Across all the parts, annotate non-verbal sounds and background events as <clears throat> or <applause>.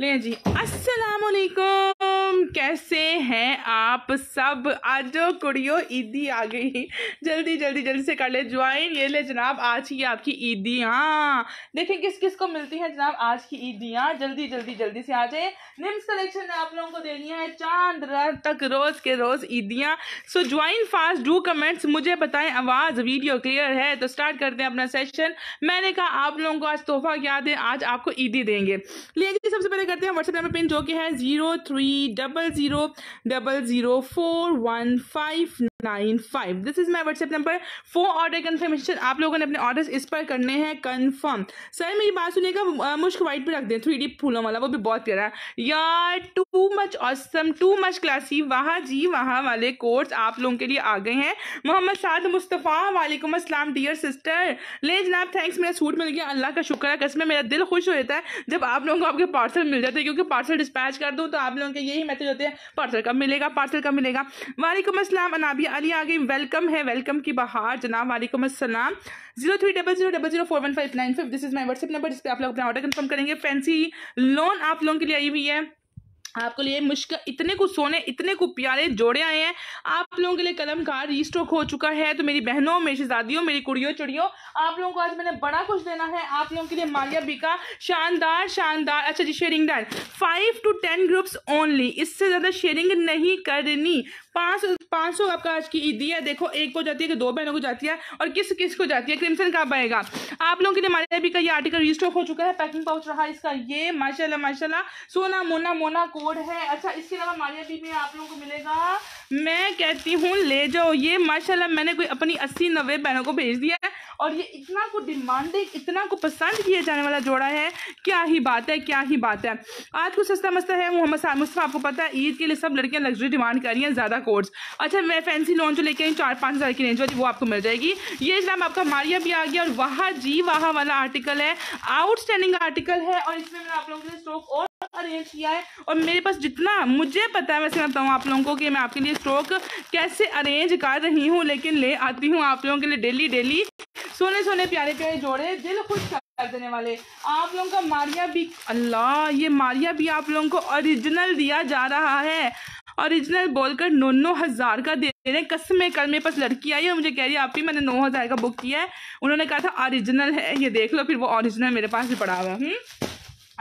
लिया जी अस्सलाम कैसे हैं आप सब आज कुड़ियो ईदी आ गई जल्दी जल्दी जल्दी से कर ले ज्वाइन ये ले जनाब आज की आपकी ईदियाँ देखिए किस किस को मिलती है जनाब आज की ईदियाँ जल्दी जल्दी जल्दी से आ जाए निम्स कलेक्शन ने आप लोगों को देनी है चांद रात तक रोज़ के रोज़ ईदियाँ so join fast do comments मुझे बताएं आवाज़ वीडियो क्लियर है तो स्टार्ट करते हैं अपना सेशन मैंने कहा आप लोगों को आज तोहफा क्या दें आज आपको ईदी देंगे लेकिन सबसे पहले करते हैं व्हाट्सएप नंबर पिन जो कि है zero three double zero double zero four one five nine five this is my WhatsApp number for order confirmation आप लोगों ने अपने ऑर्डर इस पर करने हैं कन्फर्म सर मेरी बात सुनिएगा मुश्क वाइट भी रख दें थ्री डी फूलों वाला वो भी बहुत प्यारा है यार too much awesome too much classy वाह जी वहाँ वाले कोर्स आप लोगों के लिए आ गए हैं मोहम्मद साद मुस्तफ़ा वालेकुम असलम डियर सिस्टर ले जनाब थैंक्स मेरा सूट मिल गया अल्लाह का शुक्र है कसम मेरा दिल खुश हो जाता है जब आप लोगों को आपके पार्सल मिल जाते हैं क्योंकि पार्सल डिस्पैच कर दूँ तो आप लोगों के यही मैसेज होते हैं पार्सल कब मिलेगा पार्सल कब मिलेगा वालेकुम असलम अनाबी अली आ गई वेलकम है वेलकम की बहार जनाब वालेकुम असलम zero three double zero double zero four one five nine five this is my WhatsApp number जिस पर आप लोग अपना ऑर्डर कन्फर्म करेंगे फैंसी लोन आप लोगों के लिए आई हुई है आपके लिए मुश्किल इतने को सोने इतने को प्यारे जोड़े आए हैं आप लोगों के लिए कलम कलमकार रीस्टॉक हो चुका है तो मेरी बहनों मेरी शहजादियों मेरी कुड़ियों चुड़ियों आप लोगों को आज मैंने बड़ा कुछ देना है आप लोगों के लिए मालिया बीका शानदार शानदार अच्छा जी शेयरिंग डाल five to ten groups only इससे ज़्यादा शेयरिंग नहीं करनी पाँच पाँच सौ आपका आज की ईदी है देखो एक को जाती है कि दो बहनों को जाती है और किस किस को जाती है क्रिमसन कब आएगा आप लोगों के लिए हमारे अभी का ये आर्टिकल रिस्टॉक हो चुका है पैकिंग पाउच रहा इसका ये माशाल्लाह माशाल्लाह सोना मोना मोना कोड है अच्छा इसके अलावा हमारे अभी में आप लोगों को मिलेगा मैं कहती हूँ ले जाओ ये माशाल्लाह मैंने कोई अपनी अस्सी नब्बे बहनों को भेज दिया है और ये इतना को डिमांडिंग इतना को पसंद किया जाने वाला जोड़ा है क्या ही बात है क्या ही बात है आज कुछ सस्ता मस्ता है मोहम्मद मुस्तफ़ा आपको पता है ईद के लिए सब लड़कियां लग्जरी डिमांड कर रही हैं ज़्यादा कोर्स अच्छा मैं फैंसी लॉन जो लेके आई चार पाँच हज़ार की रेंज वाली वो आपको मिल जाएगी ये इस्लाम आपका मारिया भी आ गया और वहाँ जी वहाँ वाला आर्टिकल है आउटस्टैंडिंग आर्टिकल है और इसमें मैंने आप लोगों के स्टॉक और अरेंज किया है और मेरे पास जितना मुझे पता है वैसे मैं बताऊँ आप लोगों को कि मैं आपके लिए स्टॉक कैसे अरेंज कर रही हूँ लेकिन ले आती हूँ आप लोगों के लिए डेली डेली सोने सोने प्यारे प्यारे जोड़े दिल खुश कर देने वाले आप लोगों का मारिया भी अल्लाह ये मारिया भी आप लोगों को ओरिजिनल दिया जा रहा है ओरिजिनल बोलकर नौ नौ हज़ार का दे रहे हैं कस में कल मेरे पास लड़की आई और मुझे कह रही है आप ही मैंने नौ हज़ार का बुक किया है उन्होंने कहा था ओरिजिनल है ये देख लो फिर वो ओरिजिनल मेरे पास ही पड़ा हुआ है हम्म?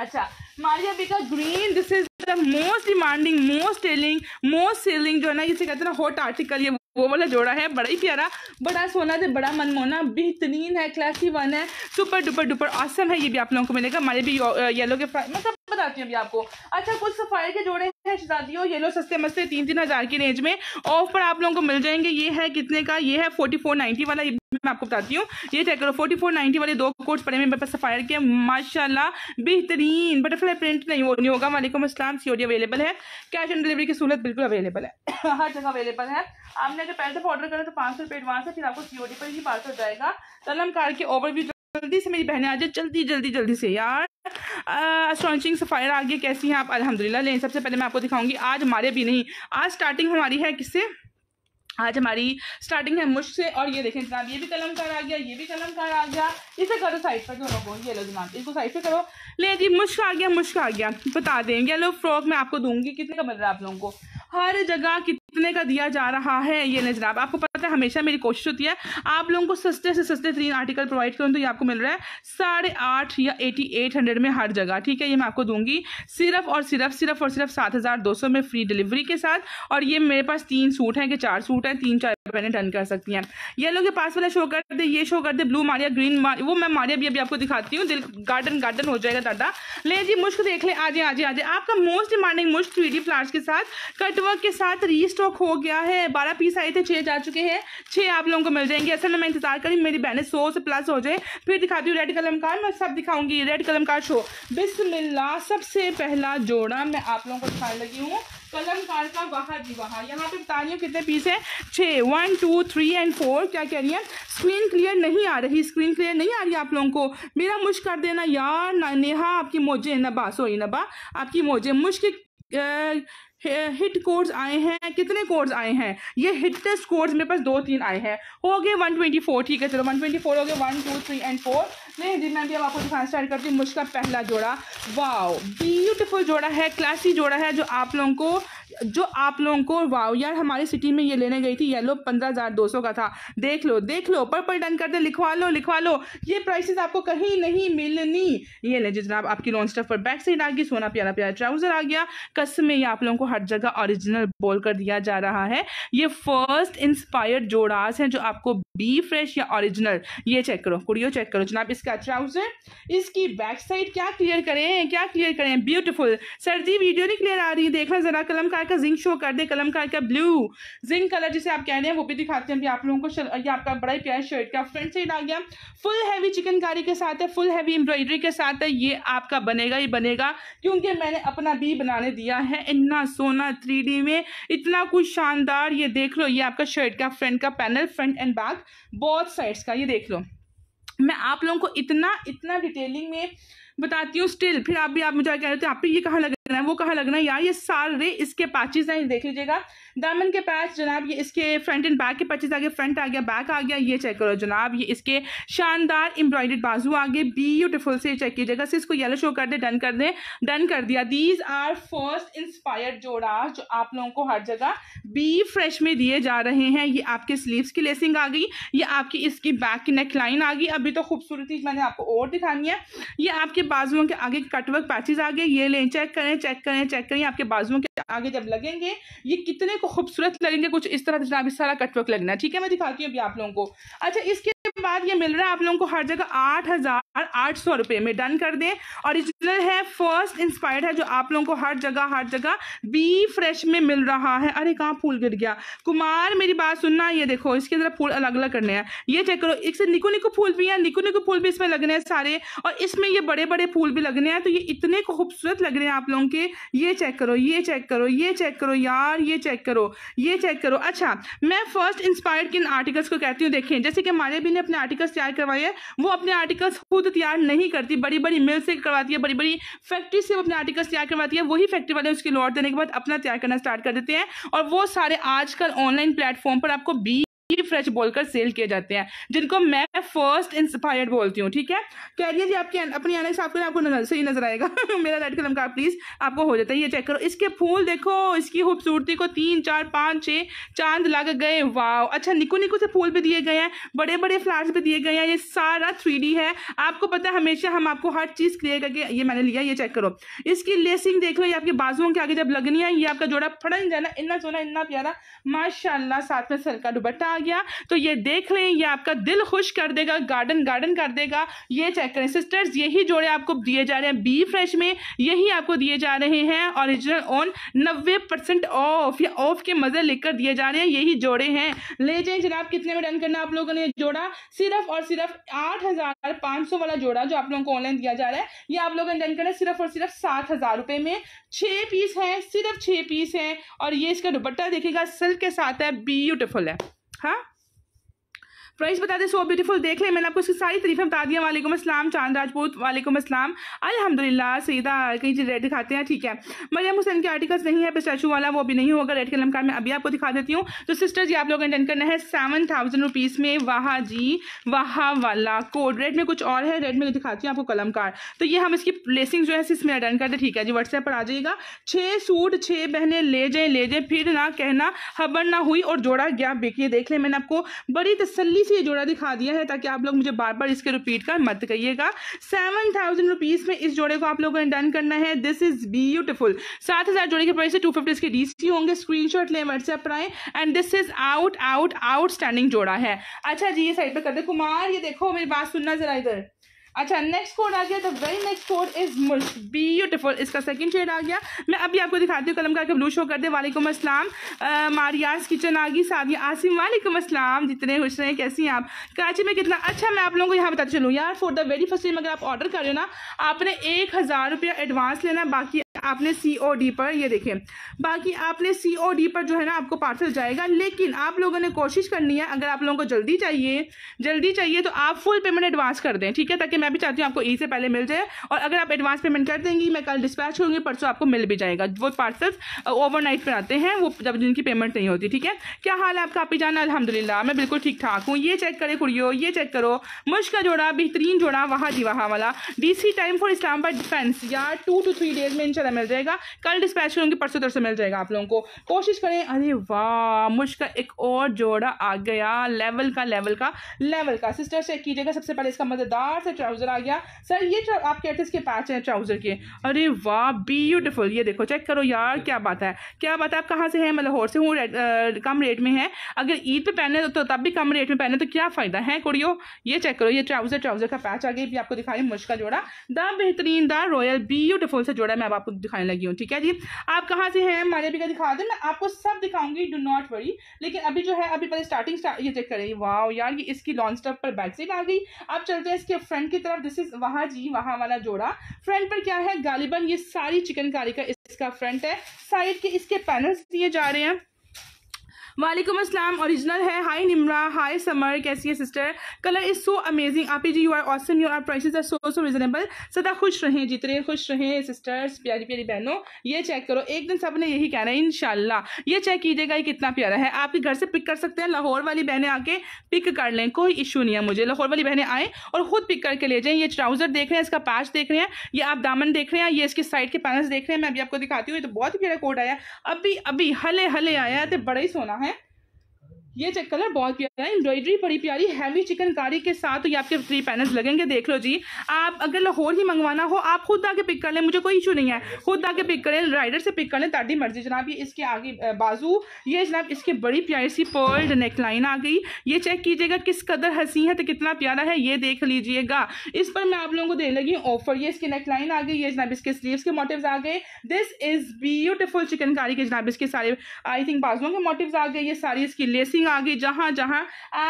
अच्छा मारिया बी का green this is the most demanding most selling most selling जो है ना जिसे कहते हैं ना हॉट आर्टिकल ये वो वाला जोड़ा है बड़ा ही प्यारा बड़ा सोना से बड़ा मनमोना बेहतरीन है क्लासी वन है सुपर डुपर डुपर ऑसम है ये भी आप लोगों को मिलेगा हमारे भी येलो के मतलब बताती हूँ अभी आपको अच्छा कुछ सफाई के जोड़े हैं शहजादियों येलो सस्ते मस्ते तीन तीन हज़ार की रेंज में ऑफ पर आप लोगों को मिल जाएंगे ये है कितने का ये है फोर्टी फोर नाइन्टी वाला मैं आपको बताती हूँ ये चेक करो फोर्टी फोर नाइनटी वाले दो कोट्स पड़े मेरे पास सफायर के माशाल्लाह बेहतरीन बटरफ्लाई प्रिंट नहीं हो नहीं होगा वालेकुम असलम सीओडी अवेलेबल है कैश ऑन डिलीवरी की सहूलत बिल्कुल अवेलेबल है <coughs> हर जगह अवेलेबल है आपने अगर पहले ऑर्डर करें तो पाँच सौ रुपये एडवांस है फिर आपको ओडी पर ही पार्सल जाएगा कलम कार के भी जल्दी से मेरी बहनें आ जाए जल्दी जल्दी जल्दी से यार स्टॉन्चिंग सफायर आ गई कैसी हैं आप अलहमदिल्ला लें सबसे पहले मैं आपको दिखाऊंगी आज हमारे भी नहीं आज स्टार्टिंग हमारी है किससे आज हमारी स्टार्टिंग है मुश्क से और ये देखें जनाब ये भी कलमकार आ गया ये भी कलमकार आ गया इसे करो साइड पर दोनों को ये लो जनाब इसको साइड पे करो ले जी मुश्क आ गया मुश्क आ गया बता दें ये लो फ्रॉक मैं आपको दूंगी कितने का मिल रहा है आप लोगों को हर जगह कितने का दिया जा रहा है ये नहीं जनाब आपको पता है हमेशा मेरी कोशिश होती है आप लोगों को सस्ते से सस्ते तीन आर्टिकल प्रोवाइड करूँ तो ये आपको मिल रहा है साढ़े आठ या एटी एट हंड्रेड में हर जगह ठीक है ये मैं आपको दूंगी सिर्फ और सिर्फ सिर्फ और सिर्फ सात हज़ार दो सौ में फ्री डिलीवरी के साथ और ये मेरे पास तीन सूट हैं कि चार सूट हैं तीन चार पहने डन कर सकती हैं येलो के पास वाला शो कर दे ये शो कर दे ब्लू मारिया ग्रीन मारिया वो मैं मारिया भी अभी आपको दिखाती हूँ दिल गार्डन गार्डन हो जाएगा दादा ले जी मुश्क देख ले आज आज आज आपका मोस्ट डिमांडिंग मुश्क थ्री डी फ्लावर्स के साथ कटवर्क के साथ रीस्ट स्टॉक हो गया है बारह पीस आए थे छः जा चुके हैं छः आप लोगों को मिल जाएंगे ऐसा ना मैं इंतजार करी मेरी बहनें सौ से प्लस हो जाए फिर दिखाती हूँ रेड कलम का मैं सब दिखाऊंगी रेड कलम का शो बिस्मिल्ला सबसे पहला जोड़ा मैं आप लोगों को दिखाने लगी हूँ कलम कार का वहाँ जी वहाँ यहाँ पे बता रही हूँ कितने पीस है छः one two three and four क्या कह रही है स्क्रीन क्लियर नहीं आ रही स्क्रीन क्लियर नहीं आ रही आप लोगों को मेरा मुश्क कर देना यार नेहा आपकी मोजे नबा सॉरी नबा आपकी मोजे मुश्क हिट कोड्स आए हैं कितने कोड्स आए हैं ये हिटेस्ट कोड्स मेरे पास दो तीन आए हैं हो गए 124 ठीक है चलो 124 हो गए one two three and four नहीं जी मैं भी अब आपको दिखाना स्टार्ट करती हूँ मुझका पहला जोड़ा वाओ ब्यूटीफुल जोड़ा है क्लासी जोड़ा है जो आप लोगों को जो आप लोगों को वाओ यार हमारी सिटी में ये लेने गई थी येलो पंद्रह हज़ार दो सौ का था देख लो देख लो पर्पल डन कर दे लिखवा लो लिखवा लो ये प्राइसेस आपको कहीं नहीं मिलनी ये ले जनाब आपकी लॉन्ग स्टफ पर बैक साइड आ गई सोना प्यारा प्यारा ट्राउज़र आ गया कस में ये आप लोगों को हर जगह ओरिजिनल बोल कर दिया जा रहा है ये फर्स्ट इंस्पायर्ड जोड़ास हैं जो आपको बी फ्रेश या ओरिजिनल ये चेक करो कुड़ियो चेक करो जनाब इसका ट्राउज़र इसकी बैक साइड क्या क्लियर करें क्या क्लियर करें ब्यूटिफुल सर जी वीडियो नहीं क्लियर आ रही देखना ज़रा कलम का कलमकार का जिंक शो कर दे कलमकार का ब्लू जिंक कलर जिसे आप कह रहे हैं वो भी दिखाते हैं आप लोगों को ये आपका बड़ा ही प्यार शर्ट का फ्रंट साइड आ गया फुल हैवी चिकनकारी के साथ है फुल हैवी एम्ब्रॉयडरी के साथ है ये आपका बनेगा ही बनेगा क्योंकि मैंने अपना भी बनाने दिया है इतना सोना थ्री में इतना कुछ शानदार ये देख लो ये आपका शर्ट का फ्रंट का पैनल फ्रंट एंड बैक बहुत साइड्स का ये देख लो मैं आप लोगों को इतना इतना डिटेलिंग में बताती हूँ स्टिल फिर आप भी आप मुझे कह रहे थे आप भी ये कहाँ लगे है वो कहाँ लगना है यार ये सारे इसके पैचेज हैं देख लीजिएगा दामन के पैच जनाब ये इसके फ्रंट एंड बैक के पैचेज आ गए फ्रंट आ गया बैक आ गया ये चेक करो जनाब ये इसके शानदार एम्ब्रॉयडेड बाजू आ गए ब्यूटिफुल से चेक कीजिएगा सिर्फ इसको येलो शो कर दे डन कर दे डन कर दिया दीज आर फर्स्ट इंस्पायर्ड जोड़ा जो आप लोगों को हर जगह बी फ्रेश में दिए जा रहे हैं ये आपके स्लीवस की लेसिंग आ गई ये आपकी इसकी बैक की नेक लाइन आ गई अभी तो खूबसूरती मैंने आपको और दिखानी है ये आपके बाजुओं के आगे कटवर्क पैचेज आ गए ये लें चेक करें चेक करें चेक करें आपके बाजुओं के आगे जब लगेंगे ये कितने को खूबसूरत लगेंगे कुछ इस तरह जनाब इस सारा कटवर्क लगना ठीक है मैं दिखाती हूँ अभी आप लोगों को अच्छा इसके बाद ये मिल रहा है आप लोगों को हर जगह आठ हजार आठ सौ रुपए में डन कर दें ओरिजिनल है फर्स्ट इंस्पायर्ड है जो आप लोगों को हर जगह हर जगह बी फ्रेश में मिल रहा है अरे कहाँ फूल गिर गया कुमार मेरी बात सुनना ये देखो इसके अंदर फूल अलग अलग करने हैं ये चेक करो एक से निको निको फूल भी हैं निको निको फूल भी इसमें लगने हैं सारे और इसमें ये बड़े बड़े फूल भी लगने हैं तो ये इतने खूबसूरत लग रहे हैं आप लोगों के ये चेक करो ये चेक करो ये चेक करो यार ये चेक करो ये चेक करो अच्छा मैं फर्स्ट इंस्पायर्ड किन आर्टिकल्स को कहती हूँ देखें जैसे कि मारिया भी ने अपने आर्टिकल्स तैयार करवाए हैं वो अपने आर्टिकल्स खुद तैयार नहीं करती बड़ी बड़ी मिल से करवाती है बड़ी बड़ी फैक्ट्री से वो अपने आर्टिकल्स तैयार करवाती है वही फैक्ट्री वाले उसकी लौट देने के बाद अपना तैयार करना स्टार्ट कर देते हैं और वो सारे आजकल ऑनलाइन प्लेटफॉर्म पर आपको बी ही फ्रेश बोलकर सेल किए जाते हैं जिनको मैं फर्स्ट इंस्पायर्ड बोलती हूँ ठीक है कैरियर जी आपके अपनी आने से आपको आपको नजर, सही नजर आएगा <laughs> मेरा रेड कलम का प्लीज आपको हो जाता है ये चेक करो इसके फूल देखो इसकी खूबसूरती को तीन चार पाँच छः चांद लग गए वाव अच्छा निको निको से फूल भी दिए गए हैं बड़े बड़े फ्लावर्स भी दिए गए हैं ये सारा थ्री है आपको पता है हमेशा हम आपको हर चीज़ क्लियर करके ये मैंने लिया ये चेक करो इसकी लेसिंग देख लो ये आपके बाजुओं के आगे जब लगनी है ये आपका जोड़ा फड़न जाना इतना सोना इतना प्यारा माशाला साथ में सर का दुबट्टा आ गया तो ये देख लें ये आपका दिल खुश कर देगा गार्डन गार्डन कर देगा ये चेक करें सिस्टर्स यही जोड़े आपको दिए जा रहे हैं बी फ्रेश में यही आपको दिए जा रहे हैं ओरिजिनल ऑन नब्बे परसेंट ऑफ या ऑफ के मज़े लेकर दिए जा रहे हैं यही जोड़े हैं ले जाए जनाब कितने में डन करना आप लोगों ने जोड़ा सिर्फ और सिर्फ आठ हज़ार पाँच सौ वाला जोड़ा जो आप लोगों को ऑनलाइन दिया जा रहा है ये आप लोगों ने डन करना सिर्फ और सिर्फ सात हज़ार रुपये में छह पीस है सिर्फ छह पीस है और ये इसका दुपट्टा देखेगा सिल्क के साथ है ब्यूटिफुल है huh? प्राइस बता दें सो ब्यूटीफुल देख लें मैंने आपको इसकी सारी तरीफें बता दिया वालेकुम असलम चांद राजपूत वालेकुम असलम अलहमदिल्ला सीधा कहीं चीज़ रेड दिखाते हैं ठीक है मरियम हुसैन के आर्टिकल्स नहीं है पिस्टैचू वाला वो भी नहीं होगा रेड कलम का मैं अभी आपको दिखा देती हूँ तो सिस्टर जी आप लोग अटेंड करना है सेवन थाउजेंड रुपीज़ में वाह जी वाह वाला कोड रेड में कुछ और है रेड में तो दिखाती हूँ आपको कलम कार्ड तो ये हम इसकी प्लेसिंग जो है इसमें अटेंड करते ठीक है जी व्हाट्सएप पर आ जाइएगा छः सूट छः बहने ले जाए ले जाए फिर ना कहना हबर ना हुई और जोड़ा गया बिकिए देख लें मैंने आपको बड़ी तसली से ये जोड़ा दिखा दिया है ताकि आप लोग मुझे बार बार इसके रिपीट का मत कहिएगा सेवन थाउजेंड रुपीज़ में इस जोड़े को आप लोगों ने डन करना है दिस इज ब्यूटिफुल सात हज़ार जोड़े के प्राइस टू फिफ्टी इसके डी सी होंगे स्क्रीन शॉट लें व्हाट्सएप पर आए and this is out out outstanding जोड़ा है अच्छा जी ये साइड पर कर दे कुमार ये देखो मेरी बात सुनना जरा इधर अच्छा नेक्स्ट कोड आ गया the very next code is मुल्क ब्यूटिफुल इसका सेकंड शेड आ गया मैं अभी आपको दिखाती हूँ कलम का ब्लू शो कर दे वालेकुम असलम मारियाज किचन आ गई सादिया आसिम वालेकुम असलम जितने खुश रहे कैसी हैं आप कराची में कितना अच्छा मैं आप लोगों को यहाँ बताते चलूँ यार for the very first time अगर आप ऑर्डर कर रहे हो ना आपने एक हज़ार रुपया एडवांस लेना बाकी आपने सी ओ डी पर ये देखें बाकी आपने सी ओ डी पर जो है ना आपको पार्सल जाएगा लेकिन आप लोगों ने कोशिश करनी है अगर आप लोगों को जल्दी चाहिए जल्दी चाहिए तो आप फुल पेमेंट एडवांस कर दें ठीक है ताकि मैं भी चाहती हूँ आपको ई e से पहले मिल जाए और अगर आप एडवांस पेमेंट कर देंगी मैं कल डिस्पैच करूँगी परसों आपको मिल भी जाएगा वो पार्सल ओवरनाइट पर आते हैं वो जब जिनकी पेमेंट नहीं होती ठीक है क्या हाल है आपका ही जाना अलहमदिल्ला मैं बिल्कुल ठीक ठाक हूँ ये चेक करे कुड़ियो ये चेक करो मुश्क का जोड़ा बेहतरीन जोड़ा वहाँ जी वहाँ वाला D C time for Islamabad defence यार टू टू थ्री डेज में इन ज़्यादा मिल जाएगा कल डिस्पैच करूँगी परसों तरसों मिल जाएगा आप लोगों को कोशिश करें अरे वाह मुझका एक और जोड़ा आ गया लेवल का लेवल का लेवल का सिस्टर चेक कीजिएगा सबसे पहले इसका मज़ेदार से ट्राउज़र आ गया सर ये आप कहते हैं इसके पैच हैं ट्राउज़र के अरे वाह ब्यूटिफुल ये देखो चेक करो यार क्या बात है क्या बात है आप कहाँ से हैं मैं मतलब लाहौर से हूँ कम रेट में है अगर ईद पर पहने तो, तो तब भी कम रेट में पहने तो क्या फ़ायदा है कुड़ियो ये चेक करो ये ट्राउज़र ट्राउज़र का पैच आ गया भी आपको दिखाई मुश्किल जोड़ा द बेहतरीन द रॉयल ब्यूटिफुल से जोड़ा मैं आपको दिखाने लगी हूँ ठीक है जी आप कहाँ से हैं हमारे अभी का दिखा दें मैं आपको सब दिखाऊंगी डू नॉट वरी लेकिन अभी जो है अभी पहले स्टार्टिंग स्टार्ट ये चेक करें वाह यार ये इसकी लॉन्ग स्टफ पर बैक से आ गई आप चलते हैं इसके फ्रंट की तरफ दिस इज वहाँ जी वहाँ वाला जोड़ा फ्रंट पर क्या है गालिबन ये सारी चिकनकारी का इसका फ्रंट है साइड के इसके पैनल्स दिए जा रहे हैं वालेकुम असलम ओरिजिनल है हाय निमरा हाय समर कैसी है sister colour is so amazing आप जी you are awesome your are prices are so so reasonable सदा खुश रहें जितने खुश रहें सिस्टर्स प्यारी प्यारी बहनों ये चेक करो एक दिन सब ने यही कहना है इनशाला ये चेक कीजिएगा ये कितना प्यारा है आप घर से पिक कर सकते हैं लाहौर वाली बहनें आके पिक कर लें कोई इशू नहीं है मुझे लाहौर वाली बहनें आएँ और ख़ुद पिक करके ले जाएँ ये ट्राउज़र देख रहे हैं इसका पैच देख रहे हैं ये आप दामन देख रहे हैं ये इसके साइड के पैनल्स देख रहे हैं मैं अभी आपको दिखाती हूँ ये तो बहुत ही प्यारा कोट आया अभी अभी हले हले आया है तो बड़ा ही सोना है ये चेक कलर बहुत प्यारा है एम्ब्रॉयडरी बड़ी प्यारी हैवी चिकनकारी के साथ ये आपके थ्री पैनल्स लगेंगे देख लो जी आप अगर लाहौर ही मंगवाना हो आप खुद आके पिक कर लें मुझे कोई इशू नहीं है खुद आके पिक करें राइडर से पिक कर लें ताकि मर्जी जनाब ये इसके आगे बाजू ये जनाब इसकी बड़ी प्यारी सी पर्ल्ड नेकलाइन आ गई ये चेक कीजिएगा किस कदर हंसी है तो कितना प्यारा है ये देख लीजिएगा इस पर मैं आप लोगों को देने लगी ऑफर ये इसकी नेकलाइन आ गई ये जनाब इसके स्लीव के मोटिव आ गए दिस इज ब्यूटिफुल चिकनकारी के जनाब इसके सारे आई थिंक बाजुओं के मोटिव आ गए ये सारी इसकी लेसिंग आगे जहाँ जहाँ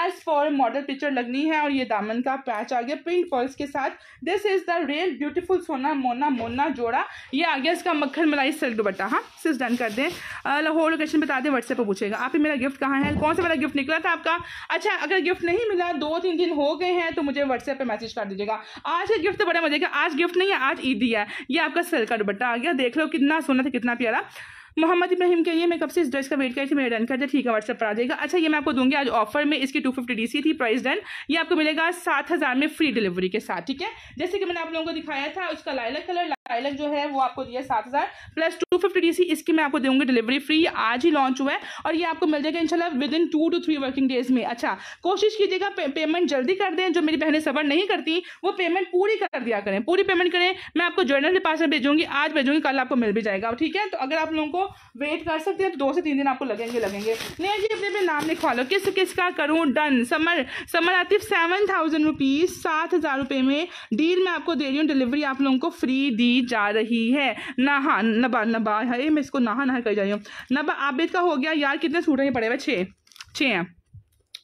एज फॉर मॉडल पिक्चर लगनी है और ये दामन का पैच आ गया पिंक पर्ल्स के साथ this is the real beautiful सोना मोना मोना जोड़ा ये आ गया इसका मक्खन मलाई सिल्क दुपट्टा हाँ सिर्फ डन कर दें लाहौर लोकेशन बता दें व्हाट्सएप पर पूछेगा आप ही मेरा गिफ्ट कहाँ है कौन सा मेरा गिफ्ट निकला था आपका अच्छा अगर गिफ्ट नहीं मिला दो तीन दिन हो गए हैं तो मुझे व्हाट्सएप पर मैसेज कर दीजिएगा आज का गिफ्ट तो बड़ा मजे का आज गिफ्ट नहीं है आज ईदी है ये आपका सिल्क का दुपट्टा आ गया देख लो कितना सोना था कितना प्यारा मोहम्मद इब्राहिम के लिए मैं कब से इस ड्रेस का वेट कर थी मेरा डन कर दिया ठीक है व्हाट्सअप पर आ जाएगा अच्छा ये मैं आपको दूंगी आज ऑफर में इसकी टू फिफ्टी डी थी प्राइस डन ये आपको मिलेगा सात हज़ार में फ्री डिलीवरी के साथ ठीक है जैसे कि मैंने आप लोगों को दिखाया था उसका लाइला कलर टाइलक जो है वो आपको दिया सात हज़ार plus two fifty D C इसकी मैं आपको दूंगी डिलीवरी फ्री आज ही लॉन्च हुआ है और ये आपको मिल जाएगा इनशाला within two to three working days में अच्छा कोशिश कीजिएगा पे, पेमेंट जल्दी कर दें जो मेरी बहनें सबर नहीं करती वो पेमेंट पूरी कर दिया करें पूरी पेमेंट करें मैं आपको जर्नल के पास में भेजूंगी आज भेजूंगी कल आपको मिल भी जाएगा ठीक है तो अगर आप लोगों को वेट कर सकते हैं तो दो से तीन दिन आपको लगेंगे लगेंगे नहीं जी अपने अपने नाम लिखवा लो किस किस का करूँ done summer summer Atif seven thousand rupees सात हज़ार रुपये में डील मैं आपको दे रही हूँ डिलीवरी आप लोगों को फ्री दी की जा रही है नहा नबा नबा है मैं इसको नहा नहा कर जा रही हूँ नबा आबिद का हो गया यार कितने सूट हैं पड़े हुए छः छः हैं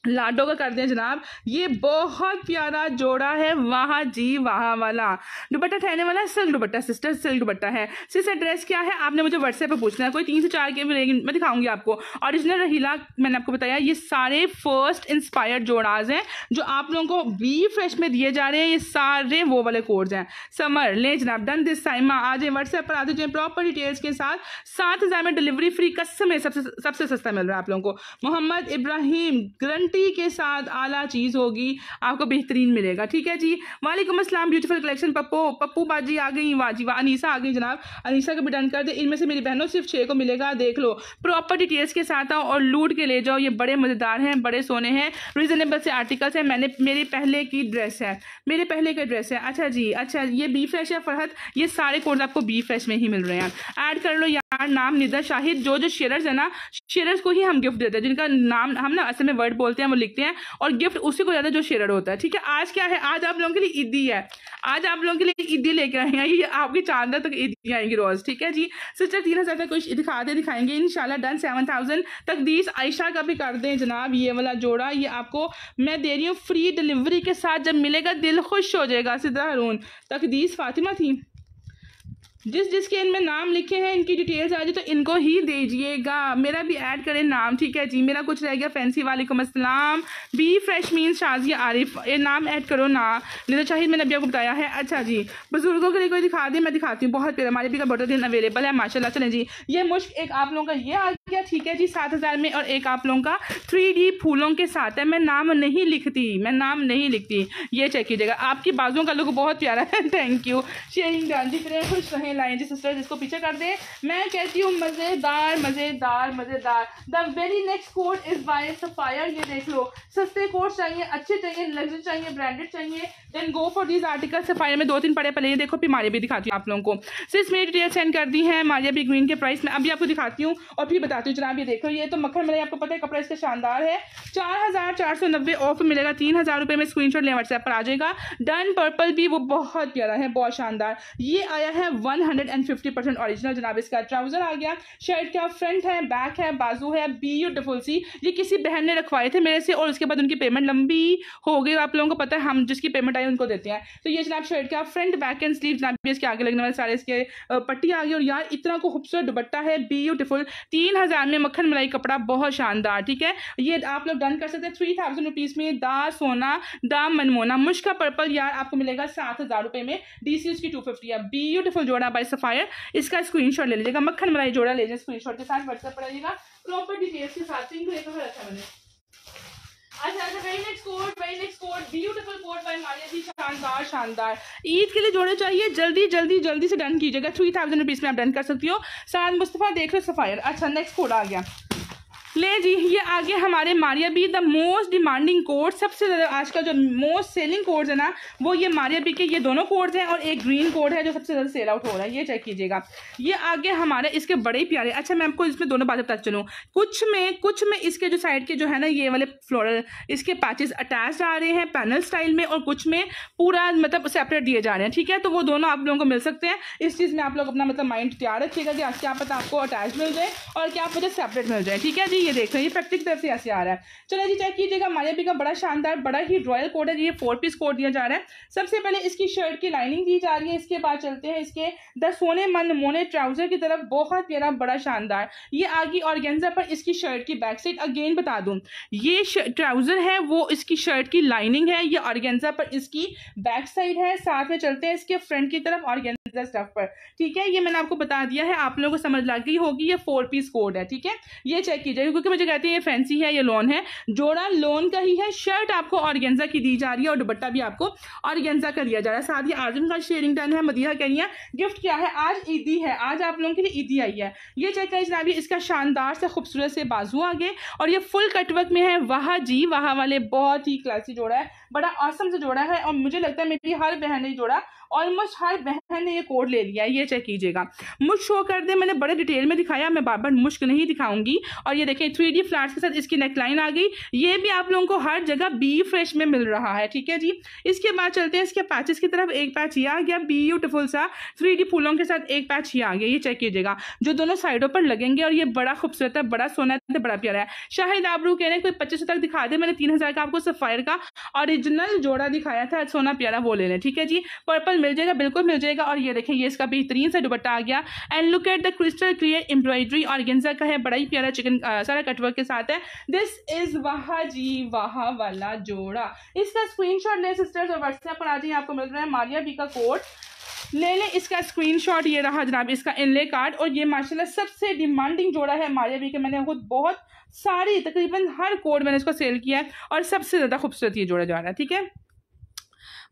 लाडो का कर दिया जनाब ये बहुत प्यारा जोड़ा है वहाँ जी वहाँ वाला दुपट्टा ठहरने वाला है silk dupatta sister silk dupatta है सिस्टर एड्रेस क्या है आपने मुझे व्हाट्सएप पर पूछना है कोई तीन से चार के भी मैं दिखाऊंगी आपको ओरिजिनल रहीला मैंने आपको बताया ये सारे फर्स्ट इंस्पायर्ड जोड़ाज हैं जो आप लोगों को बी फ्रेश में दिए जा रहे हैं ये सारे वो वाले कोर्स हैं समर ले जनाब डन दिस टाइम आ जाए व्हाट्सएप पर आ जाए प्रॉपर डिटेल्स के साथ सात हज़ार में डिलीवरी फ्री कस्म सबसे सबसे सस्ता मिल रहा है आप लोगों को मोहम्मद इब्राहिम ग्रंट क्वालिटी के साथ आला चीज़ होगी आपको बेहतरीन मिलेगा ठीक है जी वालेकुम असलम ब्यूटीफुल कलेक्शन पप्पो पप्पू बाजी आ गई वाह जी वाह अनीसा आ गई जनाब अनीसा को भी डन कर दे इनमें से मेरी बहनों सिर्फ छः को मिलेगा देख लो प्रॉपर डिटेल्स के साथ आओ और लूट के ले जाओ ये बड़े मज़ेदार हैं बड़े सोने हैं रिजनेबल से आर्टिकल्स हैं मैंने मेरे पहले की ड्रेस है मेरे पहले का ड्रेस है अच्छा जी अच्छा ये बी फ्रेश है फरहत ये सारे कोर्स आपको बी फ्रेश में ही मिल रहे हैं ऐड कर लो यार नाम निदा शाहिद जो जो शेयरर्स है ना शेयरर्स को ही हम गिफ्ट देते हैं जिनका नाम हम ना असल में वर्ड बोलते हैं हैं वो लिखते हैं और गिफ्ट उसी को जाता है जो शेयर होता है ठीक है आज क्या है आज आप लोगों के लिए ईदी है आज आप लोगों के लिए ईदी लेके आए हैं ये आपकी चांद तक ईदी आएंगी रोज ठीक है जी सिस्टर तीन हज़ार तक कुछ दिखाते दिखाएंगे इनशाला done seven thousand Taqdees Ayesha का भी कर दें जनाब ये वाला जोड़ा ये आपको मैं दे रही हूँ फ्री डिलीवरी के साथ जब मिलेगा दिल खुश हो जाएगा सिद्धा हरून तकदीस फातिमा थी जिस जिसके इनमें नाम लिखे हैं इनकी डिटेल्स आ जाए तो इनको ही दीजिएगा मेरा भी ऐड करें नाम ठीक है जी मेरा कुछ रह गया फैंसी वालेकुम असलम be fresh mean Shazia Arif ये नाम ऐड करो ना लिजा तो शाहिद मैंने अभी आपको बताया है अच्छा जी बुजुर्गों के लिए कोई दिखा दें मैं दिखाती हूँ बहुत प्यारा हमारे भी का दिन अवेलेबल है माशाला चले जी ये मुश्क एक आप लोगों का ये आ गया ठीक है जी सात हज़ार में और एक आप लोगों का थ्री डी फूलों के साथ है मैं नाम नहीं लिखती मैं नाम नहीं लिखती ये चेक कीजिएगा आपकी बाजुओं का लुक बहुत प्यारा है थैंक यू शेयरिंग डांजी खुश रहें लाएं जी सिस्टर जिसको पीछे कर दे मैं कहती हूँ मज़ेदार मज़ेदार मज़ेदार the very next code is by Sapphire ये देख लो सस्ते कोट चाहिए अच्छे चाहिए लग्जरी चाहिए ब्रांडेड चाहिए then go for these article Sapphire में दो तीन पड़े पहले ये देखो बीमारी भी दिखाती हूँ आप लोगों को सिर्फ मेरी डिटेल सेंड कर दी है मारिया भी ग्रीन के प्राइस में अभी आपको दिखाती हूँ और फिर बताती हूँ जनाब ये देखो ये तो मक्खन मिले आपको पता है कपड़ा इसका शानदार है चार हज़ार चार सौ नब्बे ऑफ मिलेगा तीन हज़ार रुपये में स्क्रीन शॉट लें व्हाट्सएप पर आ जाएगा डन पर्पल भी वो बहुत प्यारा है बहुत शानदार ये आया है one hundred and fifty percent original जनाब इसका ट्राउजर आ गया शर्ट का फ्रंट है बैक है बाजू है ब्यूटिफुल सी ये किसी बहन ने रखवाए थे मेरे से और उसके बाद उनकी पेमेंट लंबी हो गई आप लोगों को पता है हम जिसकी पेमेंट आई उनको देते हैं तो ये जनाब शर्ट का फ्रंट बैक एंड स्लीव जनाब इसके आगे लगने वाले सारे इसके पट्टी आ गई और यार इतना को खूबसूरत दुपट्टा है ब्यूटिफुल तीन में मक्खन मलाई कपड़ा बहुत शानदार ठीक है ये आप लोग डन कर सकते थ्री थाउजेंड रुपीज़ में दा सोना दा मनमोना मुश्का पर्पल यार आपको मिलेगा सात हज़ार रुपए में डीसी सी उसकी टू फिफ्टी है ब्यूटीफुल जोड़ा बाय सफायर इसका स्क्रीन शॉट ले लीजिएगा मक्खन मलाई जोड़ा ले स्क्रीन शॉट के साथ व्हाट्सएप पर आइएगा प्रॉपर डिटेल्स के साथ पिंक लेकर रखा मैंने शानदार ईद के लिए जोड़े चाहिए जल्दी जल्दी जल्दी से डन कीजिएगा थ्री थाउजेंड रुपीज में आप डन कर सकती हो सान मुस्तफ़ा देख लो सफायर अच्छा नेक्स्ट कोड आ गया ले जी ये आगे हमारे Maria B the most demanding course सबसे ज़्यादा आजकल जो मोस्ट सेलिंग कोर्स है ना वो ये मारिया बी के ये दोनों कोर्स हैं और एक ग्रीन कोड है जो सबसे ज़्यादा सेल आउट हो रहा है ये चेक कीजिएगा ये आगे हमारे इसके बड़े ही प्यारे अच्छा मैं आपको इसमें दोनों बातें बता चलूँ कुछ में कुछ में इसके जो साइड के जो है ना ये वाले फ्लोरल इसके पैचेज अटैच आ रहे हैं पैनल स्टाइल में और कुछ में पूरा मतलब सेपरेट दिए जा रहे हैं ठीक है तो वो दोनों आप लोगों को मिल सकते हैं इस चीज़ में आप लोग अपना मतलब माइंड तैयार रखिएगा कि क्या पता आपको अटैच मिल जाए और क्या आप मुझे सेपरेट मिल जाए ठीक है जी ये देख रहे हैं ये पेप्टिक तरफ से ऐसे आ रहा है चलो जी चेक कीजिएगा माया अभी का बड़ा शानदार बड़ा ही रॉयल कोड है ये फोर पीस कोड दिया जा रहा है सबसे पहले इसकी शर्ट की लाइनिंग दी जा रही है इसके बाद चलते हैं इसके द सोने मन मोने ट्राउजर की तरफ बहुत प्यारा बड़ा शानदार ये आगे और पर इसकी शर्ट की बैक साइड अगेन बता दूँ ये ट्राउजर है वो इसकी शर्ट की लाइनिंग है ये ऑर्गेंजा पर इसकी बैक साइड है साथ में चलते हैं इसके फ्रंट की तरफ ऑर्गेंजा द स्टफ पर ठीक है ये मैंने आपको बता दिया है आप लोगों को समझ लग गई होगी ये फोर पीस कोड है ठीक है ये चेक कीजिए क्योंकि मुझे कहते हैं ये फैंसी है ये लोन है जोड़ा लोन का ही है शर्ट आपको ऑर्गेंजा की दी जा रही है और दुबट्टा भी आपको ऑर्गेंजा का दिया जा रहा है साथ ही आजम का शेयरिंग टन है मदिया कह रही है गिफ्ट क्या है आज ईदी है आज आप लोगों के लिए ईदी आई है ये चेक करें जनाबी इसका शानदार से खूबसूरत से बाजू आगे और ये फुल कटवर्क में है वाह जी वाह वाले बहुत ही क्लासी जोड़ा है बड़ा औसम से जोड़ा है और मुझे लगता है मेरी हर बहन ने जोड़ा ऑलमोस्ट हर बहन ने ये कोड ले लिया है ये चेक कीजिएगा मुझ शो कर दे मैंने बड़े डिटेल में दिखाया मैं बार बार मुश्क नहीं दिखाऊंगी और ये देखें थ्री डी फ्लैट्स के साथ इसकी नेकलाइन आ गई ये भी आप लोगों को हर जगह बी फ्रेश में मिल रहा है ठीक है जी इसके बाद चलते हैं इसके पैचेस की तरफ एक पैच ये आ गया ब्यूटिफुल सा थ्री फूलों के साथ एक पैच ये आ गया ये चेक कीजिएगा जो दोनों साइडों पर लगेंगे और ये बड़ा खूबसूरत है बड़ा सोना है तो बड़ा प्यारा है शाहिद आबरू कह रहे हैं कोई पच्चीस तक दिखा दे मैंने तीन हजार का आपको सफायर का ऑरिजिनल जोड़ा दिखाया था सोना प्यारा वो ले लें ठीक है जी पर्पल मटेरियल मिल जाएगा बिल्कुल मिल जाएगा और ये देखें ये इसका बेहतरीन सा दुपट्टा आ गया and look at the crystal clear embroidery organza का है बड़ा ही प्यारा चिकन सारा कटवर्क के साथ है दिस इज वहा जी वहा वाला जोड़ा इसका स्क्रीन शॉट ले सिस्टर्स और व्हाट्सएप पर आ ही आपको मिल रहा है मारिया बी का कोट ले ले इसका स्क्रीनशॉट ये रहा जनाब इसका इनले कार्ड और ये माशाल्लाह सबसे डिमांडिंग जोड़ा है मारिया बी के मैंने खुद बहुत सारी तकरीबन हर कोड मैंने इसको सेल किया है और सबसे ज़्यादा खूबसूरत ये जोड़ा जा रहा है ठीक है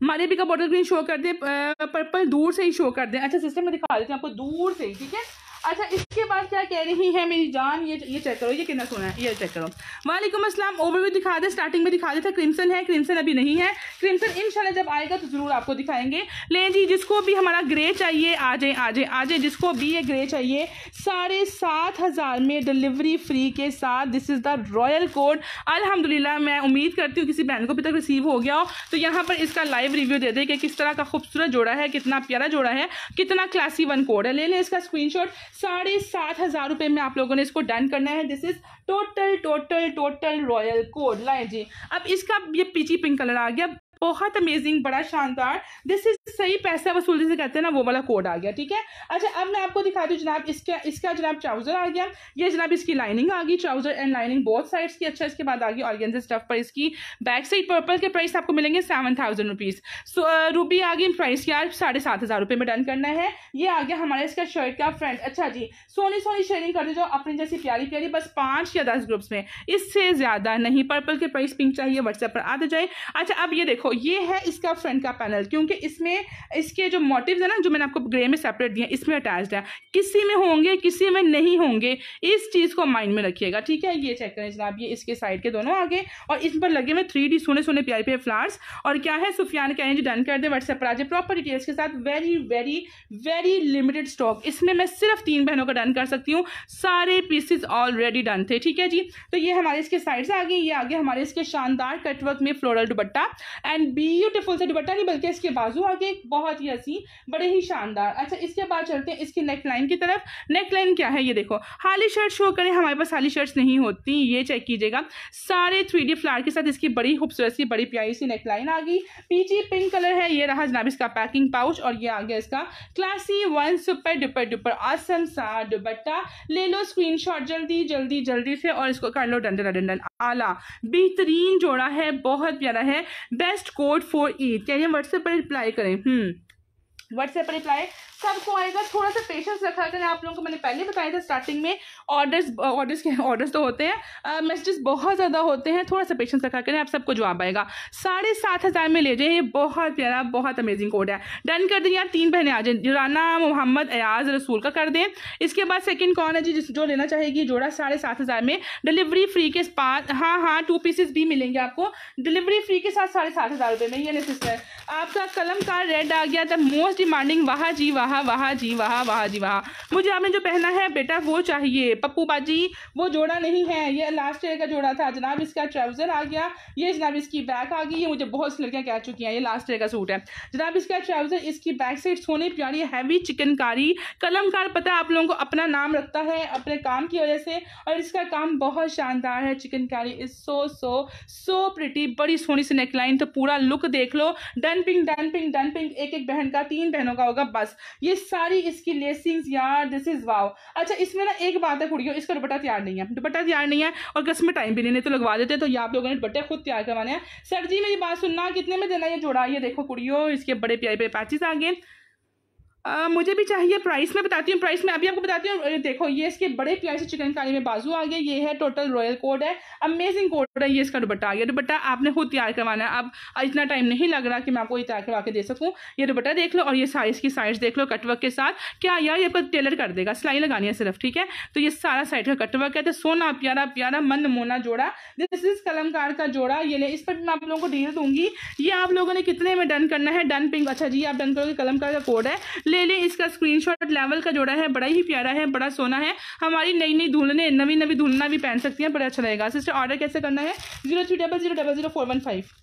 भी का बॉर्डर ग्रीन शो कर दे पर्पल दूर से ही शो कर दे अच्छा सिस्टम में दिखा देते हैं आपको दूर से ही ठीक है अच्छा इसके बाद क्या कह रही है मेरी जान ये ये चेक करो ये कितना सोना है ये चेक करो वालेकुम असलम ओवरव्यू दिखा दे स्टार्टिंग में दिखा देता क्रिम्सन है क्रिम्सन अभी नहीं है क्रिम्सन इनशाला जब आएगा तो ज़रूर आपको दिखाएंगे ले जी जिसको भी हमारा ग्रे चाहिए आ जाए आ जाए आ जाए जिसको भी ये ग्रे चाहिए साढ़े सात हज़ार में डिलीवरी फ्री के साथ this is the royal code अल्हम्दुलिल्लाह मैं उम्मीद करती हूँ किसी बहन को अभी तक रिसीव हो गया हो तो यहाँ पर इसका लाइव रिव्यू दे दें कि किस तरह का खूबसूरत जोड़ा है कितना प्यारा जोड़ा है कितना क्लासी वन कोड है ले लें इसका शॉट साढ़े सात हज़ार रुपये में आप लोगों ने इसको डन करना है this is total total total royal code लाए जी अब इसका ये पीची पिंक कलर आ गया बहुत अमेजिंग बड़ा शानदार दिस इज सही पैसा वसूल जिसे कहते हैं ना वो वाला कोड आ गया ठीक है अच्छा अब मैं आपको दिखा दूँ जनाब इसका इसका जनाब ट्राउजर आ गया ये जनाब इसकी लाइनिंग आ गई ट्राउजर एंड लाइनिंग बहुत साइड्स की अच्छा इसके बाद आ गई ऑर्गेन्जा स्टफ पर इसकी बैक साइड पर्पल के प्राइस आपको मिलेंगे seven thousand rupees so Ruby आ गई प्राइस यार साढ़े सात हज़ार रुपये में डन करना है ये आ गया हमारा इसका शर्ट का फ्रंट अच्छा जी सोनी सोनी शेयरिंग कर दीजिए अपनी जैसी प्यारी प्यारी बस पाँच या दस ग्रुप्स में इससे ज़्यादा नहीं पर्पल के प्राइस पिंक चाहिए व्हाट्सएप पर आते तो जाए अच्छा अब ये देखो देखो ये है इसका फ्रंट का पैनल क्योंकि इसमें इसके जो मोटिव्स है ना जो मैंने आपको ग्रे में सेपरेट दिए इसमें अटैच है किसी में होंगे किसी में नहीं होंगे इस चीज़ को माइंड में रखिएगा ठीक है ये चेक करें जनाब ये इसके साइड के दोनों आगे और इस पर लगे हुए थ्री सोने सोने प्यारे प्यारे फ्लावर्स और क्या है सुफियान कह रहे डन कर दे व्हाट्सएप पर आज प्रॉपर डिटेल्स के साथ very very very limited stock इसमें मैं सिर्फ तीन बहनों का डन कर सकती हूँ सारे पीसेज ऑलरेडी डन थे ठीक है जी तो ये हमारे इसके साइड से आगे ये आगे हमारे इसके शानदार कटवर्क में फ्लोरल दुबट्टा एंड ब्यूटिफुल से दुपट्टा नहीं बल्कि इसके बाजू आगे बहुत ही हसी बड़े ही शानदार अच्छा इसके बाद चलते हैं इसकी नेक लाइन की तरफ नेक लाइन क्या है ये देखो हाली शर्ट शो करें हमारे पास हाली शर्ट्स नहीं होती ये चेक कीजिएगा सारे थ्री फ्लावर के साथ इसकी बड़ी खूबसूरत सी बड़ी प्यारी सी नेक लाइन आ गई पीछे पिंक कलर है ये रहा जनाब इसका पैकिंग पाउच और ये आ गया इसका classy one super duper duper awesome सा दुपट्टा ले लो स्क्रीन जल्दी जल्दी जल्दी से और इसको कर लो डंडन डंडन आला बेहतरीन जोड़ा है बहुत प्यारा है best best code for Eid यानी व्हाट्सएप पर रिप्लाई करें हम्म। व्हाट्सएप पर रिप्लाई सबको आएगा थोड़ा सा पेशेंस रखा करें आप लोगों को मैंने पहले बताया था स्टार्टिंग में ऑर्डर्स ऑर्डर्स के ऑर्डर्स तो होते हैं मैसेजेस बहुत ज़्यादा होते हैं थोड़ा सा पेशेंस रखा करें आप सबको जवाब आएगा साढ़े सात हज़ार में ले जाए ये बहुत प्यारा बहुत अमेजिंग कोड है डन कर दें यार तीन बहनें आ जाए जुराना मोहम्मद एयाज रसूल का कर दें इसके बाद सेकेंड कौन है जी जिस जो लेना चाहेगी जोड़ा साढ़े सात हज़ार में डिलीवरी फ्री के पास हाँ हाँ टू पीसेस भी मिलेंगे आपको डिलीवरी फ्री के साथ साढ़े सात हज़ार रुपये में ये सिस्टर आपका कलम का रेड आ गया द मोस्ट डिमांडिंग मार्निंग वाह जी वाह वाह जी वाह वाह जी वाह मुझे आपने जो पहना है बेटा वो चाहिए पप्पू बाजी वो जोड़ा नहीं है ये लास्ट ईयर का जोड़ा था जनाब इसका ट्राउज़र आ गया ये जनाब इसकी बैक आ गई ये मुझे बहुत सी लड़कियाँ कह चुकी हैं ये लास्ट ईयर का सूट है जनाब इसका ट्राउज़र इसकी बैक से सोने प्यारी हैवी चिकनकारी कलमकार पता है आप लोगों को अपना नाम रखता है अपने काम की वजह से और इसका काम बहुत शानदार है chikankari is so so so pretty बड़ी सोनी सी नेकलाइन तो पूरा लुक देख लो done ping done ping done ping एक एक बहन का तीन तीन बहनों का होगा बस ये सारी इसकी लेसिंग यार दिस इज वाव अच्छा इसमें ना एक बात है कुड़ियों इसका दुपट्टा तैयार नहीं है दुपट्टा तैयार नहीं है और कस में टाइम भी नहीं तो लगवा देते तो ये आप लोगों ने दुपट्टे खुद तैयार करवाने हैं सर जी मेरी बात सुनना कितने में देना ये जोड़ा ये देखो कुड़ियों इसके बड़े प्यारे प्यारे पैचेस आ गए आ, मुझे भी चाहिए प्राइस में बताती हूँ प्राइस में अभी आपको बताती हूँ देखो ये इसके बड़े प्यार से चिकनकारी में बाजू आ गया ये है टोटल रॉयल कोड है अमेजिंग कोड है ये इसका दुपट्टा आ गया दुपट्टा आपने खुद तैयार करवाना है अब इतना टाइम नहीं लग रहा कि मैं आपको ये तैयार करवा के दे सकूँ ये दुपट्टा देख लो और ये साइज की साइज देख लो कटवर्क के साथ क्या यार ये पर टेलर कर देगा सिलाई लगानी है सिर्फ ठीक है तो ये सारा साइड का कटवर्क है तो सोना प्यारा प्यारा मन मोना जोड़ा दिस इज कलमकार का जोड़ा ये ले इस पर मैं आप लोगों को डील दूंगी ये आप लोगों ने कितने में डन करना है डन पिंक अच्छा जी आप डन करोगे कलमकार का कोड है ले लें इसका स्क्रीनशॉट लेवल का जोड़ा है बड़ा ही प्यारा है बड़ा सोना है हमारी नई नई धुलने नवी नवी धुलना भी पहन सकती हैं बड़ा अच्छा रहेगा सिस्टर ऑर्डर कैसे करना है zero three double zero double zero four one five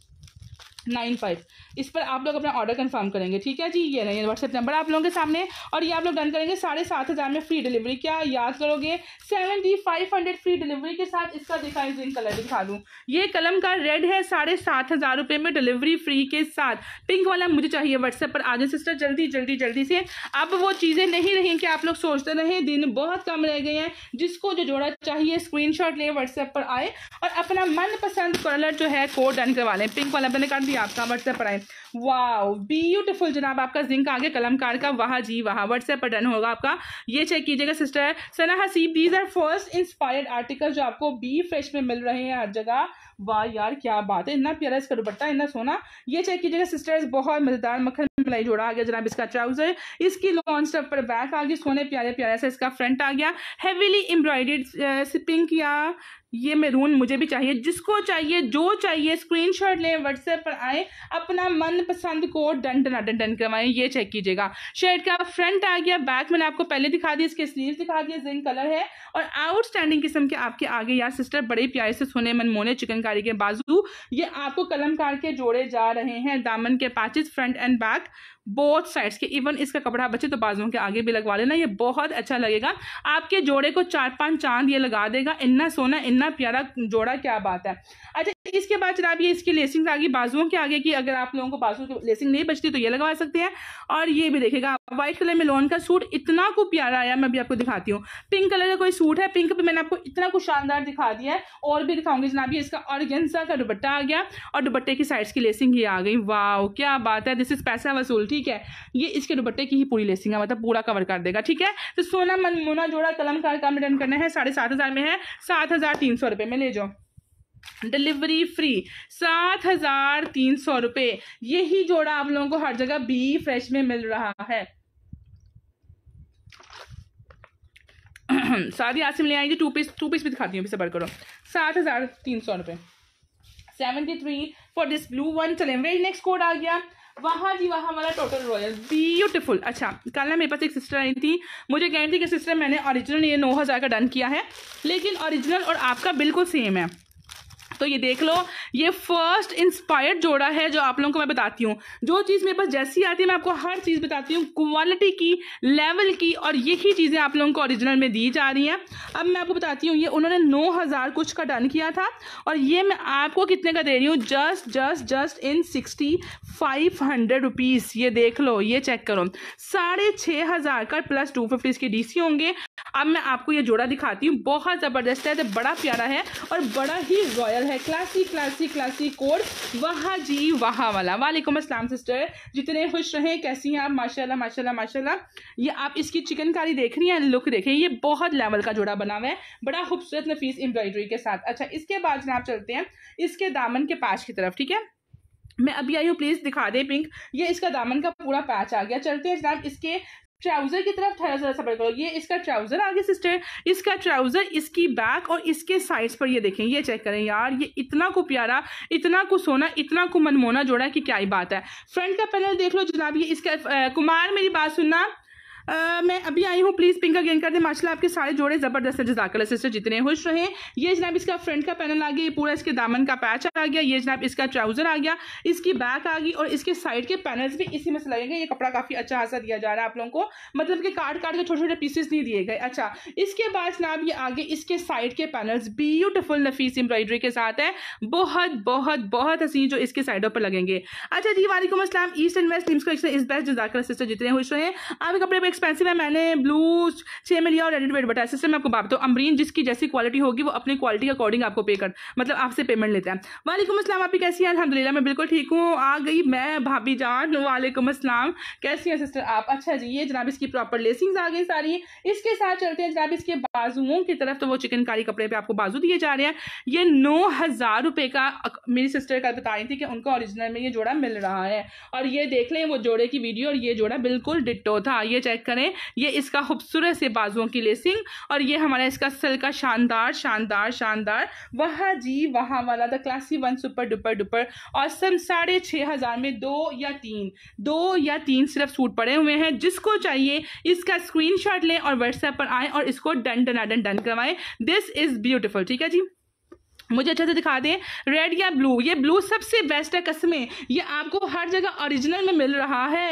nine five इस पर आप लोग अपना ऑर्डर कंफर्म करेंगे ठीक है जी ये नहीं है व्हाट्सएप नंबर आप लोगों के सामने और ये आप लोग डन करेंगे साढ़े सात हज़ार में फ्री डिलीवरी क्या याद करोगे seventy five hundred free delivery के साथ इसका डिफाइन कलर दिखा दूँ ये कलम का रेड है साढ़े सात हज़ार रुपये में डिलीवरी फ्री के साथ पिंक वाला मुझे चाहिए व्हाट्सएप पर आगे सिस्टर जल्दी जल्दी जल्दी से अब वो चीज़ें नहीं रहीं कि आप लोग सोचते रहे दिन बहुत कम रह गए हैं जिसको जो जोड़ा चाहिए स्क्रीन शॉट ले व्हाट्सएप पर आए और अपना मनपसंद कलर जो है को डन करवा लें पिंक वाला मैंने काट जी आपका व्हाट्सएप पर आए वाह ब्यूटिफुल जनाब आपका जिंक आगे कलमकार का वाह जी वाह व्हाट्सएप पर डन होगा आपका ये चेक कीजिएगा sister Sana Haseeb these are first inspired article जो आपको बी फ्रेश में मिल रहे हैं हर जगह वाह यार क्या बात है इतना प्यारा इसका दुपट्टा इतना सोना ये चेक कीजिएगा सिस्टर्स बहुत मजेदार मखन मलाई जोड़ा आ गया जनाब इसका ट्राउजर इसकी लॉन्च पर बैक आ गई सोने प्यारे प्यारे से इसका फ्रंट आ गया हैवीली एम्ब्रॉयडेड पिंक या ये मेरून मुझे भी चाहिए जिसको चाहिए जो चाहिए स्क्रीनशॉट लें व्हाट्सएप पर आए अपना पसंद को डन डन डन डन करवाएं ये चेक कीजिएगा शर्ट का फ्रंट आ गया बैक मैंने आपको पहले दिखा दिया इसके स्लीव दिखा दिए जिंक कलर है और आउटस्टैंडिंग किस्म के आपके आगे यार सिस्टर बड़े प्यारे से सोने मनमोने चिकनकारी के बाजू ये आपको कलमकार के जोड़े जा रहे हैं दामन के patches front and back both sides के इवन इसका कपड़ा बचे तो बाजुओं के आगे भी लगवा लेना ये बहुत अच्छा लगेगा आपके जोड़े को चार पांच चांद ये लगा देगा इन्ना सोना इन्ना प्यारा जोड़ा क्या बात है अच्छा इसके बाद जनाब ये इसकी लेसिंग आगे बाजुओं के आगे की अगर आप लोगों को बाजुओं की लेसिंग नहीं बचती तो ये लगवा सकते हैं और ये भी देखेगा व्हाइट कलर में लोन का सूट इतना को प्यारा आया मैं भी आपको दिखाती हूँ पिंक कलर का कोई सूट है पिंक पे मैंने आपको इतना कुछ शानदार दिखा दिया है और भी दिखाऊंगी जनाब ये इसका ऑर्गेन्जा का दुबट्टा आ गया और दुबट्टे की साइड की लेसिंग ही आ गई वाह क्या बात है दिस इज पैसा वसूल ठीक है ये इसके दुबट्टे की ही पूरी लेसिंग है मतलब पूरा कवर कर देगा ठीक है तो सोना मनमोना जोड़ा कलम का काम रिटर्न करना है साढ़े सात हज़ार में है सात हज़ार तीन सौ रुपये में ले जाओ डिलीवरी फ्री सात हज़ार तीन सौ रुपये यही जोड़ा आप लोगों को हर जगह बी फ्रेश में मिल रहा है <clears throat> साथ ही आज से मिले आएंगे टू पीस टू पीस भी दिखाती हूँ सबर करो सात हज़ार तीन सौ रुपये seventy three for this blue one चले वेरी नेक्स्ट कोड आ गया वहाँ जी वहाँ हमारा टोटल रॉयल ब्यूटीफुल अच्छा कल ना मेरे पास एक सिस्टर आई थी मुझे कह रही थी कि सिस्टर मैंने ओरिजिनल ये नौ हज़ार का डन किया है लेकिन ओरिजिनल और आपका बिल्कुल सेम है दोस्तों ये देख लो ये फर्स्ट इंस्पायर्ड जोड़ा है जो आप लोगों को मैं बताती हूँ जो चीज़ मेरे पास जैसी आती है मैं आपको हर चीज़ बताती हूँ क्वालिटी की लेवल की और यही चीज़ें आप लोगों को ओरिजिनल में दी जा रही हैं अब मैं आपको बताती हूँ ये उन्होंने नौ हज़ार कुछ का डन किया था और ये मैं आपको कितने का दे रही हूँ just just just in sixty five hundred rupees ये देख लो ये चेक करो साढ़े छः हज़ार का प्लस टू फिफ्टी इसके डी होंगे अब मैं आपको ये जोड़ा दिखाती हूँ बहुत ज़बरदस्त है तो बड़ा प्यारा है और बड़ा ही रॉयल है है क्लासी क्लासी क्लासी कोड वहाँ जी वहाँ वाला वालेकुम असलम सिस्टर जितने खुश रहें कैसी हैं आप माशाल्लाह माशाल्लाह माशाल्लाह ये आप इसकी चिकनकारी देख रही हैं लुक देखें ये बहुत लेवल का जोड़ा बना हुआ है बड़ा खूबसूरत नफीस एम्ब्रॉयडरी के साथ अच्छा इसके बाद जनाब चलते हैं इसके दामन के पास की तरफ ठीक है मैं अभी आई हूँ प्लीज़ दिखा दें पिंक ये इसका दामन का पूरा पैच आ गया चलते हैं जनाब इसके ट्राउजर की तरफ थोड़ा सा सफर करो ये इसका ट्राउजर आगे सिस्टर इसका ट्राउजर इसकी बैक और इसके साइड्स पर ये देखें ये चेक करें यार ये इतना को प्यारा इतना को सोना इतना को मनमोना जोड़ा कि क्या ही बात है फ्रंट का पैनल देख लो जनाब ये इसका कुमार मेरी बात सुनना आ, मैं अभी आई हूँ प्लीज़ पिंक अगेन कर दे माशाला आपके सारे जोड़े ज़बरदस्त है जजाकला सिस्टर जितने खुश रहे ये जनाब इसका फ्रंट का पैनल आ गया ये पूरा इसके दामन का पैच आ गया ये जनाब इसका ट्राउज़र आ गया इसकी बैक आ गई और इसके साइड के पैनल्स भी इसी में से लगेंगे ये कपड़ा काफ़ी अच्छा हासा दिया जा रहा है आप लोगों को मतलब कि काट काट के छोटे छोटे पीसेस नहीं दिए गए अच्छा इसके बाद जनाब ये आगे इसके साइड के पैनल्स ब्यूटिफुल नफीस एम्ब्रॉयडरी के साथ है बहुत बहुत बहुत हसीन जो इसके साइडों पर लगेंगे अच्छा जी वालेकुम असलम east and west teams collection is best जजाकला सिस्टर जितने खुश रहे आप कपड़े एक्सपेंसिव है मैंने ब्लू छः में लिया और एडिट वेड बटा इससे मैं आपको बात तो अमरीन जिसकी जैसी क्वालिटी होगी वो अपनी क्वालिटी के अकॉर्डिंग आपको पे कर मतलब आपसे पेमेंट लेता है वालेकुम असलम आपकी कैसी हैं अलहमदिल्ला मैं बिल्कुल ठीक हूँ आ गई मैं भाभी जान वालेकुम असलम कैसी हैं सिस्टर आप अच्छा जी ये जनाब इसकी प्रॉपर लेसिंग्स आ गई सारी इसके साथ चलते हैं जनाब इसके बाजुओं की तरफ तो वो चिकनकारी कपड़े पर आपको बाजू दिए जा रहे हैं ये नौ हज़ार रुपये का मेरी सिस्टर का बता रही थी कि उनको ऑरिजिनल में ये जोड़ा मिल रहा है और ये देख लें वो जोड़े की वीडियो और ये जोड़ा बिल्कुल डिटो था ये चेक चेक करें ये इसका खूबसूरत से बाजुओं की लेसिंग और ये हमारा इसका सिल का शानदार शानदार शानदार वह जी वहाँ वाला the classy one super duper duper और सम साढ़े छः हज़ार में दो या तीन दो या तीन सिर्फ सूट पड़े हुए हैं जिसको चाहिए इसका स्क्रीन लें और व्हाट्सएप पर आएँ और इसको डन डन डन डन करवाएँ दिस इज़ ब्यूटिफुल ठीक है जी मुझे अच्छे से दिखा दें रेड या ब्लू ये ब्लू सबसे बेस्ट है कस्मे ये आपको हर जगह ओरिजिनल में मिल रहा है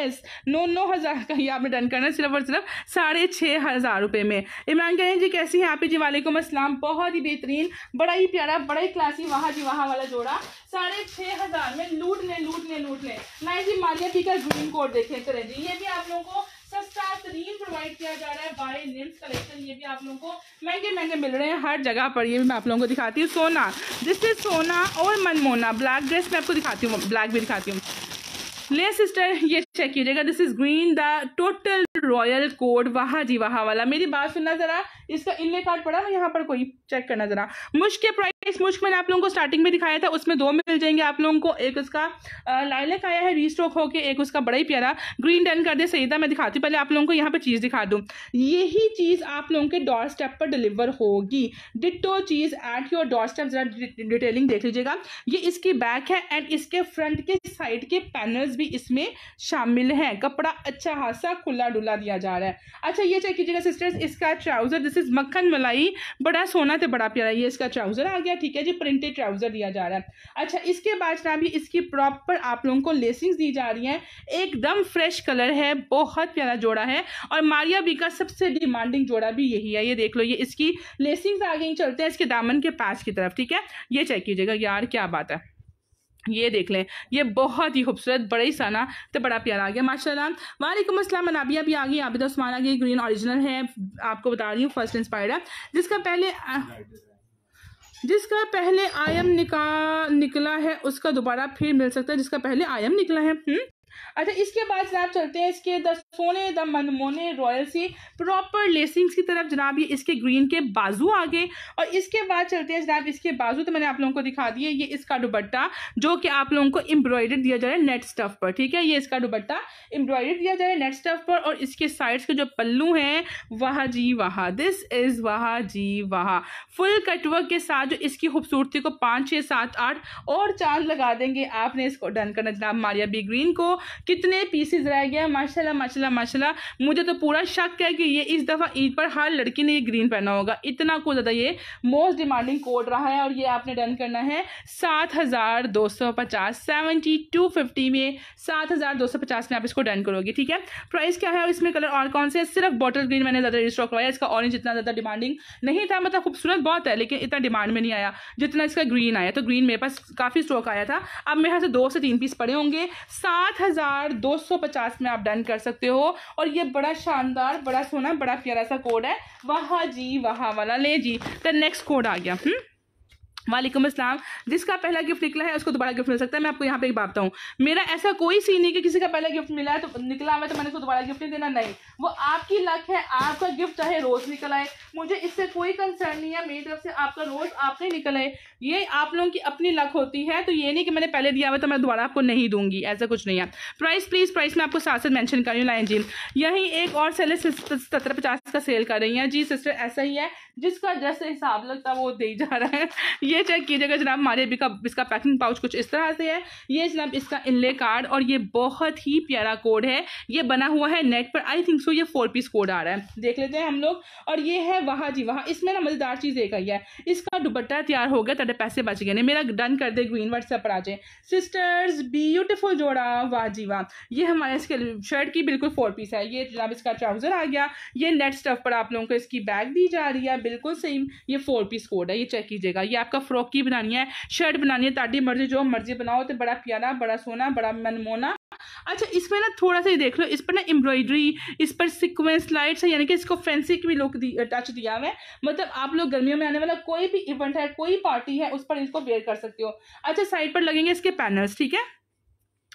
नौ नौ हज़ार का ही आपने डन करना सिर्फ और सिर्फ साढ़े छः हज़ार रुपये में इमरान कहें जी कैसी हैं आप जी वालेकुम असलम बहुत ही बेहतरीन बड़ा ही प्यारा बड़ा ही क्लासी वहाँ जी वहाँ वाला जोड़ा साढ़े छः हज़ार में लूट लें लूट लें लूट लें ना जी मालिया पी का ग्रीन कोड देखें करें जी ये भी आप लोगों को सस्ता तरीन प्रोवाइड किया जा रहा है बाई निम्स कलेक्शन ये भी आप लोगों को महंगे महंगे मिल रहे हैं हर जगह पर ये भी मैं आप लोगों को दिखाती हूँ सोना दिस इज सोना और मनमोना ब्लैक ड्रेस मैं आपको दिखाती हूँ ब्लैक भी दिखाती हूँ ले सिस्टर ये चेक कीजिएगा this is green the total royal code वाह जी वाह वाला मेरी बात सुनना जरा इसका इनले कार्ड पड़ा मैं यहाँ पर कोई चेक करना जरा मुश्क के प्राइस मुश्क मैंने आप लोगों को स्टार्टिंग में दिखाया था उसमें दो मिल जाएंगे आप लोगों को एक उसका लाइलेक आया है रीस्ट्रोक होके एक उसका बड़ा ही प्यारा ग्रीन डन कर दे सही मैं दिखाती हूँ पहले आप लोगों को यहाँ पर चीज़ दिखा दूँ यही चीज़ आप लोगों के डॉर स्टेप पर डिलीवर होगी डिटो चीज़ एट योर डॉर स्टेप जरा डिटेलिंग देख लीजिएगा ये इसकी बैक है एंड इसके फ्रंट के साइड के पैनल्स भी इसमें शामिल हैं कपड़ा अच्छा खासा खुला डुला बदला दिया जा रहा है अच्छा ये चेक कीजिएगा सिस्टर्स इसका ट्राउज़र दिस इज़ मक्खन मलाई बड़ा सोना तो बड़ा प्यारा ये इसका ट्राउज़र आ गया ठीक है जी प्रिंटेड ट्राउज़र दिया जा रहा है अच्छा इसके बाद भी इसकी प्रॉपर आप लोगों को लेसिंग दी जा रही है एकदम फ्रेश कलर है बहुत प्यारा जोड़ा है और मारिया बी का सबसे डिमांडिंग जोड़ा भी यही है ये देख लो ये इसकी लेसिंग आगे ही चलते हैं इसके दामन के पास की तरफ ठीक है ये चेक कीजिएगा यार क्या बात है ये देख लें ये बहुत ही खूबसूरत बड़ा ही साना तो बड़ा प्यारा आ गया माशा वालेकुम असल अनाबिया भी आ गई आबिद उस्मान तो आ गई ग्रीन ऑरिजिनल है आपको बता रही हूँ फर्स्ट इंस्पायर्ड है जिसका पहले जिसका पहले आयम निका निकला है उसका दोबारा फिर मिल सकता है जिसका पहले आयम निकला है हुँ? हम्म। अच्छा इसके बाद जनाब चलते हैं इसके द सोने द मनमोने रॉयल सी प्रॉपर लेसिंग्स की तरफ जनाब ये इसके ग्रीन के बाजू आ गए और इसके बाद चलते हैं जनाब इसके बाजू तो मैंने आप लोगों को दिखा दिए ये इसका दुबट्टा जो कि आप लोगों को एम्ब्रॉयडर दिया जा रहा है नेट स्टफ पर ठीक है ये इसका दुबट्टा एम्ब्रॉयडर दिया जा रहा है नेट स्टफ पर और इसके साइड्स के जो पल्लू हैं वाह जी वाह दिस इज़ वाह जी वाह फुल कटवर्क के साथ जो इसकी खूबसूरती को पाँच छः सात आठ और चांद लगा देंगे आपने इसको डन करना जनाब मारिया बी ग्रीन को कितने पीसेज रह गया माशाल्लाह माशाल्लाह माशाल्लाह मुझे तो पूरा शक है कि ये इस दफ़ा ईद पर हर लड़की ने ये ग्रीन पहना होगा इतना को ज़्यादा ये मोस्ट डिमांडिंग कोड रहा है और ये आपने डन करना है सात हज़ार दो सौ पचास सेवेंटी टू फिफ्टी में सात हज़ार दो सौ पचास में आप इसको डन करोगे ठीक है प्राइस क्या है और इसमें कलर और कौन से सिर्फ बॉटल ग्रीन मैंने ज़्यादा रिस्टॉक करवाया इसका ऑरेंज इतना ज़्यादा डिमांडिंग नहीं था मतलब खूबसूरत बहुत है लेकिन इतना डिमांड में नहीं आया जितना इसका ग्रीन आया तो ग्रीन मेरे पास काफ़ी स्टॉक आया था अब मेरे यहाँ से दो से तीन पीस पड़े होंगे सात 2250 में आप डन कर सकते हो और ये बड़ा शानदार बड़ा सोना बड़ा प्यारा सा कोड है वहा जी वाह वाला ले जी तो नेक्स्ट कोड आ गया हम्म वालेकुम असलम जिसका पहला गिफ्ट निकला है उसको दोबारा गिफ्ट मिल सकता है मैं आपको यहाँ पे एक बात हूँ मेरा ऐसा कोई सीन नहीं कि किसी का पहला गिफ्ट मिला है तो निकला हुआ तो मैंने उसको दोबारा गिफ्ट नहीं देना नहीं वो आपकी लक है आपका गिफ्ट चाहे रोज़ निकल आए मुझे इससे कोई कंसर्न नहीं है मेरी तरफ से आपका रोज़ आपने निकल आए ये आप लोगों की अपनी लक होती है तो ये नहीं कि मैंने पहले दिया हुआ तो मैं दोबारा आपको नहीं दूंगी ऐसा कुछ नहीं है प्राइस प्लीज़ प्राइस मैं आपको साथ साथ मैंशन कर रही हूँ लाइन जी यही एक और सेल सत्रह पचास का सेल कर रही हैं जी सिस्टर ऐसा ही है जिसका जैसे हिसाब लगता है वो दे जा रहा है ये चेक कीजिएगा जनाब हमारे अभी का इसका पैकिंग पाउच कुछ इस तरह से है ये जनाब इसका इनले कार्ड और ये बहुत ही प्यारा कोड है ये बना हुआ है नेट पर आई थिंक सो ये फोर पीस कोड आ रहा है देख लेते हैं हम लोग और ये है वहाँ जी वहाँ इसमें ना मज़ेदार चीज़ एक आई है इसका दुपट्टा तैयार हो गया तेरे पैसे बच गए ने मेरा डन कर दे ग्रीन व्हाट्सएप पर आ जाए सिस्टर्स ब्यूटिफुल जोड़ा वाह जी वाह ये हमारे इसके शर्ट की बिल्कुल फोर पीस है ये जनाब इसका ट्राउज़र आ गया ये नेट स्टफ पर आप लोगों को इसकी बैग दी जा रही है बिल्कुल सेम ये फोर पीस कोड है ये चेक कीजिएगा ये आपका फ्रॉक की बनानी है शर्ट बनानी है ताटी मर्जी जो मर्जी बनाओ तो बड़ा प्यारा बड़ा सोना बड़ा मनमोना अच्छा इसमें ना थोड़ा सा ये देख लो इस पर ना एम्ब्रॉयडरी इस पर सिक्वेंस लाइट्स है यानी कि इसको फैंसी की भी लुक दी टच दिया हुआ है मतलब आप लोग गर्मियों में आने वाला कोई भी इवेंट है कोई पार्टी है उस पर इसको वेयर कर सकते हो अच्छा साइड पर लगेंगे इसके पैनल्स ठीक है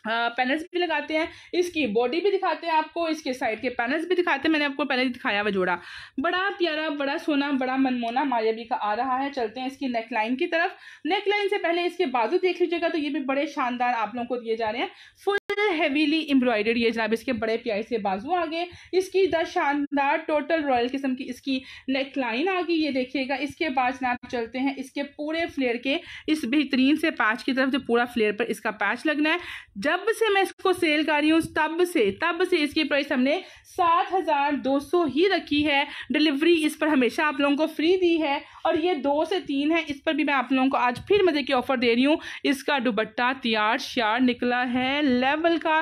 पैनल्स भी लगाते हैं इसकी बॉडी भी दिखाते हैं आपको इसके साइड के पैनल्स भी दिखाते हैं मैंने आपको पहले दिखाया हुआ जोड़ा बड़ा प्यारा बड़ा सोना बड़ा मनमोना मायाबी का आ रहा है चलते हैं इसकी नेकलाइन की तरफ नेकलाइन से पहले इसके बाजू देख लीजिएगा तो ये भी बड़े शानदार आप लोगों को दिए जा रहे हैं फुल हैवीली एम्ब्रॉयडर्ड ये जनाब इसके बड़े प्यार से बाजू आ गए इसकी द शानदार टोटल रॉयल किस्म की इसकी नेक लाइन आ गई ये देखिएगा इसके बाद जनाब चलते हैं इसके पूरे फ्लेयर के इस बेहतरीन से पैच की तरफ जो पूरा फ्लेयर पर इसका पैच लगना है जब से मैं इसको सेल कर रही हूँ तब से तब से इसकी प्राइस हमने सात हज़ार दो सौ ही रखी है डिलीवरी इस पर हमेशा आप लोगों को फ्री दी है और ये दो से तीन है इस पर भी मैं आप लोगों को आज फिर मज़े की ऑफ़र दे रही हूँ इसका दुबट्टा तैयार श्यार निकला है लेव लेवल का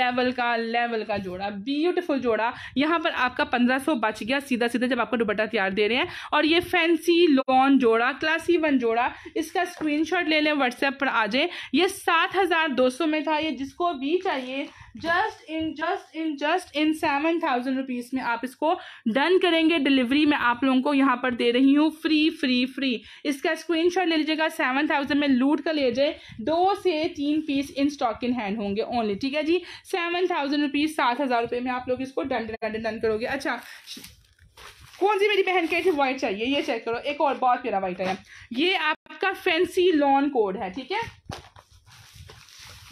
लेवल का लेवल का जोड़ा ब्यूटीफुल जोड़ा यहाँ पर आपका पंद्रह सौ बच गया सीधा सीधा जब आपको दुपट्टा तैयार दे रहे हैं और ये फैंसी लॉन जोड़ा क्लासी वन जोड़ा इसका स्क्रीनशॉट ले लें व्हाट्सएप पर आ जाए ये सात हजार दो सौ में था ये जिसको भी चाहिए just in just in just in seven thousand rupees में आप इसको डन करेंगे डिलीवरी मैं आप लोगों को यहाँ पर दे रही हूँ फ्री फ्री फ्री इसका शॉट ले लीजिएगा सेवन थाउजेंड में लूट कर लीजिए दो से तीन piece in stock in hand होंगे ओनली ठीक है जी सेवन थाउजेंड रुपीज सात हजार रुपये में आप लोग इसको डन डन डन करोगे अच्छा कौन सी मेरी बहन कहती थी वाइट चाहिए ये चेक करो एक और बहुत प्यारा वाइट है ये आपका फैंसी लॉन कोड है ठीक है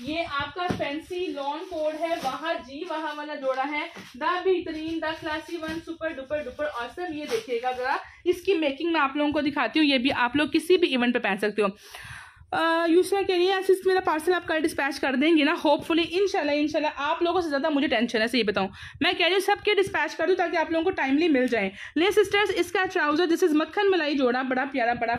ये आपका फैंसी लॉन कोड है वहा जी वहा वाला जोड़ा है द बेहतरीन the classy one super duper duper awesome ये देखिएगा जरा इसकी मेकिंग मैं आप लोगों को दिखाती हूँ ये भी आप लोग किसी भी इवेंट पे पहन सकते हो यूसरा रही है ऐसे मेरा पार्सल आप कल डिस्पैच कर देंगे ना होपफुली इनशाला इनशाला आप लोगों से ज़्यादा मुझे टेंशन है सही बताऊँ मैं कह रही हूँ सबके डिस्पैच कर दूँ ताकि आप लोगों को टाइमली मिल जाए ले सिस्टर्स इसका ट्राउज़र दिस इज़ मक्खन मलाई जोड़ा बड़ा प्यारा बड़ा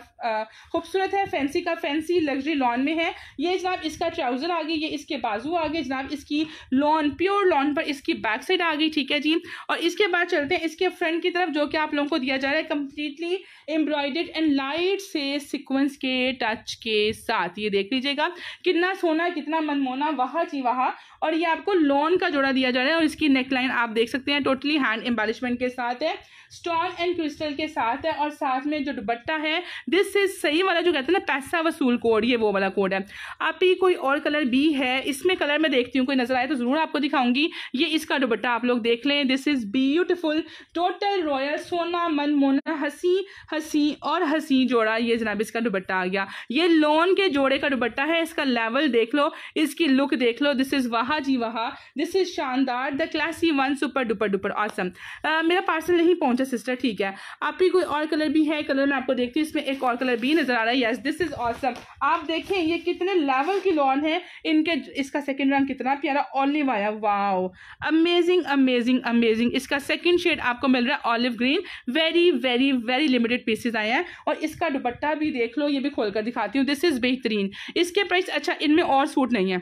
खूबसूरत है फैंसी का फैंसी लग्जरी लॉन में है ये जनाब इसका ट्राउज़र आ गई ये इसके बाजू आ गए जनाब इसकी लॉन प्योर लॉन पर इसकी बैक साइड आ गई ठीक है जी और इसके बाद चलते हैं इसके फ्रंट की तरफ जो कि आप लोगों को दिया जा रहा है कम्प्लीटली एम्ब्रॉयडेड एंड लाइट से सिक्वेंस के टच के साथ ये देख लीजिएगा कितना सोना कितना मनमोना वहाँ जी वहाँ और ये आपको लॉन का जोड़ा दिया जा रहा है और इसकी नेकलाइन आप देख सकते हैं टोटली हैंड एम्बालिशमेंट के साथ है स्टोन एंड क्रिस्टल के साथ है और साथ में जो दुबट्टा है दिस इज सही वाला जो कहते हैं ना पैसा वसूल कोड ये वो वाला कोड है आप ही कोई और कलर भी है इसमें कलर मैं देखती हूँ कोई नजर आए तो ज़रूर आपको दिखाऊंगी ये इसका दुबट्टा आप लोग देख लें this is beautiful total royal सोना मन मोना हसी हंसी और हसी जोड़ा ये जनाब इसका दुबट्टा आ गया ये लोन के जोड़े का दुबट्टा है इसका लेवल देख लो इसकी लुक देख लो दिस इज़ वाह वाह जी वाह दिस इज शानदार the classy one super duper duper awesome मेरा पार्सल नहीं पहुंचा सिस्टर ठीक है आपकी कोई और कलर भी है कलर मैं आपको देखती हूँ इसमें एक और कलर भी नजर आ रहा है यस दिस इज ऑसम आप देखें ये कितने लेवल की लॉन है इनके इसका सेकेंड रंग कितना प्यारा ऑलिव आया वाओ अमेजिंग अमेजिंग अमेजिंग इसका सेकेंड शेड आपको मिल रहा है olive green very very very limited pieces आए हैं और इसका दुपट्टा भी देख लो ये भी खोलकर दिखाती हूँ दिस इज़ बेहतरीन इसके प्राइस अच्छा इनमें और सूट नहीं है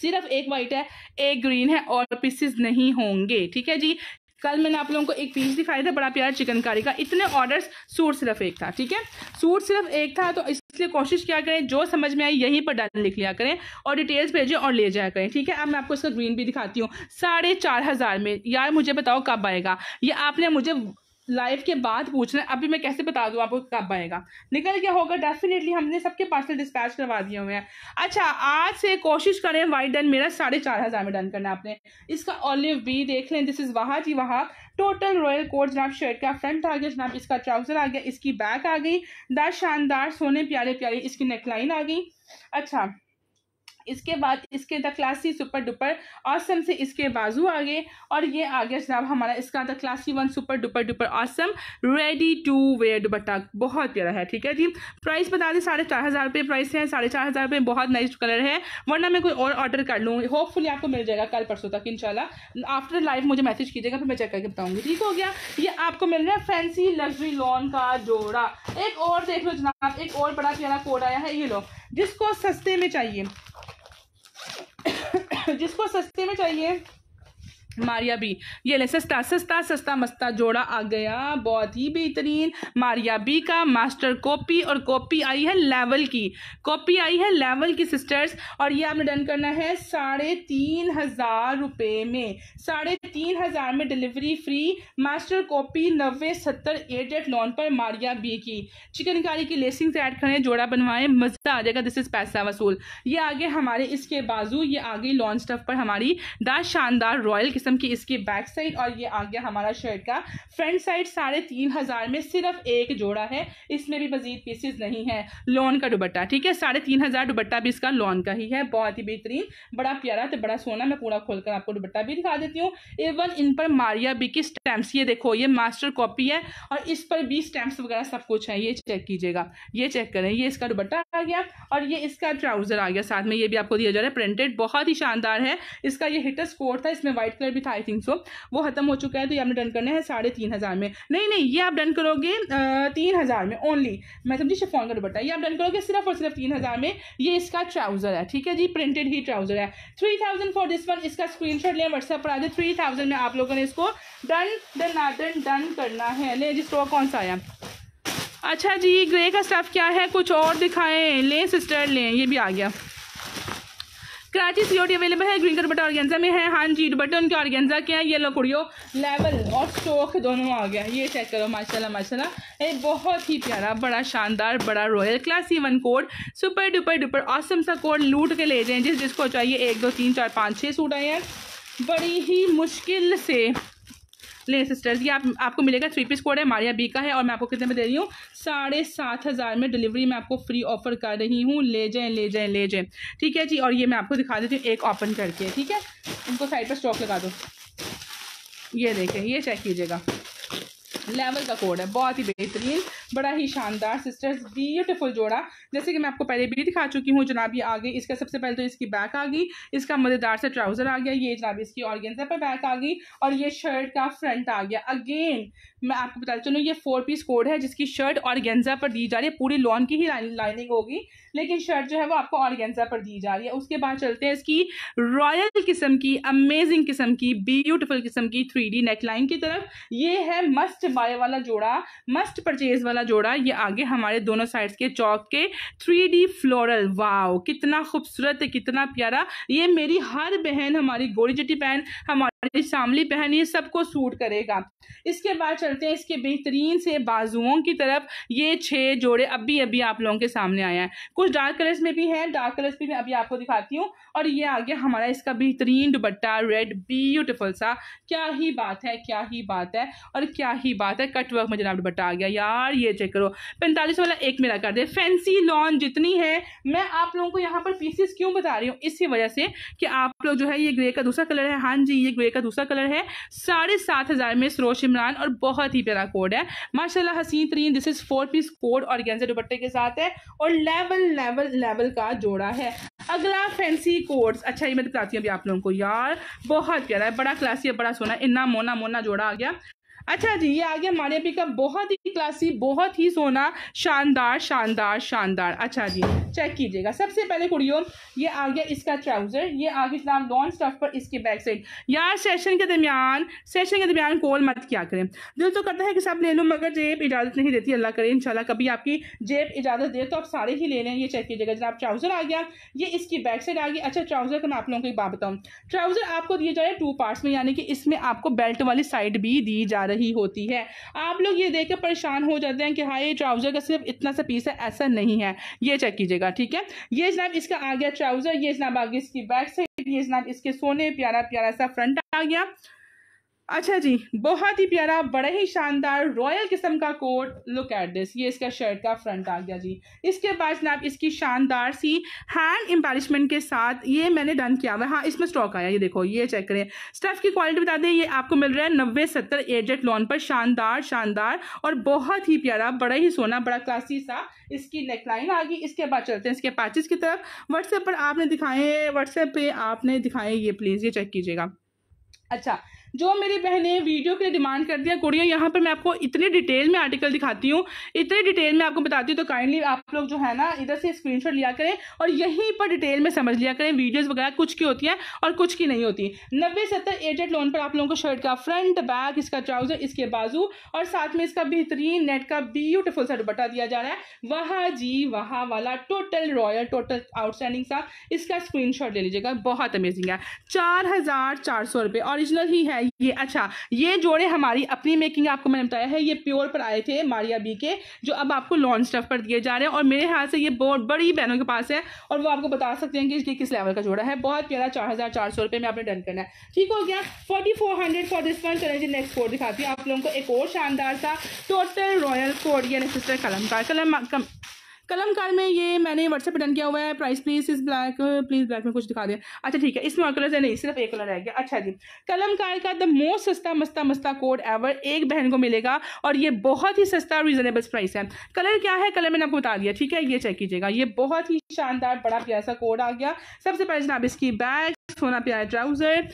सिर्फ एक वाइट है एक ग्रीन है और पीसेस नहीं होंगे ठीक है जी कल मैंने आप लोगों को एक पीस दिखाया था बड़ा प्यारा चिकनकारी का इतने ऑर्डर्स सूट सिर्फ एक था ठीक है सूट सिर्फ एक था तो इसलिए कोशिश क्या करें जो समझ में आई यहीं पर डन लिख लिया करें और डिटेल्स भेजें और ले जाया करें ठीक है अब मैं आपको इसका ग्रीन भी दिखाती हूँ साढ़े चार हज़ार में यार मुझे बताओ कब आएगा ये आपने मुझे लाइव के बाद पूछना है अभी मैं कैसे बता दूँ आपको कब आएगा निकल गया होगा डेफिनेटली हमने सबके पार्सल डिस्पैच करवा दिए हुए हैं अच्छा आज से कोशिश करें वाइट डन मेरा साढ़े चार हज़ार में डन करना है आपने इसका ऑलिव भी देख लें दिस इज़ वहाँ जी वहाँ टोटल रॉयल कोट जनाब शर्ट का फ्रंट आ गया जनाब इसका ट्राउज़र आ गया इसकी बैक आ गई दस शानदार सोने प्यारे प्यारे इसकी नेकलाइन आ गई अच्छा इसके बाद इसके the classy super duper awesome से इसके बाजू आ गए और ये आ गया जनाब हमारा इसका the classy one super duper duper awesome ready to wear dupatta बहुत प्यारा है ठीक है जी प्राइस बता दें साढ़े चार हज़ार रुपये प्राइस है साढ़े चार हज़ार रुपये बहुत नाइस कलर है वरना मैं कोई और ऑर्डर कर लूँगी होपफुली आपको मिल जाएगा कल परसों तक इनशाला आफ्टर लाइव मुझे मैसेज कीजिएगा फिर मैं चेक करके बताऊँगी ठीक हो गया ये आपको मिल रहा है फैंसी लग्जरी लॉन का जोड़ा एक और देख लो जनाब एक और बड़ा प्यारा कोड आया है ये लो जिसको सस्ते में चाहिए <coughs> जिसको सस्ते में चाहिए मारिया बी ये ले सस्ता सस्ता सस्ता मस्ता जोड़ा आ गया बहुत ही बेहतरीन मारिया बी का मास्टर कॉपी और कॉपी आई है लेवल की कॉपी आई है लेवल की सिस्टर्स और ये आपने डन करना है साढ़े तीन हज़ार रुपये में साढ़े तीन हज़ार में डिलीवरी फ्री मास्टर कॉपी नब्बे सत्तर एट एट लोन पर मारिया बी की चिकनकारी की लेसिंग से ऐड करें जोड़ा बनवाएं मज़ा आ जाएगा दिस इज़ पैसा वसूल ये आगे हमारे इसके बाजू ये आगे लॉन्च स्टफ पर हमारी दास शानदार रॉयल किस्म की इसकी बैक साइड और ये आ गया हमारा शर्ट का फ्रंट साइड साढ़े तीन हज़ार में सिर्फ एक जोड़ा है इसमें भी मजीद पीसेज नहीं है लॉन का दुबट्टा ठीक है साढ़े तीन हज़ार दुबट्टा भी इसका लॉन का ही है बहुत ही बेहतरीन बड़ा प्यारा तो बड़ा सोना मैं पूरा खोलकर आपको दुबट्टा भी दिखा देती हूँ इवन इन पर मारिया बी की स्टैम्प्स ये देखो ये मास्टर कॉपी है और इस पर भी स्टैम्प्स वगैरह सब कुछ है ये चेक कीजिएगा ये चेक करें ये इसका दुबट्टा आ गया और ये इसका ट्राउज़र आ गया साथ में ये भी आपको दिया जा रहा है प्रिंटेड बहुत ही शानदार है इसका ये हिटस कोट था इसमें व्हाइट कलर भी था आई थिंक सो वो खत्म हो चुका है तो ये आपने डन करना है साढ़े तीन हज़ार में नहीं नहीं ये आप डन करोगे तीन हज़ार में ओनली मैं समझी शिफॉन का दुपट्टा ये आप डन करोगे सिर्फ और सिर्फ तीन हज़ार में ये इसका ट्राउज़र है ठीक है जी प्रिंटेड ही ट्राउज़र है three thousand for this one इसका स्क्रीन शॉट लिया व्हाट्सएप पर आ जाए थ्री थाउजेंड में आप लोगों ने इसको डन डन ना डन डन करना है ले जी स्टॉक कौन सा आया अच्छा जी ग्रे का स्टफ़ क्या है कुछ और दिखाएं लें सिस्टर लें ये भी आ गया कराची सीओट अवेलेबल है ग्रीन कलर बटा ऑर्गेंजा में है हाँ जी दुपट्टे उनके ऑर्गेंजा के हैं ये लो कुड़ियों लेवल और स्टोक दोनों आ गया ये चेक करो माशाल्लाह माशाल्लाह ये बहुत ही प्यारा बड़ा शानदार बड़ा royal classy one code super duper duper awesome सा कोड लूट के ले जाए जिस जिसको चाहिए एक दो तीन चार पाँच छः सूट आए हैं बड़ी ही मुश्किल से ले सिस्टर्स ये आप आपको मिलेगा थ्री पीस कोड है मारिया बी का है और मैं आपको कितने में दे रही हूँ साढ़े सात हज़ार में डिलीवरी मैं आपको फ्री ऑफर कर रही हूँ ले जाएँ ले जाएँ ले जाएँ ठीक है जी और ये मैं आपको दिखा देती हूँ एक ओपन करके ठीक है इनको साइड पर स्टॉक लगा दो ये देखें ये चेक कीजिएगा लेवल का कोड है बहुत ही बेहतरीन बड़ा ही शानदार सिस्टर्स ब्यूटीफुल जोड़ा जैसे कि मैं आपको पहले भी दिखा चुकी हूँ जनाब ये आ गई इसका सबसे पहले तो इसकी बैक आ गई इसका मज़ेदार से ट्राउज़र आ गया ये जनाब इसकी ऑर्गेंजा पर बैक आ गई और ये शर्ट का फ्रंट आ गया अगेन मैं आपको बता चलूँ ये फोर पीस कोड है जिसकी शर्ट और गेंजा पर दी जा रही है पूरी लॉन की ही लाइनिंग होगी लेकिन शर्ट जो है वो आपको और गेंजा पर दी जा रही है उसके बाद चलते हैं इसकी रॉयल किस्म की अमेजिंग किस्म की ब्यूटिफुल किस्म की थ्री डी नेकलाइन की तरफ ये है मस्ट बाय वाला जोड़ा मस्ट परचेज वाला जोड़ा ये आगे हमारे दोनों साइड्स के चौक के थ्री डी फ्लोरल वाओ कितना खूबसूरत कितना प्यारा ये मेरी हर बहन हमारी गोरी जटी बहन हमारी हमारी शामली पहन ये सबको सूट करेगा इसके बाद चलते हैं इसके बेहतरीन से बाजुओं की तरफ ये छः जोड़े अभी अभी आप लोगों के सामने आया है कुछ डार्क कलर्स में भी है डार्क कलर्स भी मैं अभी आपको दिखाती हूँ और ये आ गया हमारा इसका बेहतरीन दुपट्टा रेड ब्यूटिफुल सा क्या ही बात है क्या ही बात है और क्या ही बात है कट वर्क में जनाब दुपट्टा आ गया यार ये चेक करो पैंतालीस वाला एक मेरा कर दे फैंसी लॉन जितनी है मैं आप लोगों को यहाँ पर पीसेस क्यों बता रही हूँ इसी वजह से कि आप लोग जो है ये ग्रे का दूसरा कलर है हाँ जी ये ग्रे का दूसरा कलर है साढ़े सात हज़ार में सरोज इमरान और बहुत ही प्यारा कोड है माशाल्लाह हसीन तरीन this is four piece code organza दुपट्टे के साथ है और लेवल लेवल लेवल का जोड़ा है अगला फैंसी कोड अच्छा ये मैं बताती हूँ अभी आप लोगों को यार बहुत प्यारा है बड़ा क्लासी है बड़ा सोना इन्ना मोना मोना जोड़ा आ गया अच्छा जी ये आ गया हमारे यहाँ का बहुत ही क्लासी बहुत ही सोना शानदार शानदार शानदार अच्छा जी चेक कीजिएगा सबसे पहले कुड़ियों ये आ गया इसका ट्राउज़र ये आ गया इतना लॉन्ग स्टफ पर इसके बैक साइड यार सेशन के दरमियान सेशन के दरमियान कॉल मत क्या करें दिल तो करता है कि सब ले लूँ मगर जेब इजाज़त नहीं देती अल्लाह करे इन कभी आपकी जेब इजाज़त दे तो आप सारे ही ले लें ये चेक कीजिएगा जनाब ट्राउज़र आ गया ये इसकी बैक साइड आ गई अच्छा ट्राउज़र का मैं आप लोगों को एक बात बताऊँ ट्राउज़र आपको दिए जा रहे हैं टू पार्ट्स में यानी कि इसमें आपको बेल्ट वाली साइड भी दी जा रही रही होती है आप लोग ये देख परेशान हो जाते हैं कि हाँ ये ट्राउज़र का सिर्फ इतना सा पीस है ऐसा नहीं है ये चेक कीजिएगा ठीक है ये जनाब इसका आ गया ट्राउज़र ये जनाब आ गया इसकी बैक साइड ये जनाब इसके सोने प्यारा प्यारा सा फ्रंट आ गया अच्छा जी बहुत ही प्यारा बड़ा ही शानदार रॉयल किस्म का कोट लुक एट दिस ये इसका शर्ट का फ्रंट आ गया जी इसके बाद आप इसकी शानदार सी हैंड एम्बारिशमेंट के साथ ये मैंने डन किया हुआ है हाँ इसमें स्टॉक आया ये देखो ये चेक करें स्टफ़ की क्वालिटी बता दें ये आपको मिल रहा है नब्बे सत्तर एजेट लॉन पर शानदार शानदार और बहुत ही प्यारा बड़ा ही सोना बड़ा क्लासी सा इसकी नेकलाइन आ गई इसके बाद चलते हैं इसके पैचेस की तरफ व्हाट्सएप पर आपने दिखाए व्हाट्सएप पर आपने दिखाए ये प्लीज़ ये चेक कीजिएगा अच्छा जो मेरी बहनें वीडियो के लिए डिमांड करती हैं कुड़ियाँ यहाँ पर मैं आपको इतने डिटेल में आर्टिकल दिखाती हूँ इतने डिटेल में आपको बताती हूँ तो काइंडली आप लोग जो है ना इधर से स्क्रीन लिया करें और यहीं पर डिटेल में समझ लिया करें वीडियोज़ वगैरह कुछ की होती हैं और कुछ की नहीं होती नब्बे सत्तर एटेड लोन पर आप लोगों को शर्ट का फ्रंट बैक इसका ट्राउजर इसके बाजू और साथ में इसका बेहतरीन नेट का ब्यूटिफुल सा दुपट्टा दिया जा रहा है वहाँ जी वहाँ वाला टोटल रॉयल टोटल आउटस्टैंडिंग सा इसका स्क्रीनशॉट ले लीजिएगा बहुत अमेजिंग है चार हजार चार सौ रुपये ऑरिजिनल ही है ये अच्छा ये जोड़े हमारी अपनी मेकिंग आपको मैंने बताया है ये प्योर पर आए थे मारिया बी के जो अब आपको लॉन्च स्टफ पर दिए जा रहे हैं और मेरे हाथ से ये बहुत बड़ी बहनों के पास है और वो आपको बता सकते हैं कि इसके किस लेवल का जोड़ा है बहुत प्यारा चार हज़ार में आपने डन करना है ठीक हो गया forty four hundred for this one चलें जी नेक्स्ट फोर दिखाती हूँ आप लोगों को एक और शानदार सा टोटल रॉयल कोड या सिस्टर का कलम कलम कार में ये मैंने व्हाट्सएप डन किया हुआ है प्राइस प्लीज इस ब्लैक प्लीज ब्लैक में कुछ दिखा दें अच्छा ठीक है इसमें और कलर है नहीं सिर्फ एक कलर रह गया अच्छा जी कलम कार का द मोस्ट सस्ता मस्ता मस्ता कोड एवर एक बहन को मिलेगा और ये बहुत ही सस्ता और रीजनेबल प्राइस है कलर क्या है कलर मैंने आपको बता दिया ठीक है ये चेक कीजिएगा ये बहुत ही शानदार बड़ा प्यासा कोड आ गया सबसे पहले जनाब इसकी बैग सोना प्यारा ट्राउज़र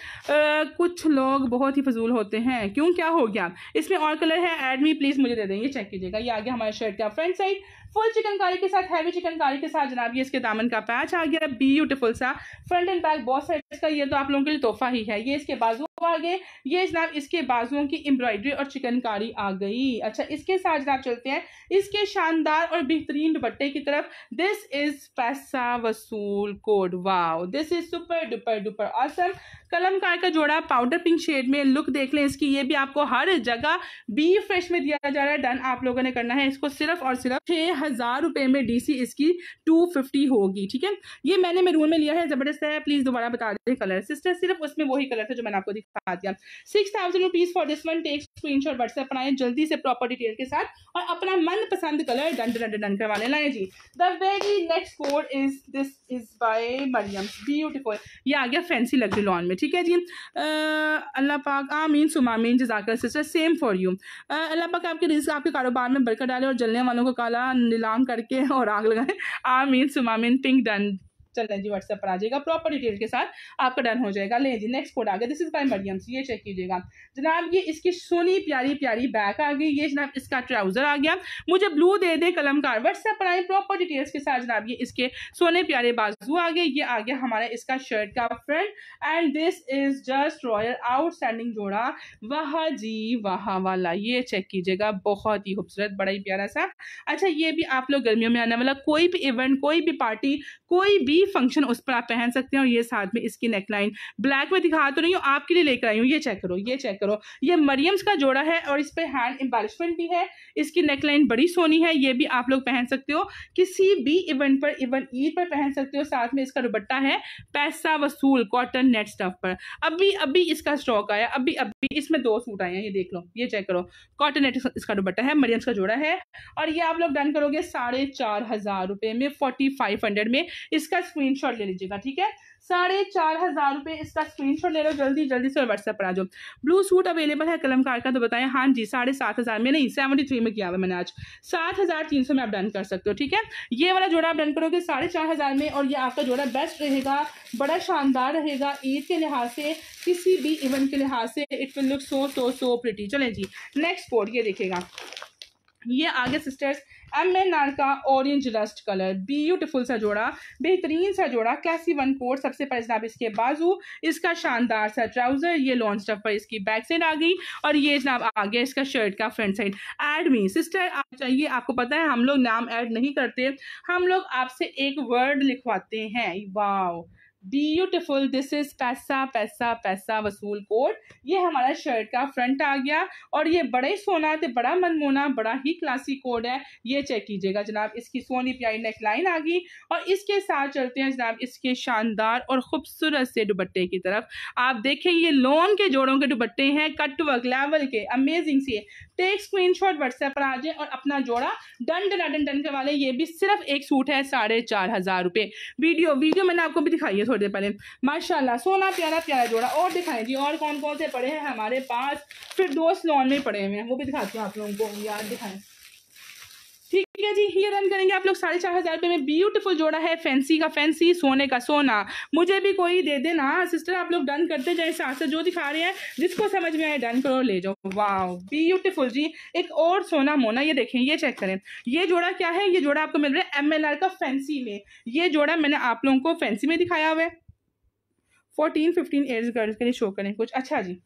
कुछ लोग बहुत ही फजूल होते हैं क्यों क्या हो गया इसमें और कलर है एडमी प्लीज़ मुझे दे दें ये चेक कीजिएगा ये आ गया हमारे शर्ट का फ्रंट साइड फुल चिकनकारी के साथ हैवी चिकनकारी के साथ जनाब ये इसके दामन का पैच आ गया ब्यूटीफुल सा फ्रंट एंड बैक बहुत साइज का ये तो आप लोगों के लिए तोहफा ही है ये इसके बाजू आ गए ये जनाब इसके बाजुओं की एम्ब्रॉयडरी और चिकनकारी आ गई अच्छा इसके साथ जनाब चलते हैं इसके शानदार और बेहतरीन दुपट्टे की तरफ दिस इज पैसा वसूल code wow this is super duper duper awesome कलमकार का जोड़ा पाउडर पिंक शेड में लुक देख लें इसकी ये भी आपको हर जगह बी फ्रेश में दिया जा रहा है डन आप लोगों ने करना है इसको सिर्फ और सिर्फ छः हज़ार रुपये में डीसी इसकी टू फिफ्टी होगी ठीक है ये मैंने मेरून में लिया है ज़बरदस्त है प्लीज़ दोबारा बता दें कलर सिस्टर सिर्फ उसमें वही कलर था जो मैंने आपको दिखा बता दिया six thousand rupees for this one take screenshot WhatsApp बनाए जल्दी से प्रॉपर डिटेल के साथ और अपना मनपसंद कलर डन डन डन करवाने लाए जी the very next is this is by Maryam ये आ गया फैंसी लॉन में ठीक है जी अल्लाह पाक आमीन सुमामीन जजाकर sister same for you Allah पाक आपके रिस्क आपके कारोबार में बरकर डाले और जलने वालों को काला नीलाम करके और आग लगाए आमीन सुमामीन पिंक डन चल रहे जी व्हाट्सएप पर आ जाएगा प्रॉपर डिटेल के साथ आपका डन हो जाएगा ले जी नेक्स्ट कोड आ गया दिस इज बाय मरियम ये चेक कीजिएगा जनाब ये इसकी सोनी प्यारी प्यारी बैक आ गई ये जनाब इसका ट्राउज़र आ गया मुझे ब्लू दे दे कलमकार व्हाट्सएप पर आए प्रॉपर डिटेल्स के साथ जनाब ये इसके सोने प्यारे बाजू आ गए ये आ गया हमारा इसका शर्ट का front and this is just royal outstanding जोड़ा वाह जी वाह वाला ये चेक कीजिएगा बहुत ही खूबसूरत बड़ा ही प्यारा सा अच्छा ये भी आप लोग गर्मियों में आने वाला कोई भी इवेंट कोई भी पार्टी कोई भी यही फंक्शन उस पर आप पहन सकते हैं और ये साथ में इसकी नेकलाइन ब्लैक में दिखा तो नहीं हूँ आपके लिए लेकर आई हूँ ये चेक करो ये चेक करो ये मरियम्स का जोड़ा है और इस पर हैंड एम्बालिशमेंट भी है इसकी नेकलाइन बड़ी सोनी है ये भी आप लोग पहन सकते हो किसी भी इवेंट पर इवन ईद पर पहन सकते हो साथ में इसका दुबट्टा है पैसा वसूल कॉटन नेट स्टफ पर अभी अभी इसका स्टॉक आया अभी अभी इसमें दो सूट आए हैं ये देख लो ये चेक करो कॉटन नेट इसका दुबट्टा है मरियम्स का जोड़ा है और ये आप लोग डन करोगे साढ़े चार हजार रुपये में फोर्टी फाइव हंड्रेड में इसका स्क्रीनशॉट ले लीजिएगा ठीक है साढ़े चार हज़ार रुपये इसका स्क्रीनशॉट ले लो जल्दी जल्दी से व्हाट्सएप पर आ जाओ ब्लू सूट अवेलेबल है कलमकार का तो बताएं हाँ जी साढ़े सात हज़ार में नहीं सेवेंटी थ्री में किया हुआ मैंने आज सात हज़ार तीन सौ में आप डन कर सकते हो ठीक है ये वाला जोड़ा आप डन करोगे साढ़े चार हज़ार में और ये आपका जोड़ा बेस्ट रहेगा बड़ा शानदार रहेगा ईद के लिहाज से किसी भी इवेंट के लिहाज से it will look so so so pretty चले जी नेक्स्ट कोड ये देखेगा ये आगे सिस्टर्स एम एन आर का ऑरेंज रस्ट कलर ब्यूटिफुल सा जोड़ा बेहतरीन सा जोड़ा क्लासी वन कोट सबसे पहले जनाब इसके बाजू इसका शानदार सा ट्राउज़र ये लॉन्ग स्टफ पर इसकी बैक साइड आ गई और ये जनाब आ गया इसका शर्ट का front side add me sister आप चाहिए आपको पता है हम लोग नाम ऐड नहीं करते हम लोग आपसे एक वर्ड लिखवाते हैं वाओ ब्यूटिफुल दिस इज पैसा पैसा पैसा वसूल कोड ये हमारा शर्ट का फ्रंट आ गया और ये बड़े ही सोना थे बड़ा मनमोना बड़ा ही क्लासी कोड है ये चेक कीजिएगा जनाब इसकी सोनी प्यारी नेकलाइन आ गई और इसके साथ चलते हैं जनाब इसके शानदार और खूबसूरत से दुबट्टे की तरफ आप देखें ये लोन के जोड़ों के दुबट्टे हैं कट वर्क लेवल के अमेजिंग से तो एक शॉट व्हाट्सएप पर आ जाए और अपना जोड़ा डन डन डन डन के वाले ये भी सिर्फ एक सूट है साढ़े चार हज़ार रुपये वीडियो वीडियो मैंने आपको भी दिखाई है थोड़ी देर पहले माशाला सोना प्यारा प्यारा जोड़ा और दिखाएं जी और कौन कौन से पड़े हैं हमारे पास फिर दोस्त लॉन में पड़े हुए हैं वो भी दिखाती हूँ आप लोगों को यार दिखाएं ठीक है जी ये रन करेंगे आप लोग साढ़े चार हजार रुपये में ब्यूटीफुल जोड़ा है फैंसी का फैंसी सोने का सोना मुझे भी कोई दे देना सिस्टर आप लोग डन करते जाए साथ से जो दिखा रहे हैं जिसको समझ में आए डन करो ले जाओ वाह ब्यूटीफुल जी एक और सोना मोना ये देखें ये चेक करें ये जोड़ा क्या है ये जोड़ा आपको मिल रहा है एम का फैंसी में ये जोड़ा मैंने आप लोगों को फैंसी में दिखाया हुआ है फोर्टीन फिफ्टीन एयर्स गर्ल्स के लिए शो करें कुछ अच्छा जी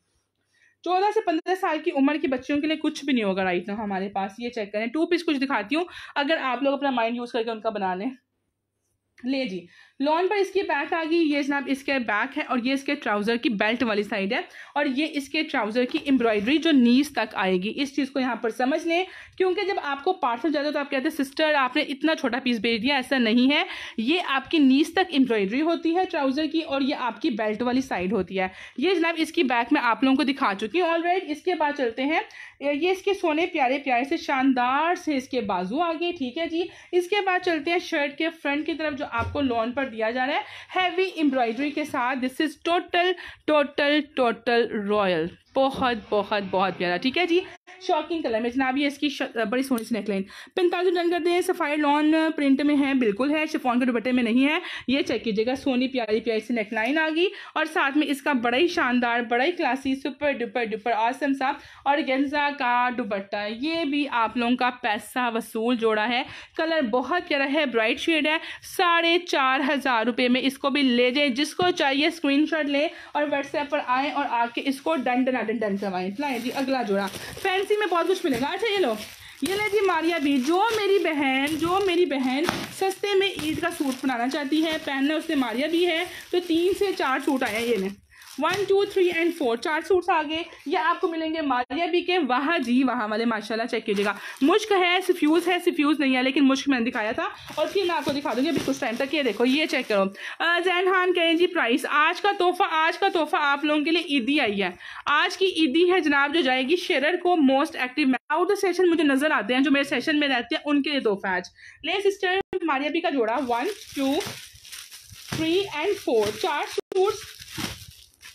चौदह से पंद्रह साल की उम्र के बच्चों के लिए कुछ भी नहीं होगा राइट ना हमारे पास ये चेक करें टू पीस कुछ दिखाती हूँ अगर आप लोग अपना माइंड यूज़ करके उनका बना लें ले जी लॉन पर इसकी बैक आ गई ये जनाब इसके बैक है और ये इसके ट्राउज़र की बेल्ट वाली साइड है और ये इसके ट्राउज़र की एम्ब्रॉयडरी जो नीज तक आएगी इस चीज़ को यहाँ पर समझ लें क्योंकि जब आपको पार्सल जाता है तो आप कहते हैं सिस्टर आपने इतना छोटा पीस भेज दिया ऐसा नहीं है ये आपकी नीज तक एम्ब्रॉयडरी होती है ट्राउज़र की और ये आपकी बेल्ट वाली साइड होती है ये जनाब इसकी बैक मैं आप लोगों को दिखा चुकी हूँ ऑलराइट इसके बाद चलते हैं ये इसके सोने प्यारे प्यारे से शानदार से इसके बाजू आ गए ठीक है जी इसके बाद चलते हैं शर्ट के फ्रंट की तरफ जो आपको लॉन पर पर दिया जा रहा है हैवी एम्ब्रॉयडरी के साथ this is total total total royal बहुत बहुत बहुत प्यारा ठीक है जी शॉकिंग कलर में जनाब ये इसकी बड़ी सोनी सी नेकलाइन पैंतालीस डन कर दें सफ़ाई लॉन प्रिंट में है बिल्कुल है शिफॉन के दुपट्टे में नहीं है ये चेक कीजिएगा सोनी प्यारी प्यारी सी नेकलाइन आ गई और साथ में इसका बड़ा ही शानदार बड़ा ही classy super duper duper awesome सा और गेंजा का दुपट्टा ये भी आप लोगों का पैसा वसूल जोड़ा है कलर बहुत प्यारा है ब्राइट शेड है साढ़े चार हज़ार रुपये में इसको भी ले जाए जिसको चाहिए स्क्रीन लें और व्हाट्सएप पर आएँ और आके इसको डन डना पैटर्न डन करवाएं लाएँ जी अगला जोड़ा फैंसी में बहुत कुछ मिलेगा अच्छा ये लो ये ले जी मारिया भी जो मेरी बहन जो मेरी बहन सस्ते में ईद का सूट बनाना चाहती है पहनना उसने मारिया भी है तो तीन से चार सूट आए हैं ये ने one two three and four चार सूट्स आ गए ये आपको मिलेंगे मारिया बी के वहाँ जी वहाँ वाले माशाल्लाह चेक कीजिएगा मुश्क है सिफ्यूज़ है सिफ्यूज़ नहीं है लेकिन मुश्क मैंने दिखाया था और फिर मैं आपको दिखा दूँगी अभी कुछ टाइम तक ये देखो ये चेक करो जैन खान कहें जी प्राइस आज का तोहफा आज का तोहफा आप लोगों के लिए ईदी आई है आज की ईदी है जनाब जो जाएगी शेरर को most active out of session मुझे नजर आते हैं जो मेरे सेशन में रहते हैं उनके लिए तोहफा आज ले सिस्टर मारिया बी का जोड़ा one two three and four चार सूट्स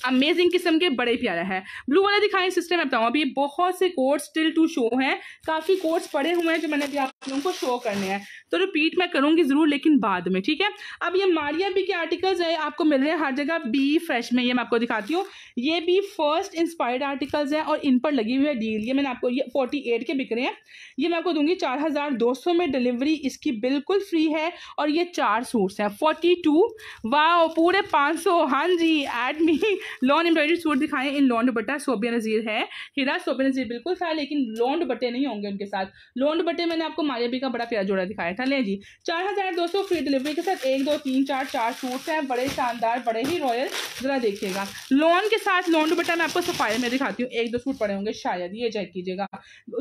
अमेजिंग किस्म के बड़े प्यारा है ब्लू वाला दिखाएं सिस्टर मैं बताऊँ अभी बहुत से कोर्स स्टिल टू शो हैं काफ़ी कोर्स पड़े हुए हैं जो मैंने अभी आप लोगों को शो करने हैं तो रिपीट मैं करूँगी ज़रूर लेकिन बाद में ठीक है अब ये मारिया बी के आर्टिकल्स है आपको मिल रहे हैं हर जगह बी फ्रेश में ये मैं आपको दिखाती हूँ ये भी फर्स्ट इंस्पायर्ड आर्टिकल्स हैं और इन पर लगी हुई है डील ये मैंने आपको ये फोर्टी एट के बिक रहे हैं ये मैं आपको दूंगी चार हज़ार दो सौ में डिलीवरी इसकी बिल्कुल फ्री है और ये चार सूट्स हैं फोर्टी टू वाह पूरे पाँच सौ हाँ जी एडमी लॉन एम्ब्रॉयडरी सूट दिखाएं इन लॉन्ड बट्टा सोबिया नज़ीर है हीरा सोबिया नज़ीर बिल्कुल था लेकिन लॉन्ड बट्टे नहीं होंगे उनके साथ लॉन्ड बट्टे मैंने आपको मायाबी का बड़ा प्यार जोड़ा दिखाया था ले जी चार हज़ार दो सौ फ्री डिलीवरी के साथ एक दो तीन चार चार सूट हैं बड़े शानदार बड़े ही रॉयल ज़रा देखिएगा लॉन के साथ लॉन्ड बट्टा मैं आपको सफाई में दिखाती हूँ एक दो सूट पड़े होंगे शायद ये चेक कीजिएगा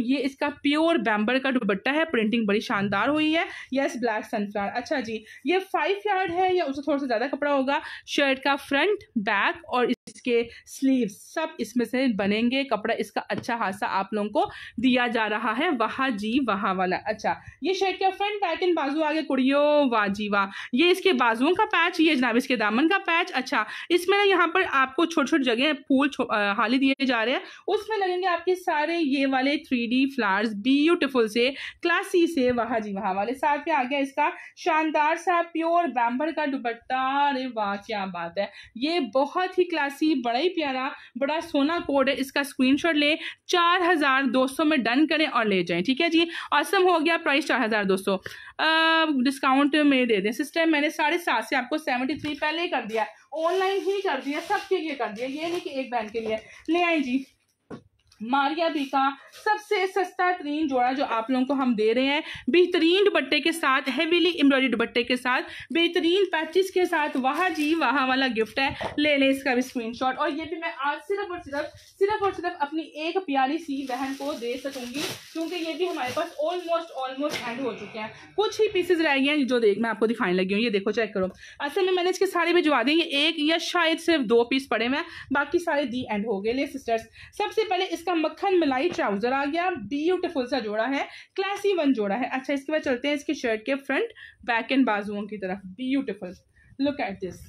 ये इसका प्योर बैम्बर का दुबट्टा है प्रिंटिंग बड़ी शानदार हुई है यस ब्लैक सनफ्लावर अच्छा जी ये फाइव यार्ड है या उससे थोड़ा सा ज़्यादा कपड़ा होगा शर्ट का फ्रंट बैक और इसके स्लीव सब इसमें से बनेंगे कपड़ा इसका अच्छा हादसा आप लोगों को दिया जा रहा है वहाँ जी वहाँ वाला अच्छा ये शर्ट क्या फ्रंट पैटर्न बाजू आगे कुड़ियो वाह जी वाह ये इसके बाजुओं का पैच ये जनाब इसके दामन का पैच अच्छा इसमें ना यहाँ पर आपको छोटे छोटे जगह फूल हाली दिए जा रहे हैं उसमें लगेंगे आपके सारे ये वाले थ्री फ्लावर्स ब्यूटिफुल से क्लासी से वहाँ जी वहाँ वाले साथ में आ गया इसका शानदार सा प्योर बैम्बर का दुपट्टा अरे वाह क्या बात है ये बहुत ही क्लासी सी बड़ा ही प्यारा बड़ा सोना कोड है इसका स्क्रीनशॉट ले चार हज़ार दो सौ में डन करें और ले जाएं ठीक है जी असम हो गया प्राइस चार हज़ार दो सौ डिस्काउंट में दे दें सिस्टम मैंने साढ़े सात से आपको सेवेंटी थ्री पहले ही कर दिया ऑनलाइन ही कर दिया सबके लिए कर दिया ये नहीं कि एक बहन के लिए ले आए जी मारिया बी का सबसे सस्ता तरीन जोड़ा जो आप लोगों को हम दे रहे हैं बेहतरीन दुपट्टे के साथ हैवीली एम्ब्रॉयडरी दुपट्टे के साथ बेहतरीन पैचिस के साथ वाह जी वाह वाला गिफ्ट है ले लें इसका भी स्क्रीनशॉट और ये भी मैं आज सिर्फ और सिर्फ सिर्फ और सिर्फ अपनी एक प्यारी सी बहन को दे सकूंगी क्योंकि ये भी हमारे पास ऑलमोस्ट ऑलमोस्ट एंड हो चुके हैं कुछ ही पीसेज रह गए हैं जो देख मैं आपको दिखाने लगी हूँ ये देखो चेक करो असल में मैंने इसके सारे भिजवा दिए ये एक या शायद सिर्फ दो पीस पड़े हुए हैं बाकी सारे दी एंड हो गए ले सिस्टर्स सबसे पहले इसका इसका मक्खन मलाई ट्राउजर आ गया ब्यूटिफुल सा जोड़ा है क्लासी वन जोड़ा है अच्छा इसके बाद चलते हैं इसके शर्ट के फ्रंट बैक एंड बाजुओं की तरफ ब्यूटिफुल लुक एट दिस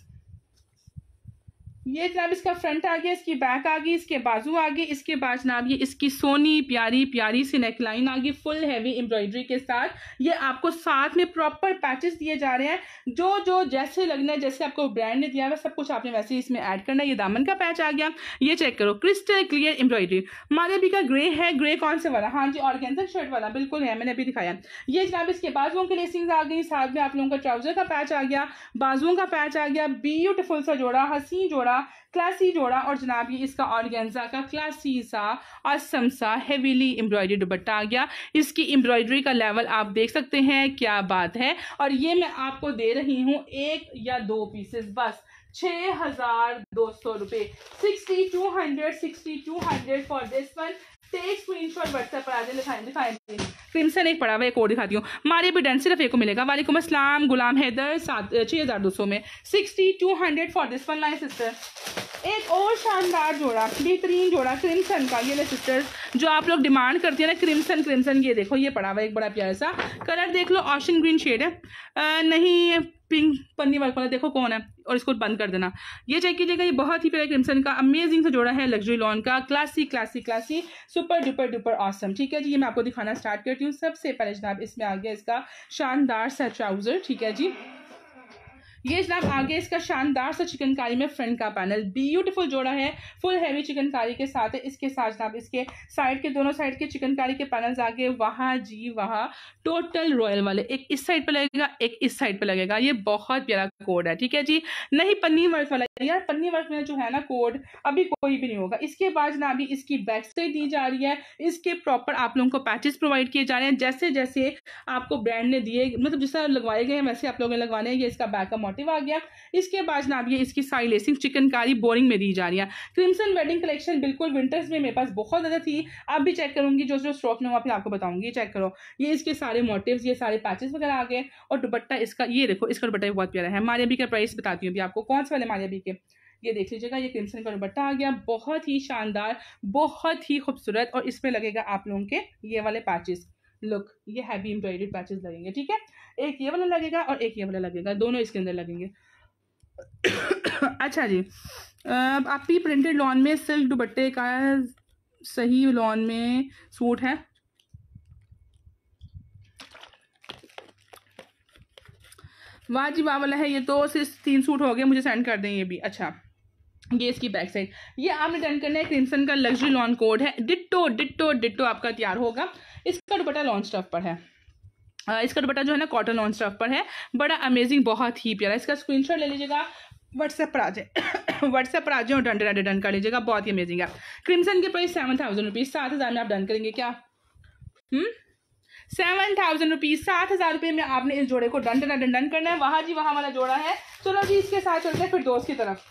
ये जनाब इसका फ्रंट आ गया इसकी बैक आ गई इसके बाजू आ गए इसके बाद जनाब ये इसकी सोनी प्यारी प्यारी सी नेकलाइन आ गई फुल हैवी एम्ब्रॉयडरी के साथ ये आपको साथ में प्रॉपर पैचेस दिए जा रहे हैं जो जो जैसे लगना है जैसे आपको ब्रांड ने दिया है सब कुछ आपने वैसे इसमें ऐड करना है ये दामन का पैच आ गया ये चेक करो क्रिस्टल क्लियर एम्ब्रॉयडरी मारे भी का ग्रे है ग्रे कौन से वाला हाँ जी ऑर्गेंजल शर्ट वाला बिल्कुल है मैंने अभी दिखाया ये जनाब इसके बाजुओं की लेसिंग आ गई साथ में आप लोगों का ट्राउजर का पैच आ गया बाजुओं का पैच आ गया ब्यूटिफुल सा जोड़ा हसीन जोड़ा का क्लासी जोड़ा और जनाब ये इसका ऑर्गेंजा का क्लासी सा और समसा हेवीली एम्ब्रॉयडरी दुपट्टा आ गया इसकी एम्ब्रॉयडरी का लेवल आप देख सकते हैं क्या बात है और ये मैं आपको दे रही हूँ एक या दो पीसेस बस छः हज़ार दो सौ रुपये sixty two hundred sixty two hundred for this one एक फिर से पड़ा हुआ एक और दिखाती हूँ मारे भी डन सिर्फ एक को मिलेगा वालेकुम असलम गुलाम हैदर सात छः हज़ार दो सौ में sixty two hundred for this one line sister एक और शानदार जोड़ा बेहतरीन जोड़ा क्रिमसन का ये ले सिस्टर्स जो आप लोग डिमांड करती है ना क्रिमसन क्रिमसन ये देखो ये पड़ा हुआ एक बड़ा प्यारा सा कलर देख लो ऑशन ग्रीन शेड है आ, नहीं पिंक पन्नी वर्क वाला देखो कौन है और इसको बंद कर देना ये चेक कीजिएगा ये बहुत ही प्यारा क्रिमसन का अमेजिंग सा जोड़ा है लग्जरी लॉन का classy classy classy super duper duper awesome ठीक है जी ये मैं आपको दिखाना स्टार्ट करती हूँ सबसे पहले जनाब इसमें आ गया इसका शानदार सा ट्राउज़र ठीक है जी ये जनाब आगे इसका शानदार सा चिकनकारी में फ्रंट का पैनल ब्यूटीफुल जोड़ा है फुल हैवी चिकनकारी के साथ है इसके साथ जनाब इसके साइड के दोनों साइड के चिकनकारी के पैनल्स आगे वहाँ जी वहाँ टोटल रॉयल वाले एक इस साइड पर लगेगा एक इस साइड पर लगेगा ये बहुत प्यारा कोड है ठीक है जी नहीं पन्नी वर्क वाला यार पन्नी वर्क में जो है ना कोड अभी कोई भी नहीं होगा इसके बाद जनाब अभी इसकी बैक साइड दी जा रही है इसके प्रॉपर आप लोगों को पैचेस प्रोवाइड किए जा रहे हैं जैसे जैसे आपको ब्रांड ने दिए मतलब जिस तरह लगवाए गए हैं वैसे आप लोगों ने लगवाने ये इसका बैकअप मोटिव आ गया इसके बाद जनाब ये इसकी सारी लेसिंग चिकनकारी बोरिंग में दी जा रही है क्रिमसन वेडिंग कलेक्शन बिल्कुल विंटर्स में मेरे पास बहुत ज़्यादा थी आप भी चेक करूँगी जो जो स्टॉक में वहाँ फिर आपको बताऊँगी चेक करो ये इसके सारे मोटिव ये सारे पैचेस वगैरह आ गए और दुपट्टा इसका ये देखो इसका दुपट्टा बहुत प्यारा है मारियाबी का प्राइस बताती हूँ अभी आपको कौन से वाले मारियाबी के ये देख लीजिएगा ये क्रिमसन का दुपट्टा आ गया बहुत ही शानदार बहुत ही खूबसूरत और इस पर लगेगा आप लोगों के ये वाले पैचेस लुक ये हैवी एम्ब्रॉयडेड पैचेस लगेंगे ठीक है एक ये वाला लगेगा और एक ये वाला लगेगा दोनों इसके अंदर लगेंगे <coughs> अच्छा जी आपकी प्रिंटेड लॉन में सिल्क दुपट्टे का सही लॉन में सूट है वाह जी वाह वाला है ये तो सिर्फ तीन सूट हो गए मुझे सेंड कर दें ये भी अच्छा ये इसकी बैक साइड ये आपने डन करना है क्रिमसन का लग्जरी लॉन कोड है डिट्टो डिट्टो डिट्टो आपका तैयार होगा इसका दुपट्टा लॉन्च स्टफ पर है इसका दुपट्टा जो है ना कॉटन लॉन्च स्टफ पर है बड़ा अमेजिंग बहुत ही प्यारा इसका स्क्रीन ले लीजिएगा व्हाट्सएप पर आ जाए व्हाट्सएप <coughs> पर आ जाए और डन डन डन कर लीजिएगा बहुत ही अमेजिंग है क्रिमसन के प्राइस सेवन थाउजेंड रुपीज़ सात हज़ार में आप डन करेंगे क्या सेवन थाउजेंड रुपीज़ सात हज़ार रुपये में आपने इस जोड़े को डन डन डन डन करना है वहाँ जी वहाँ वाला जोड़ा है चलो जी इसके साथ चलते हैं फिर दोस्त की तरफ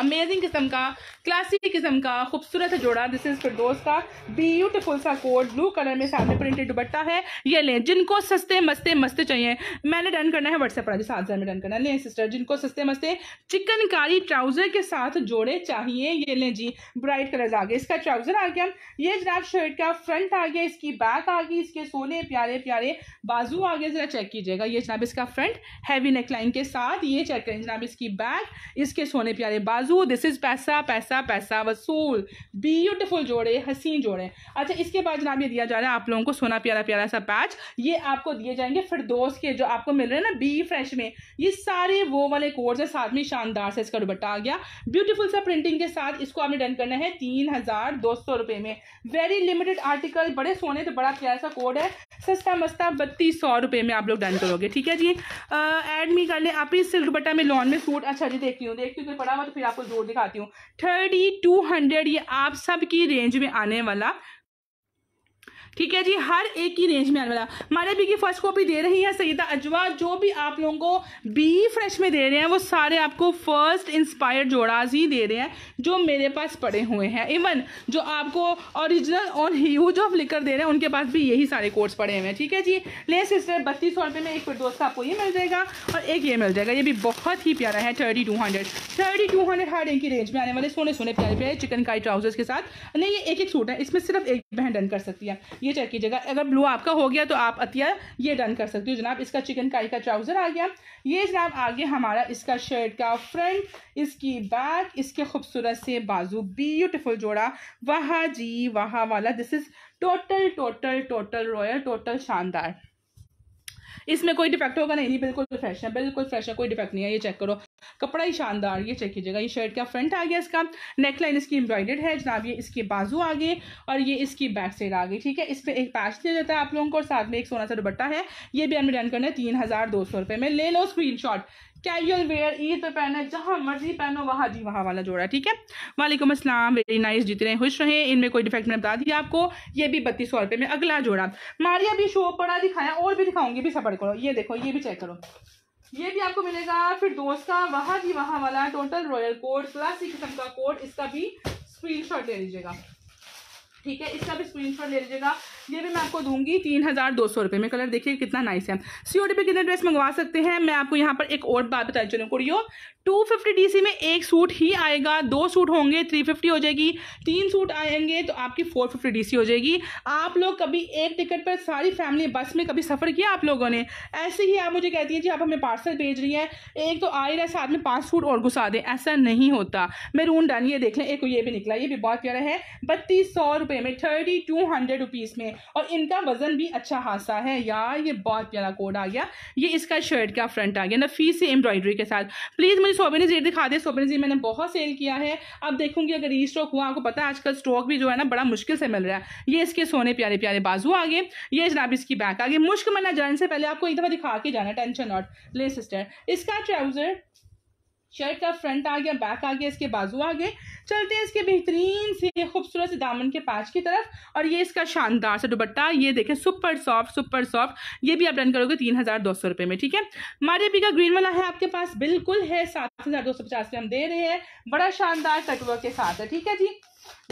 अमेजिंग किस्म का क्लासिक किस्म का खूबसूरत जोड़ा दिस इज़ फिरदोस का ब्यूटीफुल सा कोट ब्लू कलर में सामने प्रिंटेड दुपट्टा है ये लें जिनको सस्ते मस्ते मस्ते चाहिए मैंने डन करना है व्हाट्सएप पर सात हज़ार में डन करना लें सिस्टर जिनको सस्ते मस्ते चिकनकारी ट्राउज़र के साथ जोड़े चाहिए ये लें जी ब्राइट कलर आ गए इसका ट्राउज़र आ गया ये जनाब शर्ट का फ्रंट आ गया इसकी बैक आ गई इसके सोने प्यारे प्यारे बाजू आ गए ज़रा चेक कीजिएगा ये जनाब इसका फ्रंट हैवी नेकलाइन के साथ ये चेक करें जनाब इसकी बैक इसके सोने प्यारे बाजू बाजू दिस इज़ पैसा पैसा पैसा वसूल ब्यूटिफुल जोड़े हसीन जोड़े अच्छा इसके बाद जनाब ये दिया जा रहा है आप लोगों को सोना प्यारा प्यारा सा पैच ये आपको दिए जाएंगे फिरदोस के जो आपको मिल रहे हैं ना बी फ्रेश में ये सारे वो वाले कोर्स है साथ में शानदार से इसका दुबट्टा आ गया ब्यूटीफुल सा प्रिंटिंग के साथ इसको आपने डन करना है तीन हज़ार दो सौ रुपये में वेरी लिमिटेड आर्टिकल बड़े सोने तो बड़ा प्यारा सा कोड है सस्ता मस्ता बत्तीस सौ रुपये में आप लोग डन करोगे ठीक है जी एडमी कर ले आप इस सिल्क बट्टा में लॉन में सूट अच्छा जी देखती हूँ देखती हूँ पड़ा हुआ तो फिर आप आपको जोर दिखाती हूँ थर्टी टू हंड्रेड ये आप सब की रेंज में आने वाला ठीक है जी हर एक की रेंज में आने वाला हमारे बी की फर्स्ट कॉपी दे रही है सईदा अजवा जो भी आप लोगों को बी फ्रेश में दे रहे हैं वो सारे आपको फर्स्ट इंस्पायर जोड़ाज ही दे रहे हैं जो मेरे पास पड़े हुए हैं इवन जो आपको ओरिजिनल और ह्यूज ऑफ लिकर दे रहे हैं उनके पास भी यही सारे कोर्स पड़े हुए हैं ठीक है जी ले सिस्टर बत्तीस सौ में एक फिर दोस्त आपको ये मिल जाएगा और एक ये मिल जाएगा ये भी बहुत ही प्यारा है thirty two hundred thirty two hundred हर एक की रेंज में आने वाले सोने सोने प्यारे प्यारे काई ट्राउजर्स के साथ नहीं ये एक एक सूट है इसमें सिर्फ एक बहन डन कर सकती है ये चेक कीजिएगा अगर ब्लू आपका हो गया तो आप अतिया ये डन कर सकते हो जनाब इसका चिकन काई का ट्राउज़र आ गया ये जनाब आ गया हमारा इसका शर्ट का फ्रंट इसकी बैक इसके खूबसूरत से बाजू ब्यूटिफुल जोड़ा वाह जी वाह वाला this is total total total royal total शानदार इसमें कोई डिफेक्ट होगा नहीं बिल्कुल फ्रेश है बिल्कुल फ्रेश है कोई डिफेक्ट नहीं है ये चेक करो कपड़ा ही शानदार ये चेक कीजिएगा ये शर्ट का फ्रंट आ गया इसका नेकलाइन इसकी एम्ब्रॉयडेड है जनाब ये इसके बाजू आ गए और ये इसकी बैक साइड आ गई ठीक है इस पर एक पैच दिया जाता है आप लोगों को और साथ में एक सोना सा दुबट्टा है ये भी हमें डन करना है तीन हज़ार दो सौ रुपये में ले लो screenshot casual wear Eid पे पहने जहाँ मर्जी पहनो वहाँ जी वहाँ वाला जोड़ा ठीक है वालेकुम असलम वेरी नाइस जितने खुश रहे इनमें कोई डिफेक्ट मैंने बता दिया आपको ये भी बत्तीस सौ रुपये में अगला जोड़ा मारिया भी शो पड़ा दिखाया और भी दिखाऊंगी भी सफर करो ये देखो ये भी चेक करो ये भी आपको मिलेगा फिर दोस्त का वहाँ जी वहाँ वाला टोटल रॉयल कोड क्लासिक किस्म का कोड इसका भी स्क्रीन ले लीजिएगा ठीक है इसका भी स्क्रीन पर ले लीजिएगा ये भी मैं आपको दूंगी तीन हज़ार दो सौ रुपये में कलर देखिए कितना नाइस है सी डी पे कितने ड्रेस मंगवा सकते हैं मैं आपको यहाँ पर एक और बात बताई चलूँ कुड़ियो टू फिफ्टी डी सी में एक सूट ही आएगा दो सूट होंगे थ्री फिफ्टी हो जाएगी तीन सूट आएंगे तो आपकी फोर फिफ्टी डी सी हो जाएगी आप लोग कभी एक टिकट पर सारी फैमिली बस में कभी सफ़र किया आप लोगों ने ऐसे ही आप मुझे कहती हैं जी आप हमें पार्सल भेज रही हैं एक तो आ ही रहा साथ में पाँच सूट और घुसा दें ऐसा नहीं होता मैं डन ये देख लें एक ये भी निकला ये भी बहुत प्यारा है बत्तीस सौ रुपये रुपए में थर्टी टू हंड्रेड रुपीज़ में और इनका वज़न भी अच्छा खासा है यार ये बहुत प्यारा कोड आ गया ये इसका शर्ट का फ्रंट आ गया ना फीस एम्ब्रॉयडरी के साथ प्लीज़ मुझे सोबेन जीर दिखा दे सोबेन जीर मैंने बहुत सेल किया है अब देखूंगी अगर ई स्टॉक हुआ आपको पता है आजकल स्टॉक भी जो है ना बड़ा मुश्किल से मिल रहा है ये इसके सोने प्यारे प्यारे बाजू आ गए ये जनाब इसकी बैक आ गई मुश्क मना जाने से पहले आपको एक दफ़ा दिखा के जाना टेंशन नॉट ले सिस्टर इसका ट्राउज़र शर्ट का फ्रंट आ गया बैक आ गया इसके बाजू आ गए चलते हैं इसके बेहतरीन से खूबसूरत से दामन के पाच की तरफ और ये इसका शानदार सा दुपट्टा ये देखें सुपर सॉफ्ट सुपर सॉफ्ट ये भी आप डन करोगे तीन हज़ार दो सौ रुपये में ठीक है मारियापी का ग्रीन वाला है आपके पास बिल्कुल है सात हज़ार दो सौ पचास में हम दे रहे हैं बड़ा शानदार कटवर्क के साथ है ठीक है जी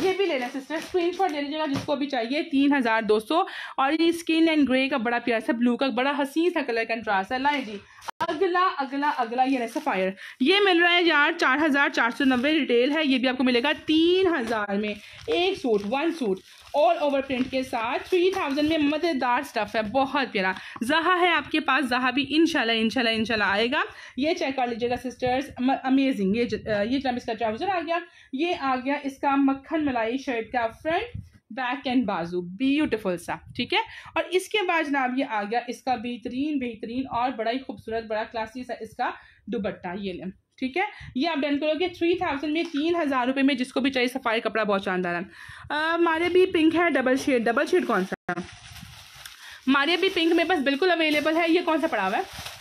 ये भी लेना सिस्टर स्क्रीन शॉट ले लीजिएगा जिसको भी चाहिए तीन हज़ार दो सौ और ये स्किन एंड ग्रे का बड़ा प्यार सा ब्लू का बड़ा हसीन सा कलर कंट्रास्ट है लाए जी अगला अगला अगला ये सफ़ायर ये मिल रहा है यार चार हज़ार चार सौ नब्बे रिटेल है ये भी आपको मिलेगा तीन हज़ार में एक suit one suit all over print के साथ थ्री थाउजेंड में मज़ेदार स्टफ़ है बहुत प्यारा जहा है आपके पास जहा भी इनशाला इनशाला इनशाला आएगा ये चेक कर लीजिएगा सिस्टर्स अमेजिंग ये ये जब इसका ट्राउज़र आ गया ये आ गया इसका मक्खन मलाई शर्ट का फ्रंट बैक एंड बाजू ब्यूटिफुल सा ठीक है और इसके बाद जनाब ये आ गया इसका बेहतरीन बेहतरीन और बड़ा ही खूबसूरत बड़ा क्लासी सा इसका दुबट्टा ये लें ठीक है ये आप डन करोगे थ्री थाउजेंड में तीन हज़ार रुपये में जिसको भी चाहिए सफ़ाई कपड़ा बहुत शानदार है हमारे भी पिंक है डबल शेड डबल शेड कौन सा है हमारे भी पिंक में बस बिल्कुल अवेलेबल है ये कौन सा पड़ा हुआ है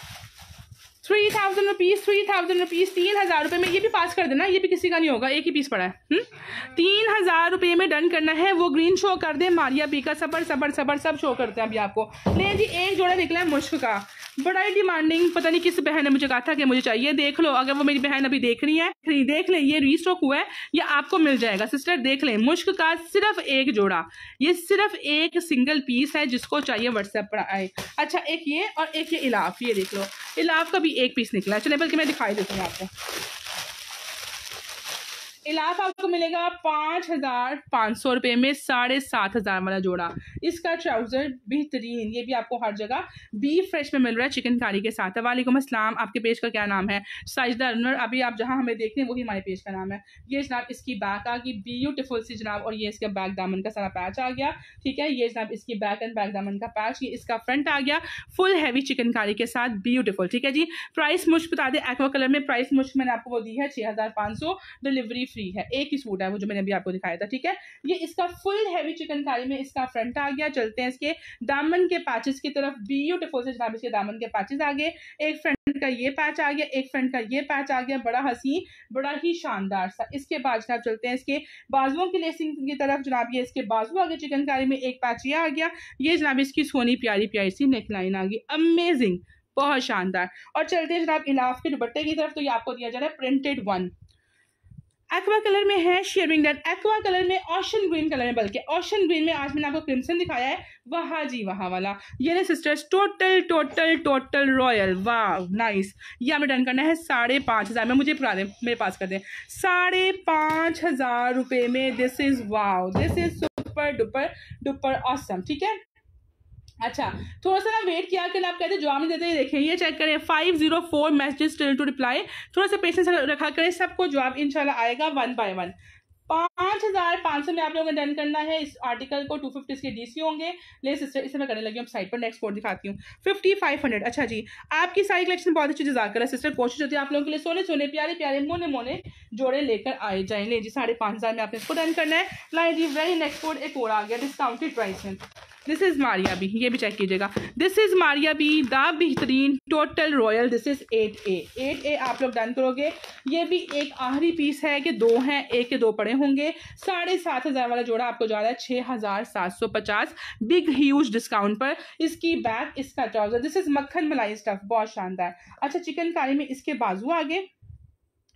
three thousand rupees three thousand rupees तीन हज़ार रुपये में ये भी पास कर देना ये भी किसी का नहीं होगा एक ही पीस पड़ा है हुँ? हम्म? तीन हज़ार रुपये में डन करना है वो ग्रीन शो कर दे मारिया पी का सबर सबर सबर सब शो करते हैं अभी आपको ले जी एक जोड़ा निकला है मुश्क का बड़ा ही डिमांडिंग पता नहीं किस बहन ने मुझे कहा था कि मुझे चाहिए देख लो अगर वो मेरी बहन अभी देख रही है देख लें ये रीस्टॉक हुआ है ये आपको मिल जाएगा सिस्टर देख लें मुश्क का सिर्फ एक जोड़ा ये सिर्फ एक सिंगल पीस है जिसको चाहिए व्हाट्सएप पर आए अच्छा एक ये और एक ये इलाफ ये देख लो इलाफ का भी एक पीस निकला चले बल्कि मैं दिखाई देती हूँ आपको इलाफ आपको मिलेगा पाँच हज़ार पाँच सौ रुपये में साढ़े सात हज़ार वाला जोड़ा इसका ट्राउज़र बेहतरीन ये भी आपको हर जगह बी फ्रेश में मिल रहा है चिकनकारी के साथ वालेकुम असलम आपके पेज का क्या नाम है साजदा अनवर अभी आप जहाँ हमें देख रहे हैं वही हमारे पेज का नाम है ये जनाब इसकी बैक आ गई ब्यूटिफुल सी जनाब और ये इसका बैक दामन का सारा पैच आ गया ठीक है ये जनाब इसकी बैक एंड बैक दामन का पैच ये इसका फ्रंट आ गया फुल हैवी चिकनकारी के साथ ब्यूटिफुल ठीक है जी प्राइस मुझ बता दें एक्वा कलर में प्राइस मुझ मैंने आपको वो दी है छः डिलीवरी फ्री है एक ही सूट है वो जो मैंने अभी आपको दिखाया था ठीक है ये इसका फुल हैवी चिकनकारी में इसका फ्रंट आ गया चलते हैं इसके दामन के पैचेस की तरफ ब्यूटिफुल से जनाब इसके दामन के पैचेस आ गए एक फ्रंट का ये पैच आ गया एक फ्रंट का ये पैच आ गया बड़ा हसी बड़ा ही शानदार सा इसके बाद जनाब चलते हैं इसके बाजुओं की लेसिंग की तरफ जनाब ये इसके बाजू आ गए चिकनकारी में एक पैच ये आ गया ये जनाब इसकी सोनी प्यारी प्यारी सी नेकलाइन आ गई अमेजिंग बहुत शानदार और चलते हैं जनाब इलाफ के दुपट्टे की तरफ तो ये आपको दिया जा रहा है प्रिंटेड वन एक्वा कलर में है शेयरिंग डन एक्वा कलर में ऑशन ग्रीन कलर में बल्कि ऑशन ग्रीन में आज मैंने आपको क्रिमसन दिखाया है वहाँ जी वहाँ वाला ये ना sisters total total total royal वाह नाइस ये हमें डन करना है साढ़े पाँच हज़ार में मुझे पुरा दें मेरे पास कर दें साढ़े पाँच हज़ार रुपये में दिस इज़ वाह this is super duper duper awesome ठीक है अच्छा थोड़ा सा ना वेट किया कर आप कहते जवाब नहीं देते ये देखें ये चेक करें five zero four message still to reply थोड़ा सा पेशेंस रखा करें सबको जवाब इंशाल्लाह आएगा वन बाय वन पाँच हज़ार पाँच सौ में आप लोगों ने डन करना है इस आर्टिकल को टू फिफ्टी इसके डी सी होंगे ले सिस्टर इसे मैं करने लगी हूँ साइड पर नेक्स्ट कोड दिखाती हूँ फिफ्टी फाइव हंड्रेड अच्छा जी आपकी सारी कलेक्शन बहुत अच्छी जजाक है सिस्टर कोशिश होती है आप लोगों के लिए सोने सोने प्यारे प्यारे मोने मोने जोड़े लेकर आए जाए ले जी साढ़े पाँच हज़ार में आपने इसको डन करना है लाए जी वेरी नेक्स्ट कोड एक और आ गया डिस्काउंटेड प्राइस में दिस इज़ मारिया बी ये भी चेक कीजिएगा this is Maria B the बेहतरीन total royal this is eight A eight A आप लोग डन करोगे ये भी एक आखिरी पीस है कि दो हैं एक के दो पड़े होंगे साढ़े सात हज़ार वाला जोड़ा आपको जा रहा है छः हज़ार सात सौ पचास बिग ह्यूज डिस्काउंट पर इसकी बैग इसका ट्राउज़र दिस इज़ मक्खन मलाई स्टफ बहुत शानदार अच्छा चिकनकारी में इसके बाजू आगे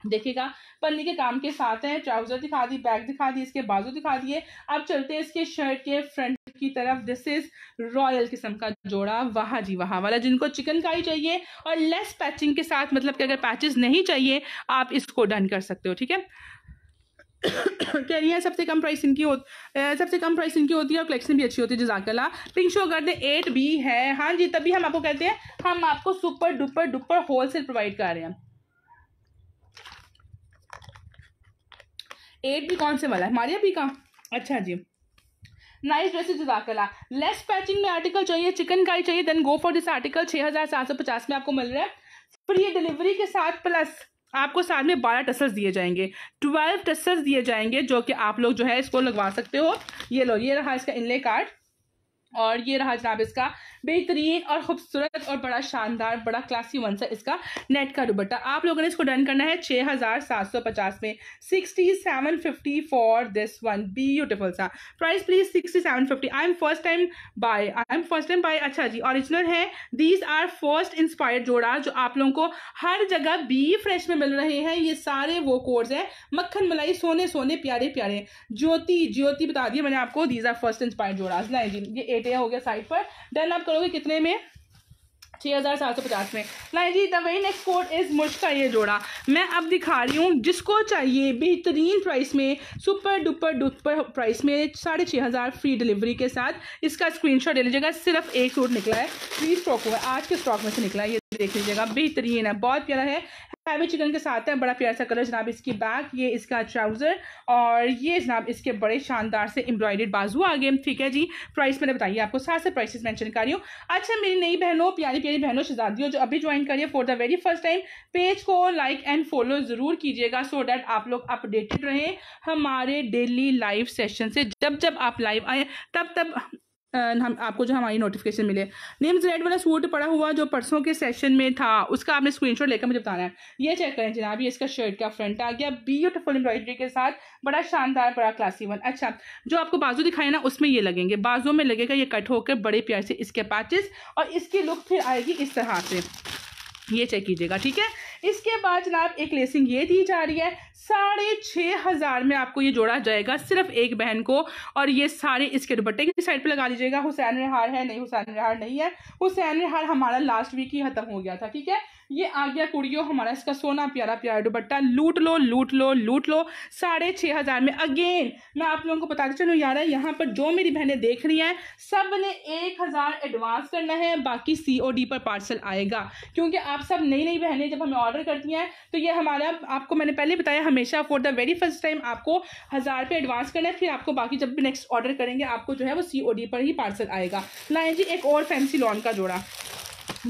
देखिएगा पन्नी के काम के साथ है ट्राउजर दिखा दी बैग दिखा दी इसके बाजू दिखा दिए अब चलते हैं इसके शर्ट के फ्रंट की तरफ दिस इज रॉयल किस्म का जोड़ा वाह जी वहा वाला जिनको चिकन का ही चाहिए और लेस पैचिंग के साथ मतलब कि अगर पैचेस नहीं चाहिए आप इसको डन कर सकते हो ठीक है <coughs> कह रही है सबसे कम प्राइस इनकी सबसे कम प्राइस इनकी होती है और कलेक्शन भी अच्छी होती है जजाकला पिंक शो कर दे एट भी है हाँ जी तभी हम आपको कहते हैं हम आपको super duper duper whole provide कर रहे हैं एट भी कौन से वाला है मारिया भी का अच्छा जी नाइस ड्रेसेस जजाकला लेस पैचिंग में आर्टिकल चाहिए चिकन का चाहिए then go for this article छः हज़ार सात सौ पचास में आपको मिल रहा है ये डिलीवरी के साथ प्लस आपको साथ में बारह टसल्स दिए जाएंगे ट्वेल्व टसल्स दिए जाएंगे जो कि आप लोग जो है इसको लगवा सकते हो ये लो ये रहा इसका इनले कार्ड और ये रहा जनाब इसका बेहतरीन और खूबसूरत और बड़ा शानदार बड़ा क्लासी वन सा इसका नेट का दुबट्टा आप लोगों ने इसको डन करना है छः हज़ार सात सौ पचास में sixty seven fifty for this one beautiful सा price please sixty seven fifty I am first time buy I am first time buy अच्छा जी ओरिजिनल है दीज आर फर्स्ट इंस्पायर्ड जोड़ा जो आप लोगों को हर जगह बी फ्रेश में मिल रहे हैं ये सारे वो कोर्स हैं मक्खन मलाई सोने सोने प्यारे प्यारे ज्योति ज्योति बता दिए मैंने आपको दीज आर फर्स्ट इंस्पायर्ड जोड़ा जी ये एट हो गया साइड पर देन आप करोगे कितने में छः हज़ार सात सौ पचास में नहीं जी the very next code is Mushq का ये जोड़ा मैं अब दिखा रही हूँ जिसको चाहिए बेहतरीन प्राइस में सुपर डुपर डुपर प्राइस में साढ़े छः हज़ार फ्री डिलीवरी के साथ इसका स्क्रीनशॉट ले लीजिएगा सिर्फ एक सूट निकला है फ्री स्टॉक हुआ है आज के स्टॉक में से निकला है देख लीजिएगा बेहतरीन है बहुत प्यारा है हैवी चिकन के साथ है बड़ा प्यारा सा कलर जनाब इसकी बैक ये इसका ट्राउज़र और ये जनाब इसके बड़े शानदार से एम्ब्रॉयडेड बाजू आ गए ठीक है जी प्राइस मैंने बताइए आपको साथ से प्राइसेस मेंशन कर रही हूँ अच्छा मेरी नई बहनों प्यारी प्यारी बहनों शहजादियों जो अभी ज्वाइन करिए for the very first time page को लाइक एंड फॉलो ज़रूर कीजिएगा सो डैट आप लोग अपडेटेड रहें हमारे डेली लाइव सेशन से जब जब आप लाइव आए तब तब हम आपको जो हमारी नोटिफिकेशन मिले नेम्स रेड वाला सूट पड़ा हुआ जो परसों के सेशन में था उसका आपने स्क्रीनशॉट लेकर मुझे बताना है ये चेक करें जनाब ये इसका शर्ट का फ्रंट आ गया ब्यूटीफुल एम्ब्रॉयडरी के साथ बड़ा शानदार बड़ा क्लासी वन अच्छा जो आपको बाजू दिखाए ना उसमें ये लगेंगे बाजू में लगेगा ये कट होकर बड़े प्यार से इसके पैचेस और इसकी लुक फिर आएगी इस तरह से ये चेक कीजिएगा ठीक है इसके बाद जनाब एक लेसिंग ये दी जा रही है साढ़े छः हज़ार में आपको ये जोड़ा जाएगा सिर्फ एक बहन को और ये सारे इसके दुपट्टे की साइड पे लगा लीजिएगा हुसैन रिहार है नहीं हुसैन रिहार नहीं है हुसैन रिहार हमारा लास्ट वीक ही खत्म हो गया था ठीक है ये आ गया कुड़ियों हमारा इसका सोना प्यारा प्यारा दुपट्टा लूट लो लूट लो लूट लो साढ़े छः हज़ार में अगेन मैं आप लोगों को बताते चलूँ यार यहाँ पर जो मेरी बहनें देख रही हैं सब ने एक हज़ार एडवांस करना है बाकी सी ओ डी पर पार्सल आएगा क्योंकि आप सब नई नई बहनें जब हमें ऑर्डर करती हैं तो ये हमारा आपको मैंने पहले बताया हमेशा for the very first time आपको हज़ार रुपये एडवांस करना है फिर आपको बाकी जब भी नेक्स्ट ऑर्डर करेंगे आपको जो है वो सी ओ डी पर ही पार्सल आएगा लाए जी एक और फैंसी लॉन का जोड़ा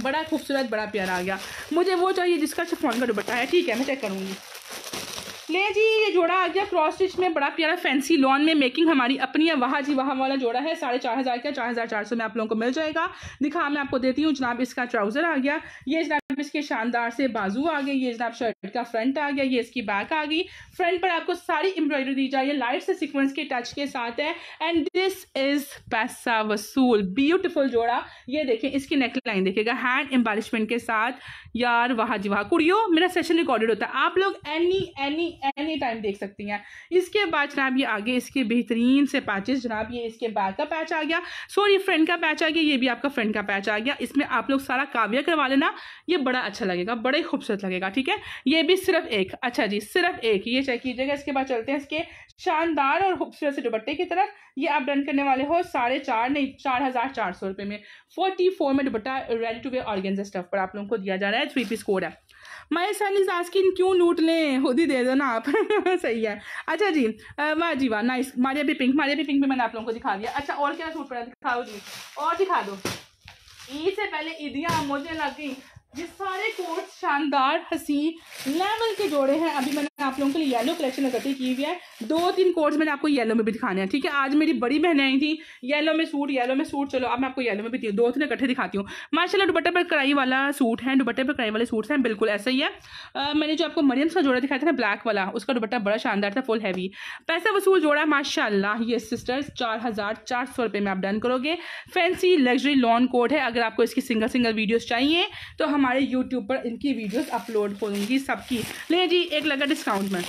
बड़ा खूबसूरत बड़ा प्यारा आ गया मुझे वो चाहिए जिसका शिफॉन का दुपट्टा है ठीक है मैं चेक करूँगी ले जी ये जोड़ा आ गया क्रॉस स्टिच में बड़ा प्यारा फैंसी लॉन में मेकिंग हमारी अपनी है वहाँ जी वहाँ वाला जोड़ा है साढ़े चार हज़ार का चार हज़ार चार सौ में आप लोगों को मिल जाएगा दिखा मैं आपको देती हूँ जनाब इसका ट्राउज़र आ गया ये जनाब इसके शानदार से बाजू आ गए ये जनाब शर्ट का फ्रंट आ गया ये इसकी बैक आ गई फ्रंट पर आपको सारी एम्ब्रॉयडरी दी जाए लाइट से सिक्वेंस के टच के साथ है एंड दिस इज़ पैसा वसूल ब्यूटिफुल जोड़ा ये देखें इसकी नेक लाइन देखेगा हैंड एम्बालिशमेंट के साथ यार वहाँ जी वहाँ कुड़ियों मेरा सेशन रिकॉर्डेड होता है आप लोग एनी एनी एनी टाइम देख सकती हैं इसके बाद जनाब ये आगे इसके बेहतरीन से पैचेस जनाब ये इसके बैक का पैच आ गया सॉरी फ्रंट का पैच आ गया ये भी आपका फ्रंट का पैच आ गया इसमें आप लोग सारा काव्य करवा लेना ये बड़ा अच्छा लगेगा बड़े खूबसूरत लगेगा ठीक है ये भी सिर्फ एक अच्छा जी सिर्फ एक ये चेक कीजिएगा इसके बाद चलते हैं इसके शानदार और खूबसूरत से दुपट्टे की तरफ ये आप डन करने वाले हो साढ़े चार नहीं चार हज़ार चार सौ रुपए में फोर्टी फोर में दुपट्टा ready to wear organza stuff पर आप लोगों को दिया जा रहा है थ्री पीस कोड है माई सन इज आस्किन क्यों लूट लें खुद ही दे देना आप <laughs> सही है अच्छा जी वाह जी वाह नाइस मारे भी पिंक मारे भी पिंक भी मैंने आप लोगों को दिखा दिया अच्छा और क्या सूट पड़ा दिखाओ जी और दिखा दो ईद से पहले ईदियाँ मुझे लग गई ये सारे कोट शानदार हसी लेवल के जोड़े हैं अभी मैंने आप लोगों के लिए येलो कलेक्शन इकट्ठी की हुई है दो तीन कोट्स मैंने आपको येलो में भी दिखाने हैं ठीक है आज मेरी बड़ी बहन आई थी येलो में सूट येलो में सूट चलो अब मैं आपको येलो में भी दो तीन इकट्ठे दिखाती हूँ माशा दुबट्टे पर कढ़ाई वाला सूट है दुबट्टे पर कढ़ाई वाले सूट्स हैं बिल्कुल ऐसा ही है मैंने जो आपको मरियम्स का जोड़ा दिखाया था ना ब्लैक वाला उसका दुबट्टा बड़ा शानदार था फुल हैवी पैसा वसूल जोड़ा माशाला ये सिस्टर्स चार हज़ार चार सौ रुपये में आप डन करोगे फैंसी लग्जरी लॉन कोट है अगर आपको इसकी सिंगल सिंगल वीडियोज़ चाहिए तो हम हमारे YouTube पर इनकी वीडियोस अपलोड होंगी सबकी ले जी एक लगा डिस्काउंट में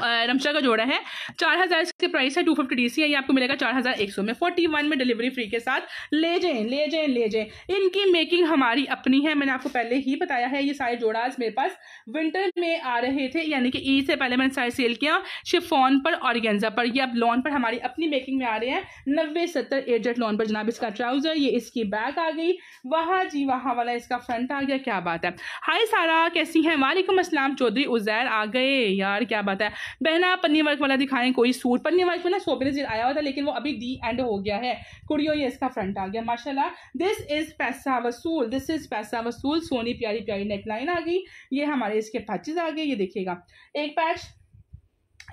रमशा का जोड़ा है चार हज़ार इसके प्राइस है टू फिफ्टी डी सी है ये आपको मिलेगा चार हज़ार एक सौ में फोर्टी वन में डिलीवरी फ्री के साथ ले जाएं ले जाएं ले जाएं इनकी मेकिंग हमारी अपनी है मैंने आपको पहले ही बताया है ये सारे जोड़ाज मेरे पास विंटर में आ रहे थे यानी कि ईद e से पहले मैंने सारे सेल किया शिफोन पर और गेंजा पर ये अब लॉन पर हमारी अपनी मेकिंग में आ रहे हैं नब्बे सत्तर एजेट लॉन पर जनाब इसका ट्राउज़र ये इसकी बैग आ गई वहाँ जी वहाँ वाला इसका फ्रंट आ गया क्या बात है हाई सारा कैसी हैं वालेकुम असलम चौधरी उजैर आ गए यार क्या बात है बहना पन्नी वर्क वाला दिखाएं कोई सूट पन्नी वर्क में ना शोबे नजीर आया हुआ था लेकिन वो अभी दी एंड हो गया है कुड़ियों ये इसका फ्रंट आ गया माशाल्लाह दिस इज पैसा वसूल दिस इज पैसा वसूल सोनी प्यारी प्यारी नेकलाइन आ गई ये हमारे इसके पैचेज आ गए ये देखिएगा एक पैच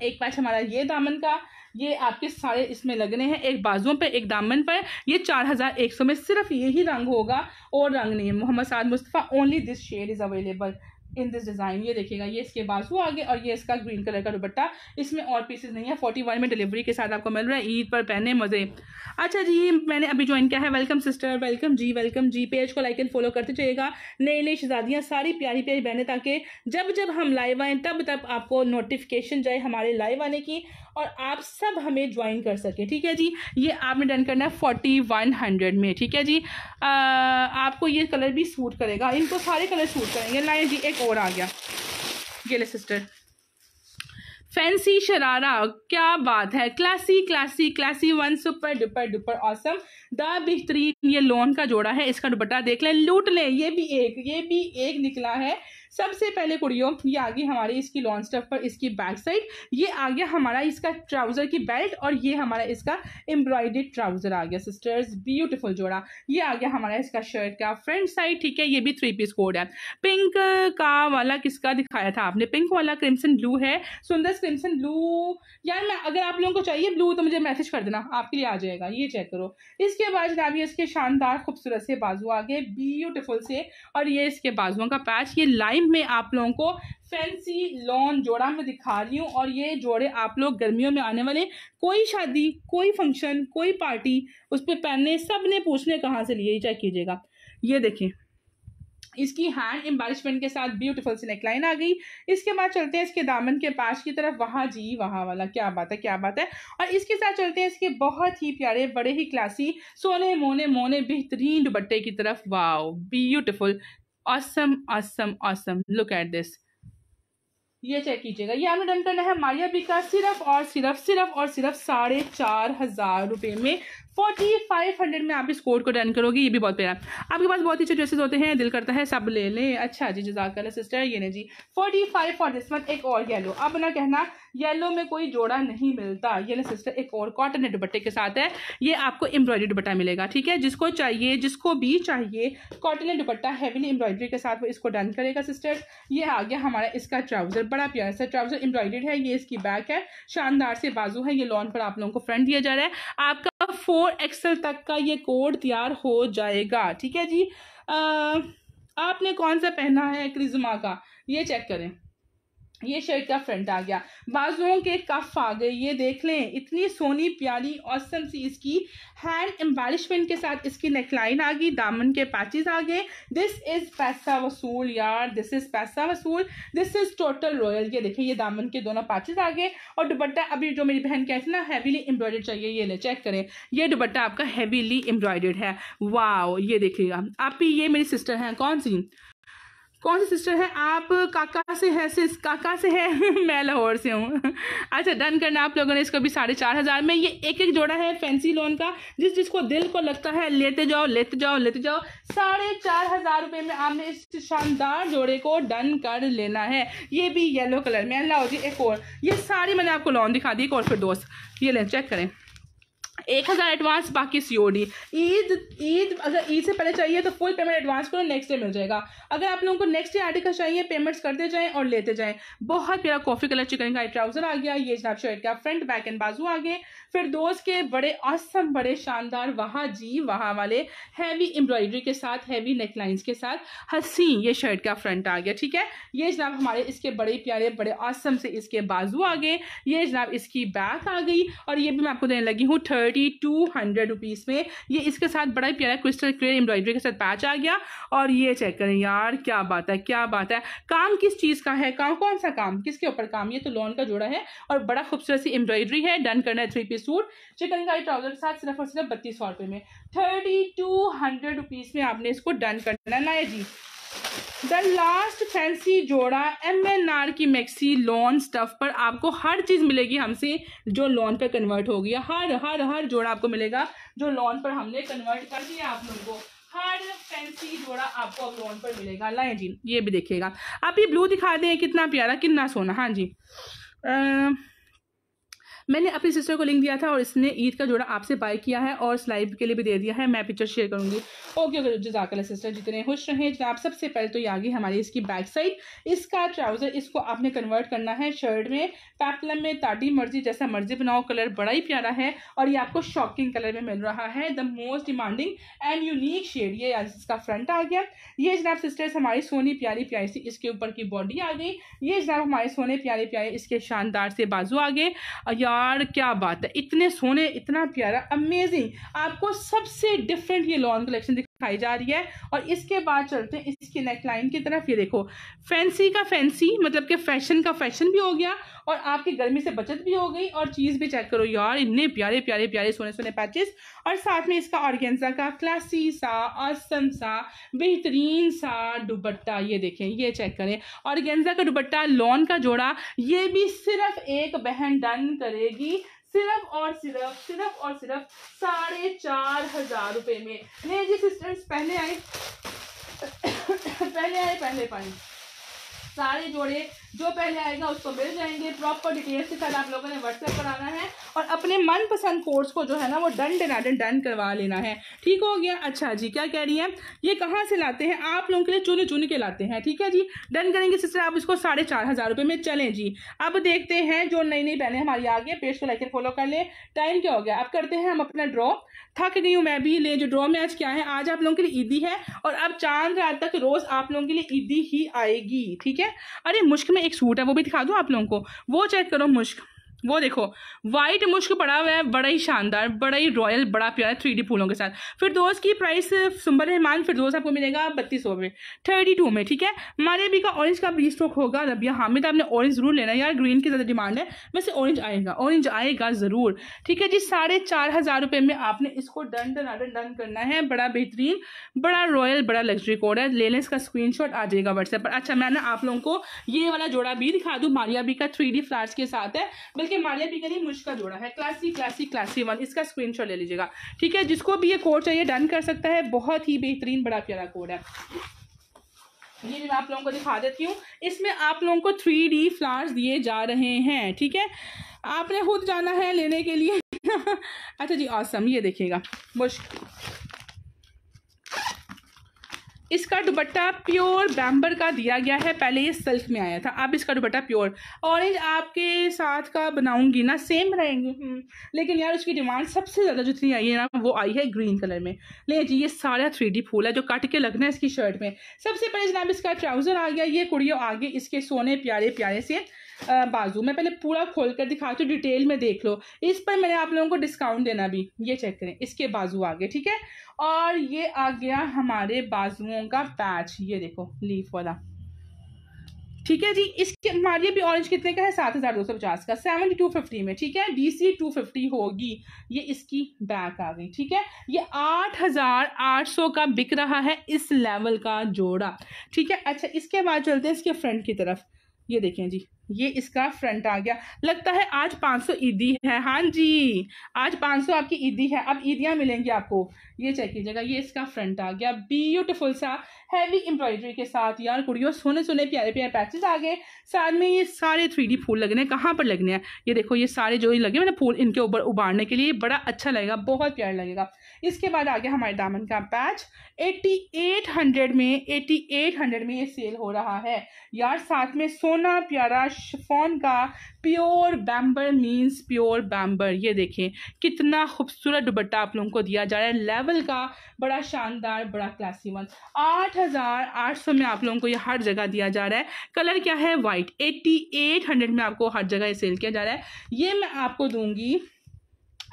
एक पैच हमारा ये दामन का ये आपके सारे इसमें लगने हैं एक बाजुओं पे एक दामन पर ये चार हज़ार एक सौ में सिर्फ यही रंग होगा और रंग नहीं है Mohammad Saad Mustafa only this shade is available in this design ये देखिएगा ये इसके बाजू आ गए और ये इसका ग्रीन कलर का दुपट्टा इसमें और पीसेज नहीं है फोर्टी वन में डिलीवरी के साथ आपको मिल रहा है ईद पर पहने मज़े अच्छा जी मैंने अभी ज्वाइन किया है वेलकम सिस्टर वेलकम जी वेलकम जी पेज को लाइक एंड फॉलो करते जाइएगा नई नई शहजादियाँ सारी प्यारी प्यारी बहने ताकि जब जब हम लाइव आएँ तब तब आपको नोटिफिकेशन जाए हमारे लाइव आने की और आप सब हमें ज्वाइन कर सके ठीक है जी ये आपने डन करना है फोर्टी वन हंड्रेड में ठीक है जी आ, आपको ये कलर भी सूट करेगा इनको सारे कलर सूट करेंगे लाएँ जी एक और आ गया ये ले सिस्टर फैंसी शरारा क्या बात है classy classy classy one super duper duper awesome the बेहतरीन ये लोन का जोड़ा है इसका दुपट्टा देख लें लूट लें ये भी एक ये भी एक निकला है सबसे पहले कुड़ियों ये आ गई हमारी इसकी लॉन्ग स्टफ पर इसकी बैक साइड ये आ गया हमारा इसका ट्राउज़र की बेल्ट और ये हमारा इसका एम्ब्रॉयडेड ट्राउज़र आ गया सिस्टर्स ब्यूटीफुल जोड़ा ये आ गया हमारा इसका शर्ट का फ्रंट साइड ठीक है ये भी थ्री पीस कोड है पिंक का वाला किसका दिखाया था आपने पिंक वाला क्रिम्सन ब्लू है सुंदर क्रिम्सन ब्लू यार मैं अगर आप लोगों को चाहिए ब्लू तो मुझे मैसेज कर देना आपके लिए आ जाएगा ये चेक करो इसके बाद जनाब ये इसके शानदार खूबसूरत से बाजू आ गए ब्यूटिफुल से और ये इसके बाजुओं का पैच ये लाइव सेकेंड में आप लोगों को फैंसी लॉन जोड़ा मैं दिखा रही हूँ और ये जोड़े आप लोग गर्मियों में आने वाले कोई शादी कोई फंक्शन कोई पार्टी उस पर पहनने सब ने पूछने कहाँ से लिए चेक कीजिएगा ये देखें इसकी हैंड एम्बारिशमेंट के साथ ब्यूटीफुल सी नेकलाइन आ गई इसके बाद चलते हैं इसके दामन के पास की तरफ वहाँ जी वहाँ वाला क्या बात है क्या बात है और इसके साथ चलते हैं इसके बहुत ही प्यारे बड़े ही क्लासी सोने मोने मोने बेहतरीन दुबट्टे की तरफ wow beautiful awesome awesome awesome look at this ये चेक कीजिएगा ये हमने डन करना है मारिया बी का सिर्फ और सिर्फ सिर्फ और सिर्फ साढ़े चार हज़ार रुपये में फोर्टी फाइव हंड्रेड में आप इस कोड को डन करोगे ये भी बहुत प्यारा आपके पास बहुत ही अच्छे ड्रेसेस होते हैं दिल करता है सब ले लें अच्छा जी जजाक सिस्टर ये ने जी forty five for this month एक और लो अपना कहना येलो में कोई जोड़ा नहीं मिलता ये ना सिस्टर एक और कॉटन दुपट्टे के साथ है ये आपको एम्ब्रॉयडरी दुपट्टा मिलेगा ठीक है जिसको चाहिए जिसको भी चाहिए कॉटन दुपट्टा हैवीली एम्ब्रॉयडरी के साथ वो इसको डन करेगा सिस्टर ये आ गया हमारा इसका ट्राउजर बड़ा प्यारा सा ट्राउजर एम्ब्रॉयडेड है ये इसकी बैक है शानदार से बाजू है ये लॉन पर आप लोगों को फ्रंट दिया जा रहा है आपका फोर एक्सल तक का ये कोड तैयार हो जाएगा ठीक है जी आ, आपने कौन सा पहना है क्रिजमा का ये चेक करें ये शर्ट का फ्रंट आ गया बाजुओं के कफ आ गए ये देख लें इतनी सोनी प्यारी औसम सी इसकी हैंड एम्बेलिशमेंट के साथ इसकी नेकलाइन आ गई दामन के पैचेस आ गए दिस इज़ पैसा वसूल यार दिस इज़ पैसा वसूल दिस इज़ टोटल रॉयल ये देखें ये दामन के दोनों पैचेस आ गए और दुपट्टा अभी जो मेरी बहन कहती ना हैवीली एम्ब्रॉयडर्ड चाहिए ये ले चेक करें ये दुपट्टा आपका हैवीली एम्ब्रॉयडर्ड है वाओ ये देखिएगा आप ही ये मेरी सिस्टर हैं कौन सी कौन सी सिस्टर है आप काका से है सिस काका से है <laughs> मैं लाहौर से हूँ <laughs> अच्छा डन करना आप लोगों ने इसको भी साढ़े चार हज़ार में ये एक एक जोड़ा है फैंसी लोन का जिस जिसको दिल को लगता है लेते जाओ लेते जाओ लेते जाओ साढ़े चार हज़ार रुपये में आपने इस शानदार जोड़े को डन कर लेना है ये भी येलो कलर में अल्लाह जी एक और ये सारी मैंने आपको लोन दिखा दी एक और फिर दोस्त ये लें चेक करें एक हज़ार एडवांस बाकी डी ईद ईद अगर ईद से पहले चाहिए तो फुल पेमेंट एडवांस करो नेक्स्ट डे मिल जाएगा अगर आप लोगों को नेक्स्ट डे आर्टिकल चाहिए पेमेंट्स करते जाएं और लेते जाएं बहुत प्यारा कॉफी कलर चिकन का ट्राउजर आ गया ये जनाब शर्ट का फ्रंट बैक एंड बाजू आ गए फिरदोस के बड़े आसम बड़े शानदार वहाँ जी वहाँ वाले हैवी एम्ब्रॉयडरी के साथ हैवी नेकलाइंस के साथ हसीन ये शर्ट का फ्रंट आ गया ठीक है ये जनाब हमारे इसके बड़े प्यारे बड़े आसम से इसके बाजू आ गए ये जनाब इसकी बैक आ गई और ये भी मैं आपको देने लगी हूँ थर्टी टू हंड्रेड रुपीज़ में ये इसके साथ बड़ा ही प्यारा क्रिस्टल क्लियर एम्ब्रॉयडरी के साथ पैच आ गया और ये चेक करें यार क्या बात है क्या बात है काम किस चीज़ का है काम कौन सा काम किसके ऊपर काम ये तो लोन का जोड़ा है और बड़ा खूबसूरत सी एम्ब्रॉयडरी है डन करना है three piece suit chikankari trouser के साथ सिर्फ और सिर्फ बत्तीस सौ रुपये में थर्टी टू हंड्रेड रुपीज़ में आपने इसको डन करना लाया जी द लास्ट फैंसी जोड़ा एम एन आर की मैक्सी लॉन स्टफ पर आपको हर चीज़ मिलेगी हमसे जो लॉन पर कन्वर्ट हो गया हर हर हर जोड़ा आपको मिलेगा जो लॉन पर हमने कन्वर्ट कर दिया आप लोगों को हर फैंसी जोड़ा आपको अब लॉन पर मिलेगा लाए जी ये भी देखिएगा आप ये ब्लू दिखा दें कितना प्यारा कितना सोना हाँ जी आ, मैंने अपनी सिस्टर को लिंक दिया था और इसने ईद का जोड़ा आपसे बाय किया है और स्लाइड के लिए भी दे दिया है मैं पिक्चर शेयर करूंगी ओके ओके जजाकल सिस्टर जितने खुश रहें जनाब सबसे पहले तो ये आ गई हमारी इसकी बैक साइड इसका ट्राउज़र इसको आपने कन्वर्ट करना है शर्ट में पैपलम में ताटी मर्जी जैसा मर्जी बनाओ कलर बड़ा ही प्यारा है और ये आपको शॉकिंग कलर में मिल रहा है the most demanding and unique shade ये इसका फ्रंट आ गया ये जनाब सिस्टर्स हमारी सोनी प्यारी प्यारी सी इसके ऊपर की बॉडी आ गई ये जनाब हमारे सोने प्यारे प्यारे इसके शानदार से बाजू आ गए या यार क्या बात है इतने सोने इतना प्यारा अमेजिंग आपको सबसे डिफरेंट ये लॉन्ग कलेक्शन दिखाई जा रही है और इसके बाद चलते हैं इसकी नेकलाइन की तरफ ये देखो फैंसी का फैंसी मतलब कि फैशन का फैशन भी हो गया और आपकी गर्मी से बचत भी हो गई और चीज़ भी चेक करो यार इतने प्यारे प्यारे प्यारे सोने सोने पैचेस और साथ में इसका ऑर्गेंजा का क्लासी सा असम सा बेहतरीन सा दुबट्टा ये देखें ये चेक करें ऑर्गेंजा का दुबट्टा लॉन का जोड़ा ये भी सिर्फ एक बहन डन करेगी सिर्फ और सिर्फ सिर्फ और सिर्फ साढ़े चार हजार रुपए में नहीं जी सिस्टर्स पहले आए <coughs> पहले आए पहले पानी सारे जोड़े जो पहले आएगा उसको मिल जाएंगे प्रॉपर डिटेल्स के साथ आप लोगों ने व्हाट्सएप पर आना है और अपने मनपसंद कोर्स को जो है ना वो डन डनाडन डन करवा लेना है ठीक हो गया अच्छा जी क्या कह रही है ये कहाँ से लाते हैं आप लोगों के लिए चुने चुन के लाते हैं ठीक है जी डन करेंगे सिस्टर आप इसको साढ़े चार हज़ार रुपये में चलें जी अब देखते हैं जो नई नई बहनें हमारी आ गई पेज को लाइक फॉलो कर ले टाइम क्या हो गया अब करते हैं हम अपना ड्रॉ थक गई हूँ मैं भी ले जो ड्रॉ में आज क्या है आज आप लोगों के लिए ईदी है और अब चांद रात तक रोज़ आप लोगों के लिए ईदी ही आएगी ठीक है अरे मुश्क में एक सूट है वो भी दिखा दूँ आप लोगों को वो चेक करो मुश्क वो देखो वाइट मुश्क पड़ा हुआ है बड़ा ही शानदार बड़ा ही रॉयल बड़ा प्यारा थ्री डी फूलों के साथ फिर दोस्त की प्राइस सुंबर रहमान फिर दोस्त आपको मिलेगा बत्तीस सौ में थर्टी टू में ठीक है अभी का ऑरेंज का भी स्टॉक होगा रबिया हामिद आपने ऑरेंज जरूर लेना यार ग्रीन की ज़्यादा डिमांड है वैसे ऑरेंज आएगा ऑरेंज आएगा ज़रूर ठीक है जी साढ़े चार हज़ार रुपये में आपने इसको डन डन डन डन करना है बड़ा बेहतरीन बड़ा रॉयल बड़ा लग्जरी कोड है ले लें इसका स्क्रीन शॉट आ जाएगा व्हाट्सएप पर अच्छा मैं ना आप लोगों को ये वाला जोड़ा भी दिखा दूँ मारिया बी का थ्री डी फ्लावर्स के साथ है बल्कि के मारिया पिकली मुश्किल जोड़ा है क्लासी क्लासी क्लासी वन इसका स्क्रीनशॉट ले लीजिएगा ठीक है जिसको भी ये कोड चाहिए डन कर सकता है बहुत ही बेहतरीन बड़ा प्यारा कोड है ये भी मैं आप लोगों को दिखा देती हूँ इसमें आप लोगों को थ्री डी फ्लावर्स दिए जा रहे हैं ठीक है आपने खुद जाना है लेने के लिए <laughs> अच्छा जी ऑसम ये देखिएगा मुश्किल इसका दुपट्टा प्योर बैम्बर का दिया गया है पहले ये सेल्फ में आया था अब इसका दुपट्टा प्योर ऑरेंज आपके साथ का बनाऊंगी ना सेम रहेंगे हम्म, लेकिन यार उसकी डिमांड सबसे ज़्यादा जितनी आई है ना वो आई है ग्रीन कलर में ले जी ये सारा थ्री फूल है जो कट के लगना है इसकी शर्ट में सबसे पहले जनाब इसका ट्राउज़र आ गया ये कुड़ियों आगे इसके सोने प्यारे प्यारे से बाजू मैं पहले पूरा खोल कर दिखाती हूँ डिटेल में देख लो इस पर मैंने आप लोगों को डिस्काउंट देना भी ये चेक करें इसके बाजू आ गए ठीक है और ये आ गया हमारे बाजुओं का पैच ये देखो लीफ वाला ठीक है जी इसके हमारे भी ऑरेंज कितने का है सात हज़ार दो सौ पचास का सेवेंटी टू फिफ्टी में ठीक है डी सी टू फिफ्टी होगी ये इसकी बैक आ गई ठीक है ये आठ हज़ार आठ सौ का बिक रहा है इस लेवल का जोड़ा ठीक है अच्छा इसके बाद चलते हैं इसके फ्रंट की तरफ ये देखें जी ये इसका फ्रंट आ गया लगता है आज 500 ईदी है हाँ जी आज 500 आपकी ईदी है अब ईदियाँ मिलेंगी आपको ये चेक कीजिएगा ये इसका फ्रंट आ गया ब्यूटीफुल सा हैवी एम्ब्रॉयडरी के साथ यार कुड़ियों सोने सोने प्यारे प्यारे पैचेस आ गए साथ में ये सारे थ्री फूल लगने हैं कहाँ पर लगने हैं ये देखो ये सारे जो लगे मैंने फूल इनके ऊपर उबारने के लिए बड़ा अच्छा लगेगा बहुत प्यारा लगेगा इसके बाद आ गया हमारे दामन का पैच 8800 में 8800 में ये सेल हो रहा है यार साथ में सोना प्यारा शिफोन का pure Bemberg means pure Bemberg ये देखें कितना खूबसूरत दुबट्टा आप लोगों को दिया जा रहा है लेवल का बड़ा शानदार बड़ा क्लासी वन आठ हज़ार आठ सौ में आप लोगों को ये हर जगह दिया जा रहा है कलर क्या है वाइट एट्टी एट हंड्रेड में आपको हर जगह ये सेल किया जा रहा है ये मैं आपको दूंगी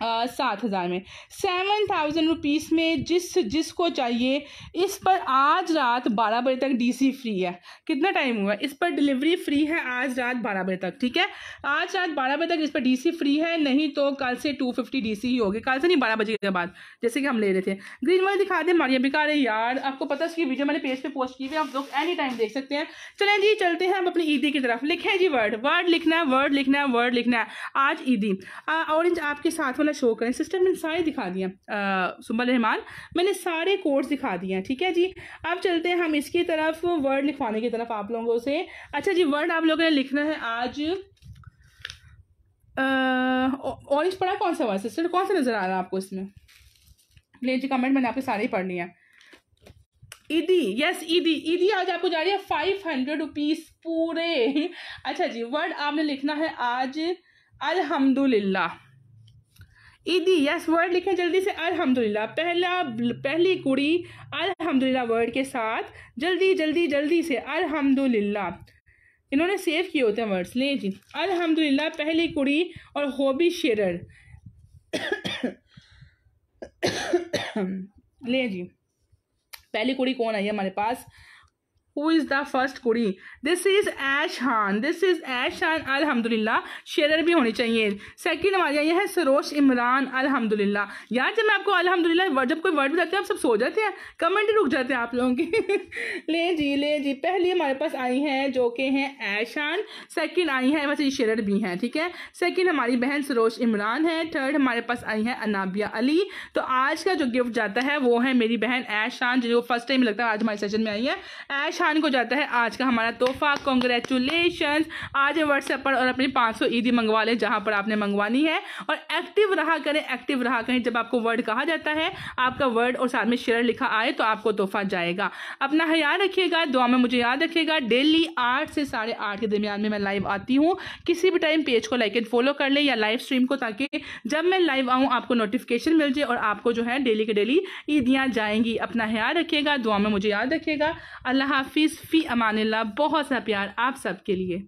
सात हज़ार में सेवन थाउजेंड रुपीज़ में जिस जिसको चाहिए इस पर आज रात बारह बजे तक डीसी फ्री है कितना टाइम हुआ इस पर डिलीवरी फ्री है आज रात बारह बजे तक ठीक है आज रात बारह बजे तक इस पर डीसी फ्री है नहीं तो कल से टू फिफ्टी डी ही होगी कल से नहीं बारह बजे के बाद जैसे कि हम ले रहे थे ग्रीन वाले दिखा दें मारिया बिका रहे यार आपको पता उसकी वीडियो मैंने पेज पर पे पोस्ट की हुई आप लोग एनी टाइम देख सकते हैं चलें जी चलते हैं हम अपनी ईदी की तरफ लिखें जी वर्ड वर्ड लिखना है वर्ड लिखना है वर्ड लिखना है आज ईदी ऑरेंज आपके साथ होना वाला शो करें सिस्टर मैंने सारे दिखा दिया सुबह रहमान मैंने सारे कोर्स दिखा दिए हैं ठीक है जी अब चलते हैं हम इसकी तरफ वर्ड लिखवाने की तरफ आप लोगों से अच्छा जी वर्ड आप लोगों ने लिखना है आज ऑरेंज पढ़ा कौन सा वर्ड सिस्टर कौन सा नज़र आ रहा है आपको इसमें जी कमेंट मैंने आपके सारे ही पढ़ लिया ईदी यस ईदी ईदी आज आपको जा रही है फाइव हंड्रेड रुपीज़ पूरे <laughs> अच्छा जी वर्ड आपने लिखना है आज अल्हम्दुलिल्लाह ईदी यस वर्ड लिखें जल्दी से अल्हम्दुलिल्लाह पहला पहली कुड़ी अल्हम्दुलिल्लाह वर्ड के साथ जल्दी जल्दी जल्दी से अल्हम्दुलिल्लाह इन्होंने सेव किए होते हैं वर्ड्स लें जी अल्हम्दुलिल्लाह पहली कुड़ी और होबी शेरर <coughs> लें जी पहली कुड़ी कौन आई है हमारे पास who is the first कुड़ी this is ऐशान this is ऐशान अल्हम्दुलिल्लाह शेरर भी होनी चाहिए सेकेंड हमारे यहाँ है सरोश इमरान अल्हम्दुलिल्लाह यार जब मैं आपको अलहमदिल्ला वर्ड जब कोई वर्ड भी जाते हैं आप सब सो जाते हैं कमेंट रुक जाते हैं आप लोगों की ले जी ले जी पहली हमारे पास आई है जो कि हैं ऐशान सेकेंड आई है वैसे शेरर भी हैं ठीक है सेकेंड हमारी बहन सरोश इमरान है थर्ड हमारे पास आई है अनाबिया अली तो आज का जो गिफ्ट जाता है वो है मेरी बहन ऐशान जो फर्स्ट टाइम लगता है आज हमारे सेशन में आई है ऐशान खान को जाता है आज का हमारा तोहफा कॉन्ग्रेचुलेशन आज व्हाट्सएप पर और अपनी 500 ईदी मंगवा लें जहाँ पर आपने मंगवानी है और एक्टिव रहा करें एक्टिव रहा करें जब आपको वर्ड कहा जाता है आपका वर्ड और साथ में शेयर लिखा आए तो आपको तोहफा जाएगा अपना ख्याल रखिएगा दुआ में मुझे याद रखिएगा डेली आठ से साढ़े आठ के दरमियान में मैं लाइव आती हूँ किसी भी टाइम पेज को लाइक एंड फॉलो कर लें या लाइव स्ट्रीम को ताकि जब मैं लाइव आऊँ आपको नोटिफिकेशन मिल जाए और आपको जो है डेली के डेली ईदियाँ जाएंगी अपना ख्याल रखिएगा दुआ में मुझे याद रखिएगा अल्लाह हाफि हाफिज़ फ़ी अमान बहुत सा प्यार आप सबके लिए